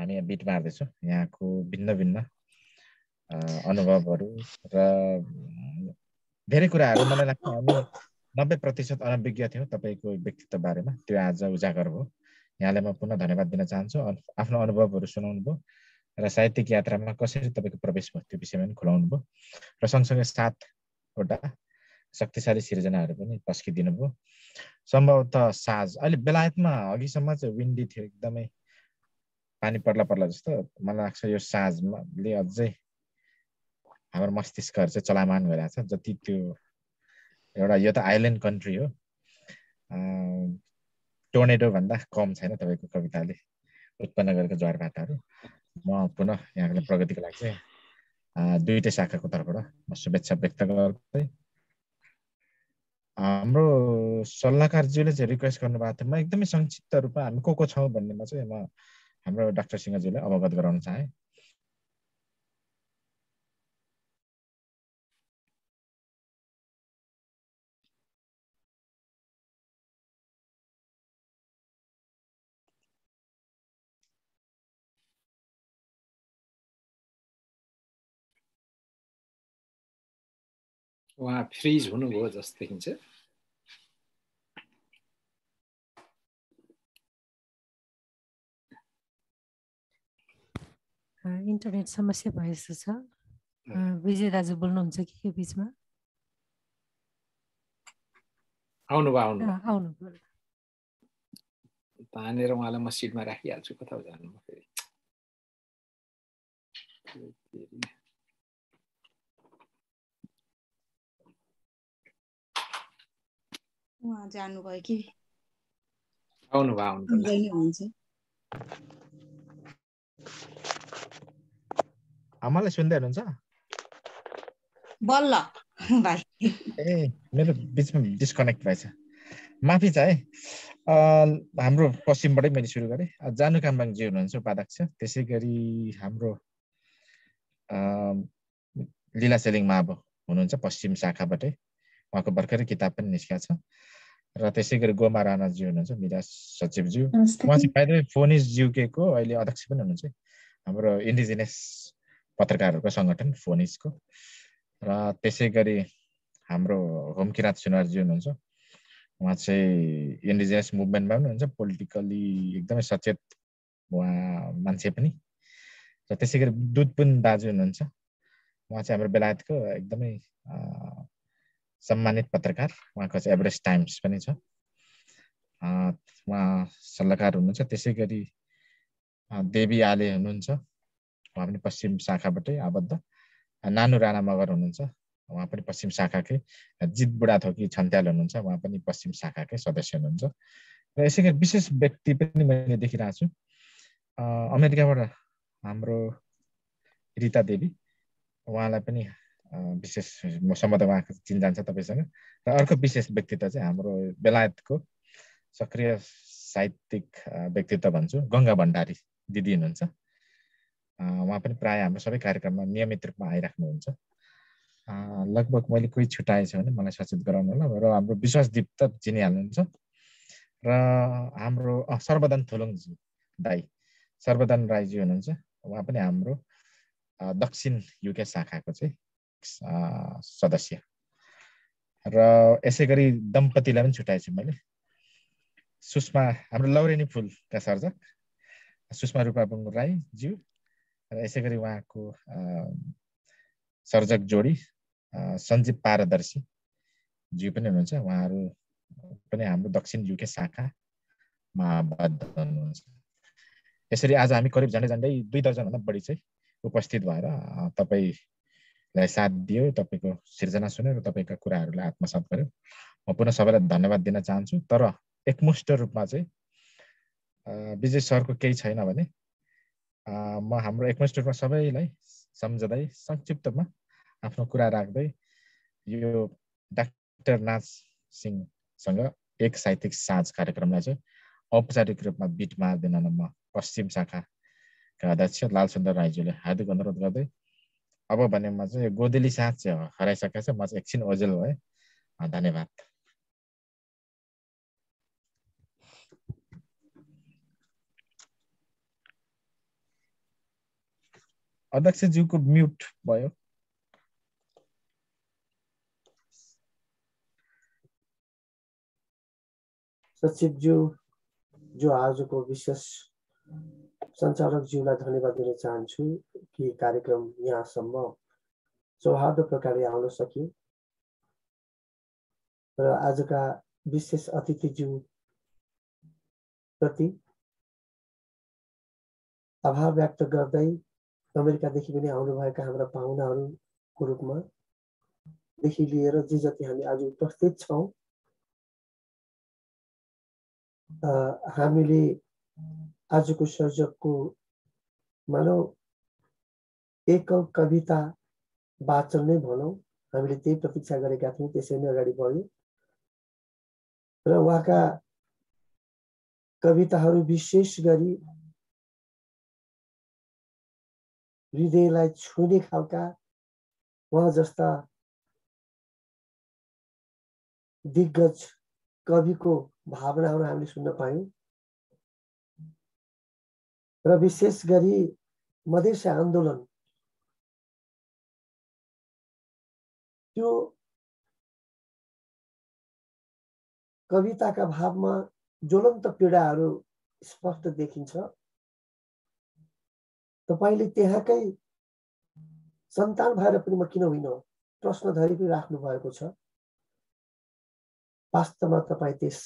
हामी यहाँ बिट मार्दैछौँ यहाँको भिन्न भिन्न अनुभवहरू र धेरै कुराहरू मलाई लाग्छ हामी नब्बे प्रतिशत अनभिज्ञ थियौँ तपाईँको व्यक्तित्व बारेमा त्यो आज उजागर भयो यहाँलाई म पुनः धन्यवाद दिन चाहन्छु आफ्नो अनुभवहरू सुनाउनु भयो र साहित्यिक यात्रामा कसरी तपाईँको प्रवेश भयो त्यो विषयमा पनि खुलाउनु भयो र सँगसँगै सातवटा शक्तिशाली सिर्जनाहरू पनि पस्किदिनु भयो सम्भवतः साज अहिले बेलायतमा अघिसम्म चाहिँ विन्डी थियो एकदमै पानी पर्ला पर्ला जस्तो मलाई लाग्छ यो साँझले अझै हाम्रो मस्तिष्कहरू चाहिँ चलामान भइरहेको छ जति त्यो एउटा यो त आइल्यान्ड कन्ट्री हो भन्दा कम छैन तपाईँको कविताले उत्पन्न गरेको ज्वारभाताहरू म पुनः यहाँको प्रगतिको लागि चाहिँ दुइटै शाखाको तर्फबाट म शुभेच्छा व्यक्त गर्दै हाम्रो सल्लाहकारज्यूले चाहिँ रिक्वेस्ट गर्नुभएको थियो म एकदमै संक्षिप्त रूपमा हामी को को छौँ भन्नेमा चाहिँ म हाम्रो डाक्टर सिंहजीलाई अवगत गराउन चाहेँ उहाँ फ्रिज हुनुभयो जस्तो देखिन्छ इन्टरनेट समस्या भए जस्तो छ विजय दाजु बोल्नुहुन्छ कि यो बिचमा आउनु आउनु आउनु तानेर उहाँलाई म सिटमा राखिहाल्छु कता जानु फेरि उहाँ जानुभयो कि आमालाई सुन्दै हुनुहुन्छ बल्ल भाइ ए मेरो बिचमा डिस्कनेक्ट भएछ माफी छ है हाम्रो पश्चिमबाटै मैले सुरु गरेँ जानु कामबाङजी हुनुहुन्छ उपाध्यक्ष त्यसै गरी हाम्रो लीला सेलिङ माबो हुनुहुन्छ पश्चिम शाखाबाटै उहाँको भर्खरै किताब पनि निस्केको छ र त्यसै गरी गोमा राणाज्यू हुनुहुन्छ मिरा सचिवज्यू उहाँ चाहिँ बाहिर फोनिस जिउकेको अहिले अध्यक्ष पनि हुनुहुन्छ हाम्रो इन्डिजिनियस पत्रकारहरूको सङ्गठन फोनिसको र त्यसै गरी हाम्रो होमकिरात सुनारजी हुनुहुन्छ उहाँ चाहिँ इन्डिजिनियस मुभमेन्टमा पनि हुनुहुन्छ पोलिटिकली एकदमै सचेत उहाँ मान्छे पनि र त्यसै गरी दुधपुन दाजु हुनुहुन्छ उहाँ चाहिँ हाम्रो बेलायतको एकदमै सम्मानित पत्रकार उहाँको चाहिँ एभरेस्ट टाइम्स पनि छ उहाँ सल्लाहकार हुनुहुन्छ त्यसै गरी देवी आले हुनुहुन्छ उहाँ पनि पश्चिम शाखाबाटै आबद्ध नानु राणा मगर हुनुहुन्छ उहाँ पनि पश्चिम शाखाकै जित बुढाथोकी छन्त्याल हुनुहुन्छ उहाँ पनि पश्चिम शाखाकै सदस्य हुनुहुन्छ र यसै गरी विशेष व्यक्ति पनि मैले देखिरहेको छु अमेरिकाबाट हाम्रो रिता देवी उहाँलाई पनि विशेष सम्बन्ध उहाँको चिन छ तपाईँसँग र अर्को विशेष व्यक्तित्व चाहिँ हाम्रो बेलायतको सक्रिय साहित्यिक व्यक्तित्व भन्छु गङ्गा भण्डारी दिदी हुनुहुन्छ उहाँ पनि प्रायः हाम्रो सबै कार्यक्रममा नियमित रूपमा आइराख्नुहुन्छ लगभग मैले कोही छुट्याएछ भने मलाई सचेत गराउनु होला र हाम्रो विश्वास विश्वासदीप त चिनिहाल्नुहुन्छ र हाम्रो सर्वदान थुलुङजी दाई सर्वदान राईजी हुनुहुन्छ उहाँ पनि हाम्रो दक्षिण युके शाखाको चाहिँ सदस्य र यसै गरी दम्पतिलाई पनि छुट्याएको छु मैले सुषमा हाम्रो लौरेनी फुलका सर्जक सुषमा रूपाबुङ राईज्यू र यसै गरी उहाँको सर्जक जोडी सञ्जीव पारदर्शी ज्यू पनि हुनुहुन्छ उहाँहरू पनि हाम्रो दक्षिण युके शाखामा आबद्ध हुनुहुन्छ यसरी आज हामी करिब झन्डै झन्डै दुई दर्जनभन्दा बढी चाहिँ उपस्थित भएर तपाईँ लाई साथ दियो तपाईँको सिर्जना सुन्यो र तपाईँका कुराहरूलाई आत्मसात गर्यो म पुनः सबैलाई धन्यवाद दिन चाहन्छु तर एकमुष्ट रूपमा चाहिँ विजय सरको केही छैन भने म हाम्रो एकमुष्ट रूपमा सबैलाई सम्झँदै संक्षिप्तमा आफ्नो कुरा राख्दै यो डाक्टर नाच सिंहसँग एक साहित्यिक साँझ कार्यक्रमलाई चाहिँ औपचारिक रूपमा बिट मारिदिन म पश्चिम शाखाका अध्यक्ष लालचन्द्र राईज्यूले हार्दिक अनुरोध गर्दै अब भने म चाहिँ गोदेली साथ चाहिँ हराइसकेको छ म चाहिँ एकछिन ओजेल भए धन्यवाद अध्यक्षज्यूको म्युट भयो सचिवज्यू जो आजको विशेष सञ्चालकज्यूलाई धन्यवाद दिन चाहन्छु कि कार्यक्रम यहाँसम्म सौहार्द प्रकारले आउन सक्यो र आजका विशेष प्रति आभार व्यक्त गर्दै अमेरिकादेखि पनि आउनुभएका हाम्रा पाहुनाहरूको रूपमा देखि लिएर जे जति हामी आज उपस्थित छौँ हामीले आजको सर्जकको मानौ एकल कविता वाचन नै भनौँ हामीले त्यही प्रतीक्षा गरेका थियौँ त्यसरी नै अगाडि बढ्यो र उहाँका कविताहरू विशेष गरी हृदयलाई छुने खालका उहाँ जस्ता दिग्गज कविको भावनाहरू हामीले सुन्न पायौँ र विशेष गरी मधेस आन्दोलन त्यो कविताका भावमा ज्वलन्त पीडाहरू स्पष्ट देखिन्छ तपाईँले त्यहाँकै सन्तान भएर पनि म किन होइन धरि पनि राख्नु भएको छ वास्तवमा तपाईँ त्यस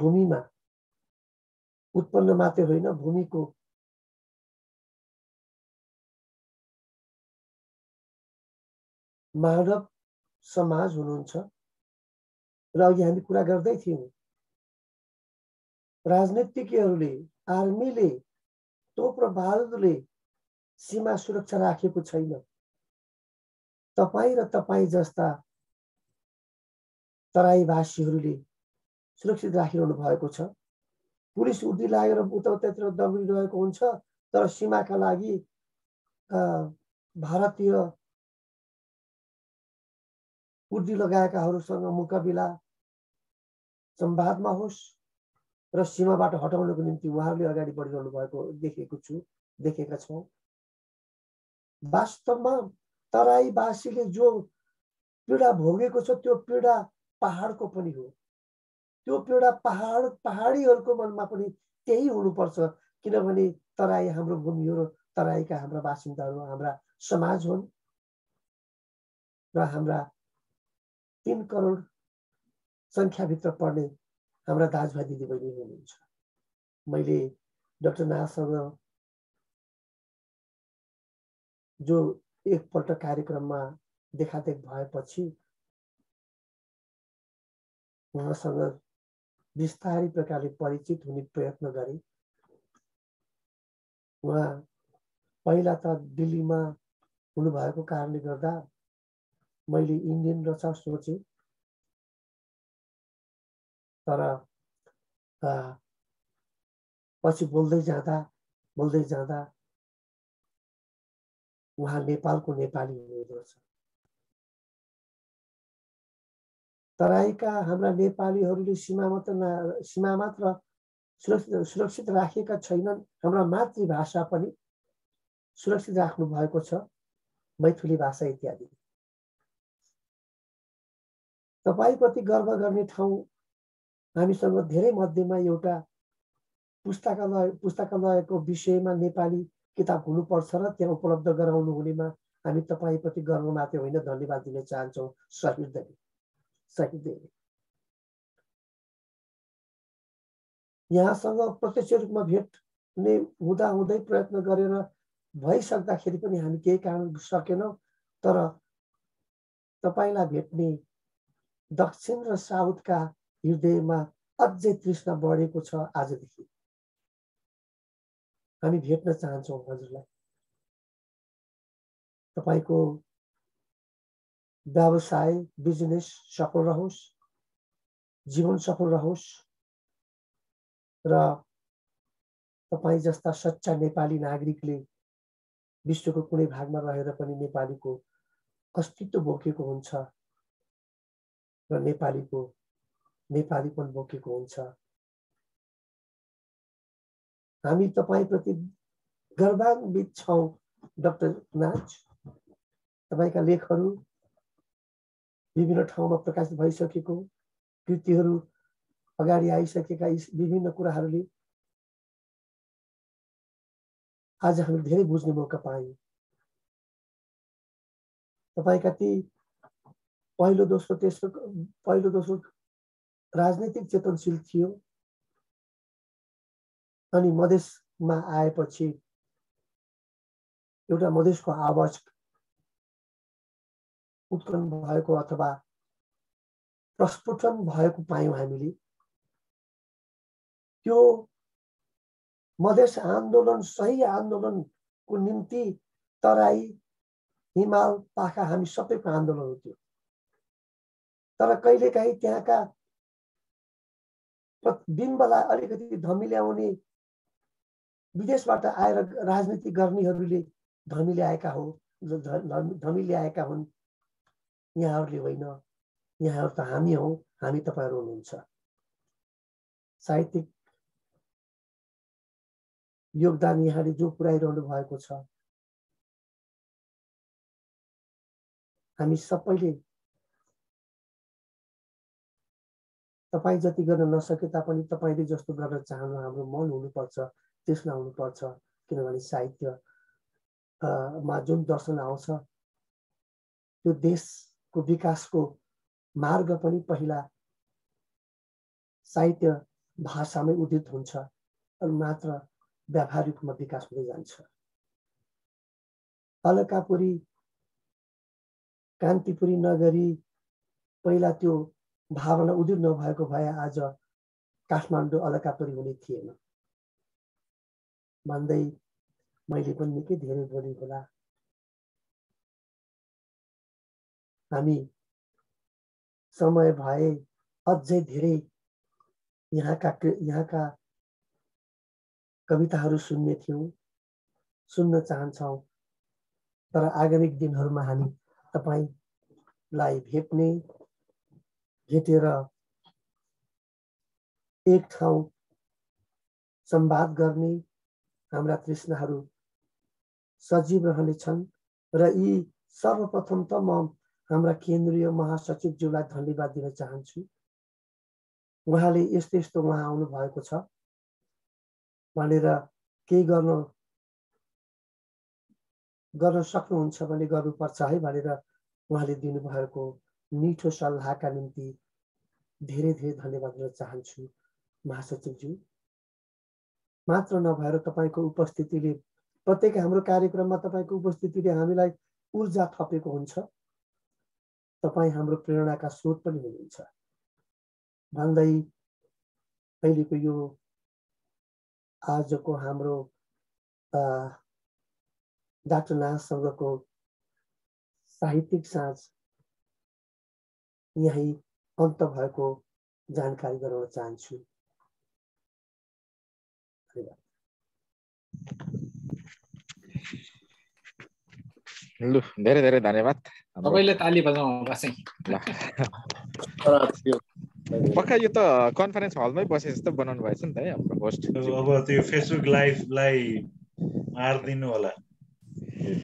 भूमिमा उत्पन्न मात्रै होइन भूमिको मानव समाज हुनुहुन्छ र अघि हामी कुरा गर्दै थियौँ राजनीतिज्ञहरूले आर्मीले तोप र बारुदले सीमा सुरक्षा राखेको छैन तपाईँ र तपाईँ जस्ता तराईवासीहरूले सुरक्षित राखिरहनु भएको छ पुलिस उर्दी लागेर उता उतातिर दगडिरहेको हुन्छ तर सीमाका लागि भारतीय उड्डी लगाएकाहरूसँग मुकाबिला संवादमा होस् र सीमाबाट हटाउनको निम्ति उहाँहरूले अगाडि बढिरहनु भएको देखेको छु देखेका छौँ वास्तवमा तराईवासीले जो पीडा भोगेको छ त्यो पीडा पहाडको पनि हो त्यो पीडा पहाड पहाडीहरूको मनमा पनि त्यही हुनुपर्छ किनभने तराई हाम्रो भूमि हो तराईका हाम्रा बासिन्दाहरू हाम्रा समाज हुन् र हाम्रा तिन करोड सङ्ख्याभित्र पर्ने हाम्रा दाजुभाइ दिदीबहिनी हुनुहुन्छ मैले डक्टर नासँग जो एकपल्ट कार्यक्रममा देखादेख भएपछि उहाँसँग बिस्तारै प्रकारले परिचित हुने प्रयत्न गरे उहाँ पहिला त दिल्लीमा हुनुभएको कारणले गर्दा मैले इन्डियन रहेछ सोचेँ तर पछि बोल्दै जाँदा बोल्दै जाँदा उहाँ नेपालको नेपाली हुनुहुँदो रहेछ तराईका हाम्रा नेपालीहरूले सीमा मात्र न सीमा मात्र सुरक्षित सुरक्षित राखेका छैनन् हाम्रा मातृभाषा पनि सुरक्षित राख्नु भएको छ मैथुली भाषा इत्यादि तपाईँप्रति गर्व गर्ने ठाउँ हामीसँग धेरै मध्येमा एउटा पुस्तकालय पुस्तकालयको विषयमा नेपाली किताब हुनुपर्छ र त्यहाँ उपलब्ध गराउनु हुनेमा हामी तपाईँप्रति गर्व मात्रै होइन धन्यवाद दिन चाहन्छौँ सहृदयले सहृदयले यहाँसँग प्रत्यक्ष रूपमा भेट हुने हुँदा हुँदै प्रयत्न गरेर भइसक्दाखेरि पनि हामी केही कारण सकेनौँ तर तपाईँलाई भेट्ने दक्षिण र साउथका हृदयमा अझै तृष्णा बढेको छ आजदेखि हामी भेट्न चाहन्छौँ हजुरलाई तपाईँको व्यवसाय बिजनेस सफल रहोस् जीवन सफल रहोस् र तपाईँ जस्ता सच्चा नेपाली नागरिकले विश्वको कुनै भागमा रहेर पनि नेपालीको अस्तित्व बोकेको हुन्छ र नेपालीको नेपालीपन बोकेको हुन्छ हामी तपाईँप्रति गर्वान्वित छौँ डक्टर नाच तपाईँका लेखहरू विभिन्न ठाउँमा प्रकाशित भइसकेको कृतिहरू अगाडि आइसकेका विभिन्न कुराहरूले आज हामी धेरै बुझ्ने मौका पायौँ तपाईँका ती पहिलो दोस्रो तेस्रो पहिलो दोस्रो राजनीतिक चेतनशील थियो अनि मधेसमा आएपछि एउटा मधेसको आवाज उत्पन्न भएको अथवा प्रस्फुटन भएको पायौँ हामीले त्यो मधेस आन्दोलन सही आन्दोलनको निम्ति तराई हिमाल पाखा हामी सबैको आन्दोलन हो त्यो तर कहिलेकाहीँ त्यहाँका प्रतिबिम्बलाई अलिकति धमिल्याउने विदेशबाट आएर राजनीति गर्नेहरूले धमिल्याएका हुन् धमिल्याएका हुन् यहाँहरूले होइन यहाँहरू त हामी हौ हामी तपाईँहरू हुनुहुन्छ साहित्यिक योगदान यहाँले जो पुऱ्याइरहनु भएको छ हामी सबैले तपाईँ जति गर्न नसके तापनि तपाईँले जस्तो गर्न चाहनु हाम्रो मन हुनुपर्छ त्यसमा आउनुपर्छ किनभने साहित्य मा जुन दर्शन आउँछ त्यो देशको विकासको मार्ग पनि पहिला साहित्य भाषामै उदित हुन्छ अनि मात्र व्यावहारिक रूपमा विकास हुँदै जान्छ अलकापुरी कान्तिपुरी नगरी पहिला त्यो भावना उदित नभएको भए आज काठमाडौँ अलकापन हुने थिएन भन्दै मैले पनि निकै धेरै बोले होला हामी समय भए अझै धेरै यहाँका यहाँका कविताहरू सुन्ने थियौँ सुन्न चाहन्छौँ तर आगामी दिनहरूमा हामी तपाईँलाई भेट्ने भेटेर एक ठाउँ सम्वाद गर्ने हाम्रा कृष्णहरू सजीव रहनेछन् र यी सर्वप्रथम त म हाम्रा केन्द्रीय महासचिवज्यूलाई धन्यवाद दिन चाहन्छु उहाँले यस्तो यस्तो उहाँ आउनु भएको छ भनेर केही गर्न गर्न सक्नुहुन्छ भने गर्नुपर्छ है भनेर उहाँले दिनुभएको मिठो सल्लाहका निम्ति धेरै धेरै धन्यवाद दिन चाहन्छु महासचिवज्यू मात्र नभएर तपाईँको उपस्थितिले प्रत्येक हाम्रो कार्यक्रममा तपाईँको उपस्थितिले हामीलाई ऊर्जा थपेको हुन्छ तपाईँ हाम्रो प्रेरणाका स्रोत पनि हुनुहुन्छ भन्दै अहिलेको यो आजको हाम्रो डाक्टर नासँगको साहित्यिक साँझ यही अन्त भएको जानकारी गराउन चाहन्छु लु धेरै धेरै धन्यवाद तपाईँले ताली बजाउनु पक्का यो त कन्फरेन्स हलमै बसे जस्तो बनाउनु भएछ नि त है हाम्रो होस्ट अब त्यो फेसबुक लाइभलाई मारिदिनु होला